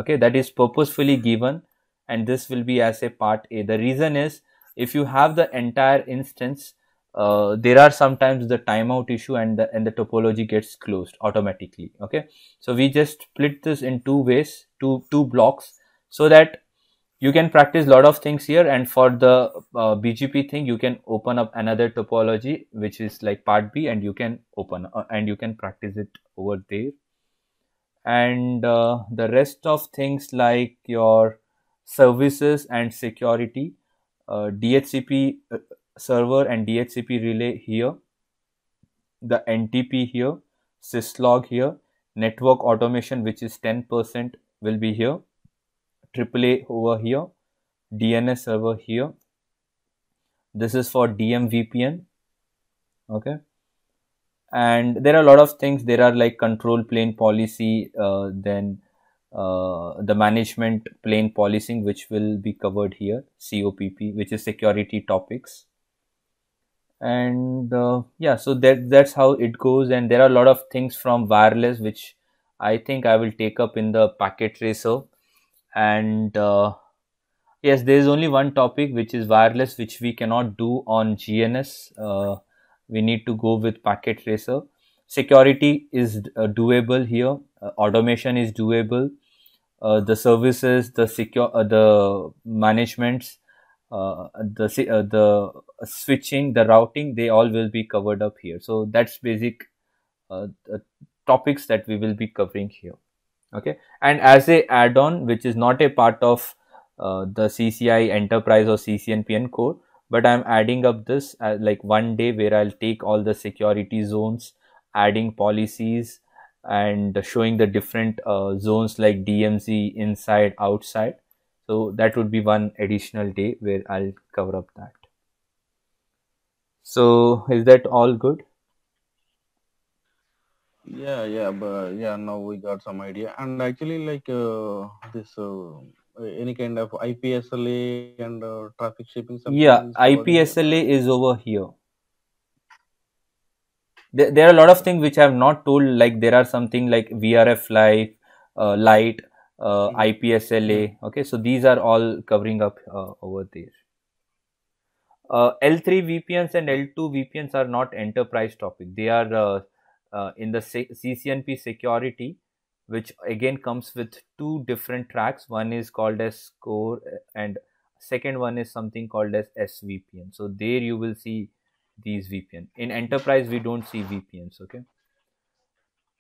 okay that is purposefully given and this will be as a part a the reason is if you have the entire instance uh, there are sometimes the timeout issue and the, and the topology gets closed automatically okay so we just split this in two ways two two blocks so that you can practice a lot of things here and for the uh, bgp thing you can open up another topology which is like part b and you can open uh, and you can practice it over there and uh, the rest of things like your services and security uh, dhcp uh, server and DHCP relay here, the NTP here, syslog here, network automation which is 10% will be here, AAA over here, DNS server here. This is for DMVPN. Okay. And there are a lot of things. There are like control plane policy, uh, then uh, the management plane policing, which will be covered here, COPP, which is security topics and uh, yeah so that that's how it goes and there are a lot of things from wireless which i think i will take up in the packet tracer and uh, yes there is only one topic which is wireless which we cannot do on gns uh, we need to go with packet tracer security is uh, doable here uh, automation is doable uh, the services the secure the managements uh, the uh, the switching, the routing, they all will be covered up here. So that's basic uh, topics that we will be covering here. Okay, and as a add-on, which is not a part of uh, the CCI Enterprise or CCNPN core, but I'm adding up this uh, like one day where I'll take all the security zones, adding policies, and showing the different uh, zones like DMZ inside, outside so that would be one additional day where i'll cover up that so is that all good yeah yeah but yeah now we got some idea and actually like uh, this uh, any kind of ipsla and uh, traffic shaping yeah ipsla is over here there, are a lot of things which i have not told like there are something like vrf light uh, light uh, hmm. IPSLA. Hmm. Okay, so these are all covering up uh, over there. Uh, L3 VPNs and L2 VPNs are not enterprise topic. They are uh, uh, in the CCNP security, which again comes with two different tracks. One is called as core uh, and second one is something called as SVPN. So there you will see these VPN. In enterprise, we don't see VPNs. Okay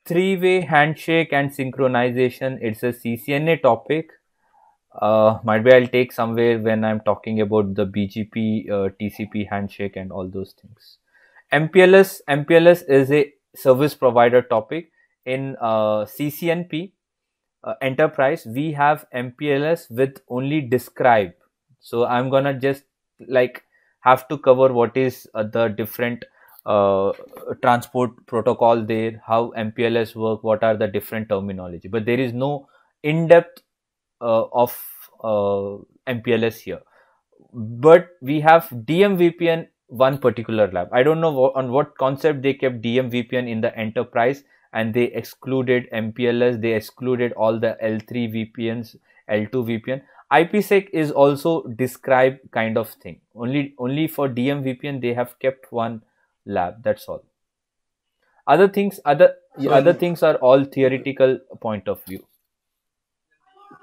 three-way handshake and synchronization it's a ccna topic uh, might be i'll take somewhere when i'm talking about the bgp uh, tcp handshake and all those things mpls mpls is a service provider topic in uh, ccnp uh, enterprise we have mpls with only describe so i'm gonna just like have to cover what is uh, the different uh, transport protocol there, how MPLS work, what are the different terminology. But there is no in-depth uh, of uh, MPLS here. But we have DMVPN one particular lab. I don't know what, on what concept they kept DMVPN in the enterprise and they excluded MPLS, they excluded all the L3 VPNs, L2 VPN. IPsec is also described kind of thing. Only only for DMVPN they have kept one lab that's all other things other so, other things are all theoretical point of view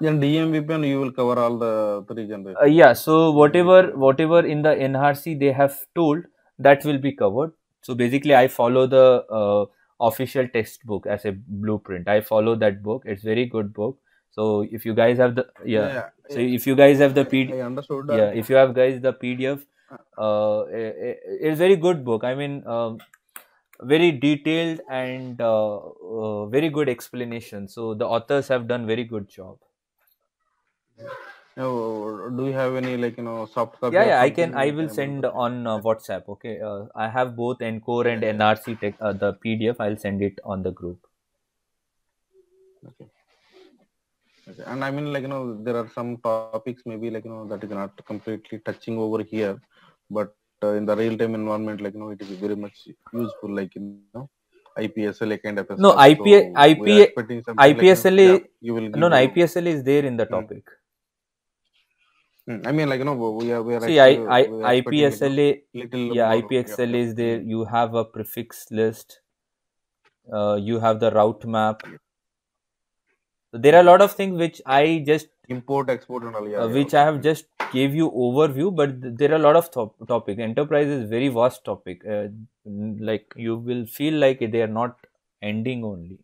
in DMVPN you will cover all the three generations. Uh, yeah, so whatever whatever in the NRC they have told that will be covered. So basically, I follow the uh, official textbook as a blueprint. I follow that book. It's very good book. So if you guys have the yeah, yeah, yeah. so if you guys have the PDF, yeah, if you have guys the PDF, uh, it, it's very good book i mean um, very detailed and uh, uh, very good explanation so the authors have done very good job no, do you have any like you know soft copy yeah, yeah i can i will send on uh, whatsapp okay uh, i have both encore and nrc tech, uh, the pdf i'll send it on the group okay okay and i mean like you know there are some topics maybe like you know that is not completely touching over here but uh, in the real time environment, like you know, it is very much useful. Like you know, IPSL kind of no IP, so IP, IPSL like, yeah, you will no, no IPSL is there in the hmm. topic. Hmm, I mean, like you know, we are we are see actually, I, I, are IPSLA little yeah more, IPXLA yeah. is there. You have a prefix list. Uh, you have the route map. So there are a lot of things which I just import export and all. Yeah, uh, which yeah. I have just gave you overview but there are a lot of top- enterprise is very vast topic uh, like you will feel like they are not ending only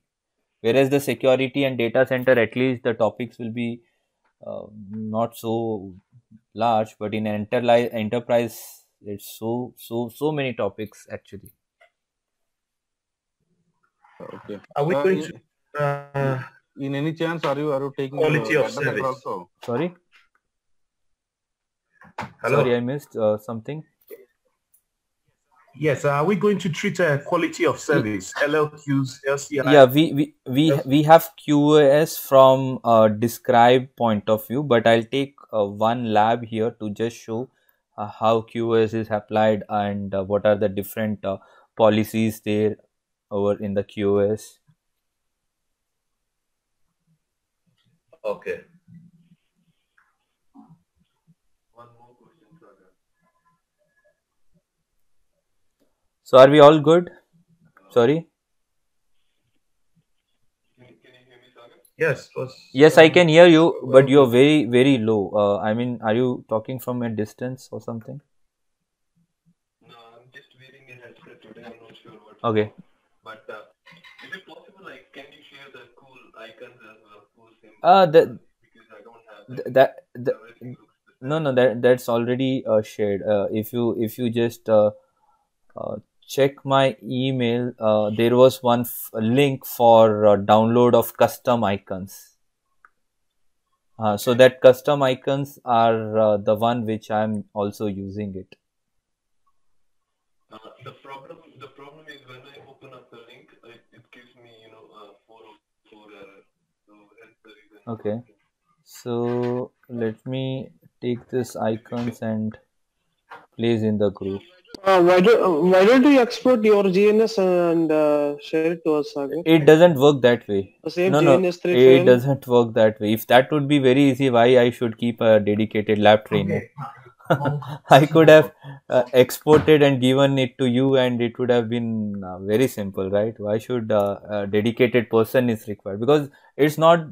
whereas the security and data center at least the topics will be uh, not so large but in enterprise enterprise it's so so so many topics actually okay are we uh, going to uh, in any chance are you are you taking quality of service also sorry Hello? Sorry, I missed uh, something. Yes, uh, are we going to treat a uh, quality of service, LLQs, LCI? Yeah, we we we, we have QoS from a uh, describe point of view, but I'll take uh, one lab here to just show uh, how QoS is applied and uh, what are the different policies there over in the QoS. Okay. So are we all good? Sorry. Yes, yes, I can hear you, but you're very, very low. Uh, I mean, are you talking from a distance or something? No, I'm just wearing a headset today. I'm not sure what. Okay. But uh, is it possible? Like, can you share the cool icons as well, cool Uh, the, because I don't have that. that, that no, no, that that's already uh, shared. Uh, if you if you just uh, uh check my email, uh, there was one f- link for uh, download of custom icons. Uh, so that custom icons are uh, the one which I'm also using it. Uh, the problem, the problem is when I open up the link, uh, it, it gives me, you know, uh, four error. So that's the reason. Okay. So let me take this icons and place in the group. Uh, why, do, why don't you export your GNS and uh, share it to us? Again? It doesn't work that way. no, GNS no, it doesn't work that way. If that would be very easy, why I should keep a dedicated lab trainer? Okay. (laughs) I could have uh, exported and given it to you, and it would have been uh, very simple, right? Why should uh, a dedicated person is required? Because it's not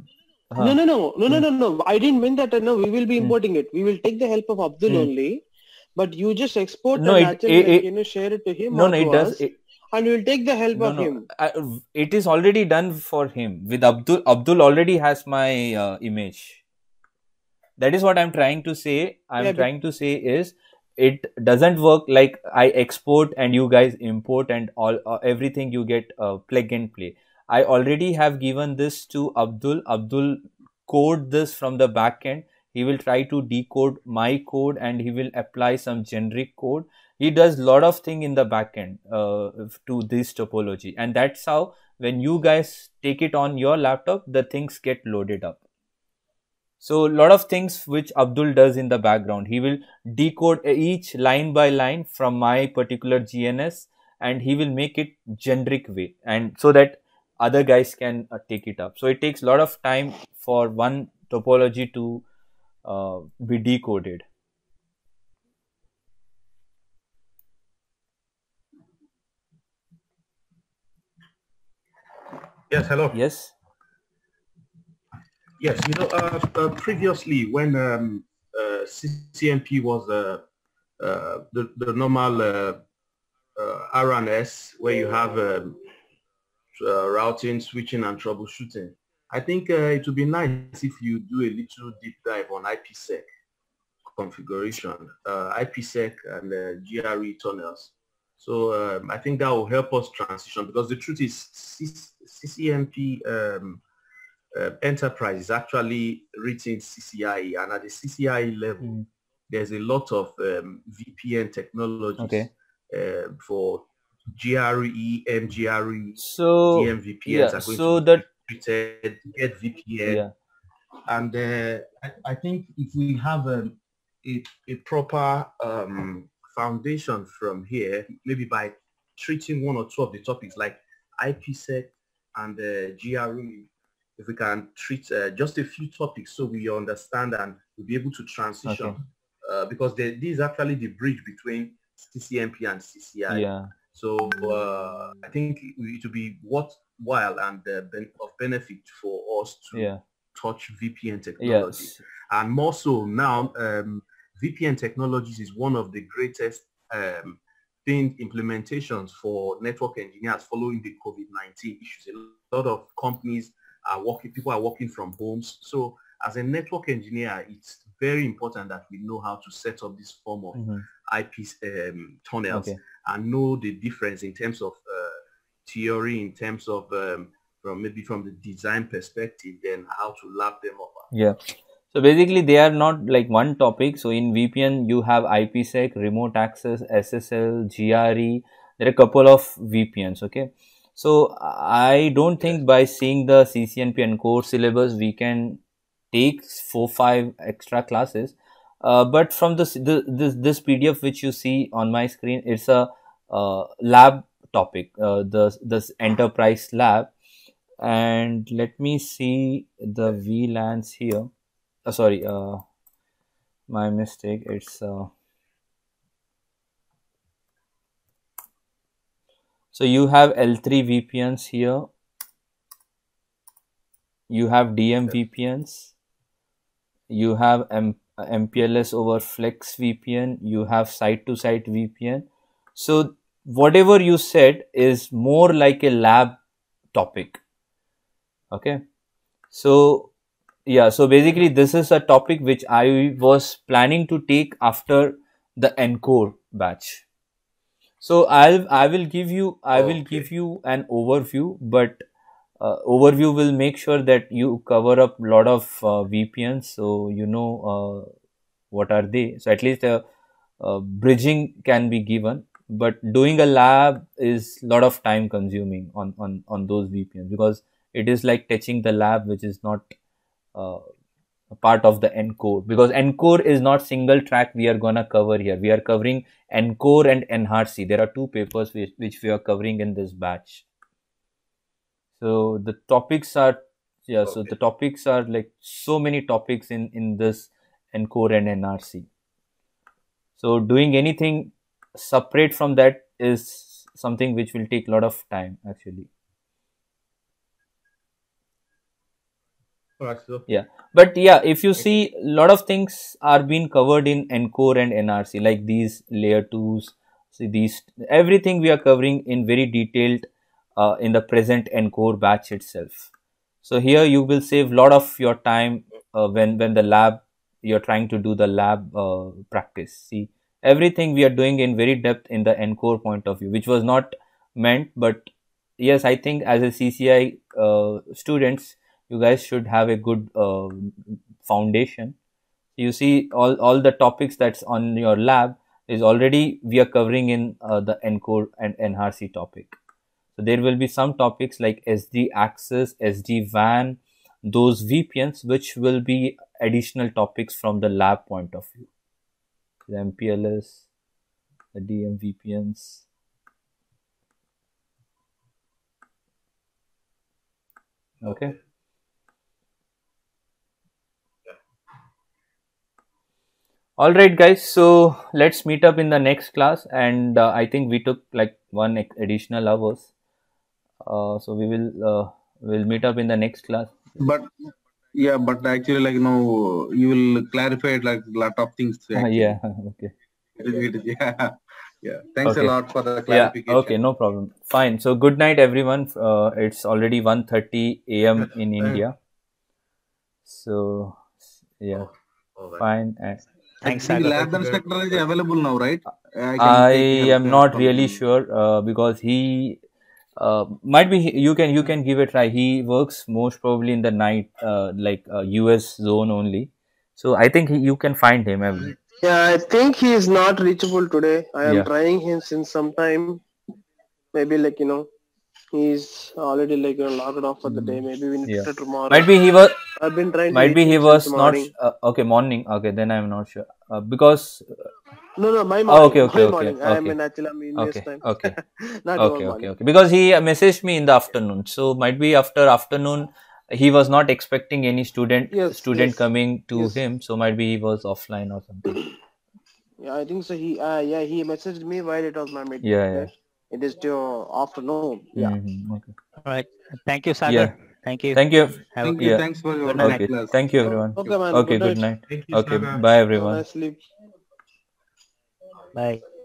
Huh. No, no, no, no, no, no, no. I didn't mean that. No, we will be hmm. importing it. We will take the help of Abdul hmm. only but you just export no, it, natural, it, like, it, you know, share it to him. No, no, it does. it, and we'll take the help no, of no. him. I, it is already done for him with Abdul. Abdul already has my uh, image. That is what I'm trying to say. I'm yeah, trying but... to say is it doesn't work like I export and you guys import and all uh, everything you get uh, plug and play. I already have given this to Abdul. Abdul code this from the backend he will try to decode my code and he will apply some generic code he does lot of thing in the backend uh, to this topology and that's how when you guys take it on your laptop the things get loaded up so lot of things which abdul does in the background he will decode each line by line from my particular gns and he will make it generic way and so that other guys can uh, take it up so it takes lot of time for one topology to uh, be decoded yes hello yes yes you know uh, uh, previously when um, uh, was uh, uh, the, the normal RNS where you have um, routing switching and troubleshooting I think uh, it would be nice if you do a little deep dive on IPsec configuration, uh, IPsec and uh, GRE tunnels. So um, I think that will help us transition because the truth is CCMP um, uh, enterprise is actually written CCIE and at the CCIE level, mm. there's a lot of um, VPN technologies okay. uh, for GRE, MGRE, so, DMVPNs. Yeah, so that restricted, get VPN. Yeah. And uh, I, I, think if we have a, um, a, a proper um, foundation from here, maybe by treating one or two of the topics like IPsec and uh, GRE, if we can treat uh, just a few topics so we understand and we'll be able to transition okay. uh, because this is actually the bridge between CCMP and CCI. Yeah. So uh, I think it will be worthwhile and uh, of benefit for us to yeah. touch VPN technology. Yes. And more so now, um, VPN technologies is one of the greatest um, thing implementations for network engineers following the COVID-19 issues. A lot of companies are working, people are working from homes. So as a network engineer, it's very important that we know how to set up this form of mm -hmm eyepiece um, tunnels okay. and know the difference in terms of uh, theory, in terms of um, from maybe from the design perspective, then how to lap them up. Yeah. So basically, they are not like one topic. So in VPN, you have IPsec, remote access, SSL, GRE. There are a couple of VPNs. Okay. So I don't think by seeing the CCNP and core syllabus, we can take four five extra classes uh, but from this, this this PDF which you see on my screen, it's a uh, lab topic, uh, the this enterprise lab, and let me see the VLANs here. Oh, sorry, uh, my mistake. It's uh, so you have L3 VPNs here. You have DM VPNs. You have M MPLS over Flex VPN, you have site to site VPN. So, whatever you said is more like a lab topic. Okay. So, yeah, so basically, this is a topic which I was planning to take after the Encore batch. So I'll I will give you I okay. will give you an overview, but uh, overview will make sure that you cover up a lot of uh, VPNs so you know uh, what are they. So at least a uh, bridging can be given but doing a lab is lot of time consuming on, on, on those VPNs because it is like touching the lab which is not uh, part of the encore because encore is not single track we are gonna cover here we are covering encore and nrc there are two papers which, which we are covering in this batch so the topics are yeah okay. so the topics are like so many topics in in this encore and nrc so doing anything separate from that is something which will take a lot of time actually Right, so. Yeah, but yeah, if you see, a lot of things are being covered in Encore and NRC, like these layer twos, see these everything we are covering in very detailed uh, in the present and core batch itself. So here you will save a lot of your time uh, when, when the lab, you're trying to do the lab uh, practice. See, everything we are doing in very depth in the Encore point of view, which was not meant, but yes, I think as a CCI uh, students, you guys should have a good uh, foundation. You see all, all the topics that's on your lab is already we are covering in uh, the Encore and NRC topic. So there will be some topics like SD access, SD WAN, those VPNs, which will be additional topics from the lab point of view. The MPLS, the DM VPNs. Okay. all right guys so let's meet up in the next class and uh, i think we took like one additional hours uh, so we will uh, will meet up in the next class but yeah but actually like you know you will clarify like lot of things (laughs) yeah okay yeah (laughs) yeah thanks okay. a lot for the clarification yeah. okay no problem fine so good night everyone uh, it's already 1.30 a.m (laughs) in india so yeah oh, oh fine and Thanks, Actually, lab inspector is available now, right? I, I am not really sure uh, because he uh, might be you can you can give it a try. He works most probably in the night, uh, like uh, US zone only. So I think he, you can find him. Every. Yeah, I think he is not reachable today. I am yeah. trying him since some time. Maybe like you know, he's already like you know, logged off for the day. Mm. Maybe we need yeah. to tomorrow. Might be he was. I've been trying. Might be he was not. Uh, okay, morning. Okay, then I'm not sure uh, because uh, no, no, my oh, morning. Oh, okay, okay, my okay, morning. okay. I mean, actually, I mean, okay, time. okay, (laughs) Not okay, okay, okay. Because he uh, messaged me in the afternoon, so might be after afternoon he was not expecting any student yes, student yes, coming to yes. him, so might be he was offline or something. (clears throat) Yeah, I think so. He, uh, yeah, he messaged me while it was my meeting. Yeah, yeah. It is your afternoon. Yeah. Mm-hmm. Okay. All right. Thank you, Sagar. Yeah. Thank you. Thank you. Have Thank you. Yeah. Thanks for your okay. Night, okay. Thank you, everyone. Okay, man. Okay, good, night. You, okay, Sagar. bye, everyone. Bye.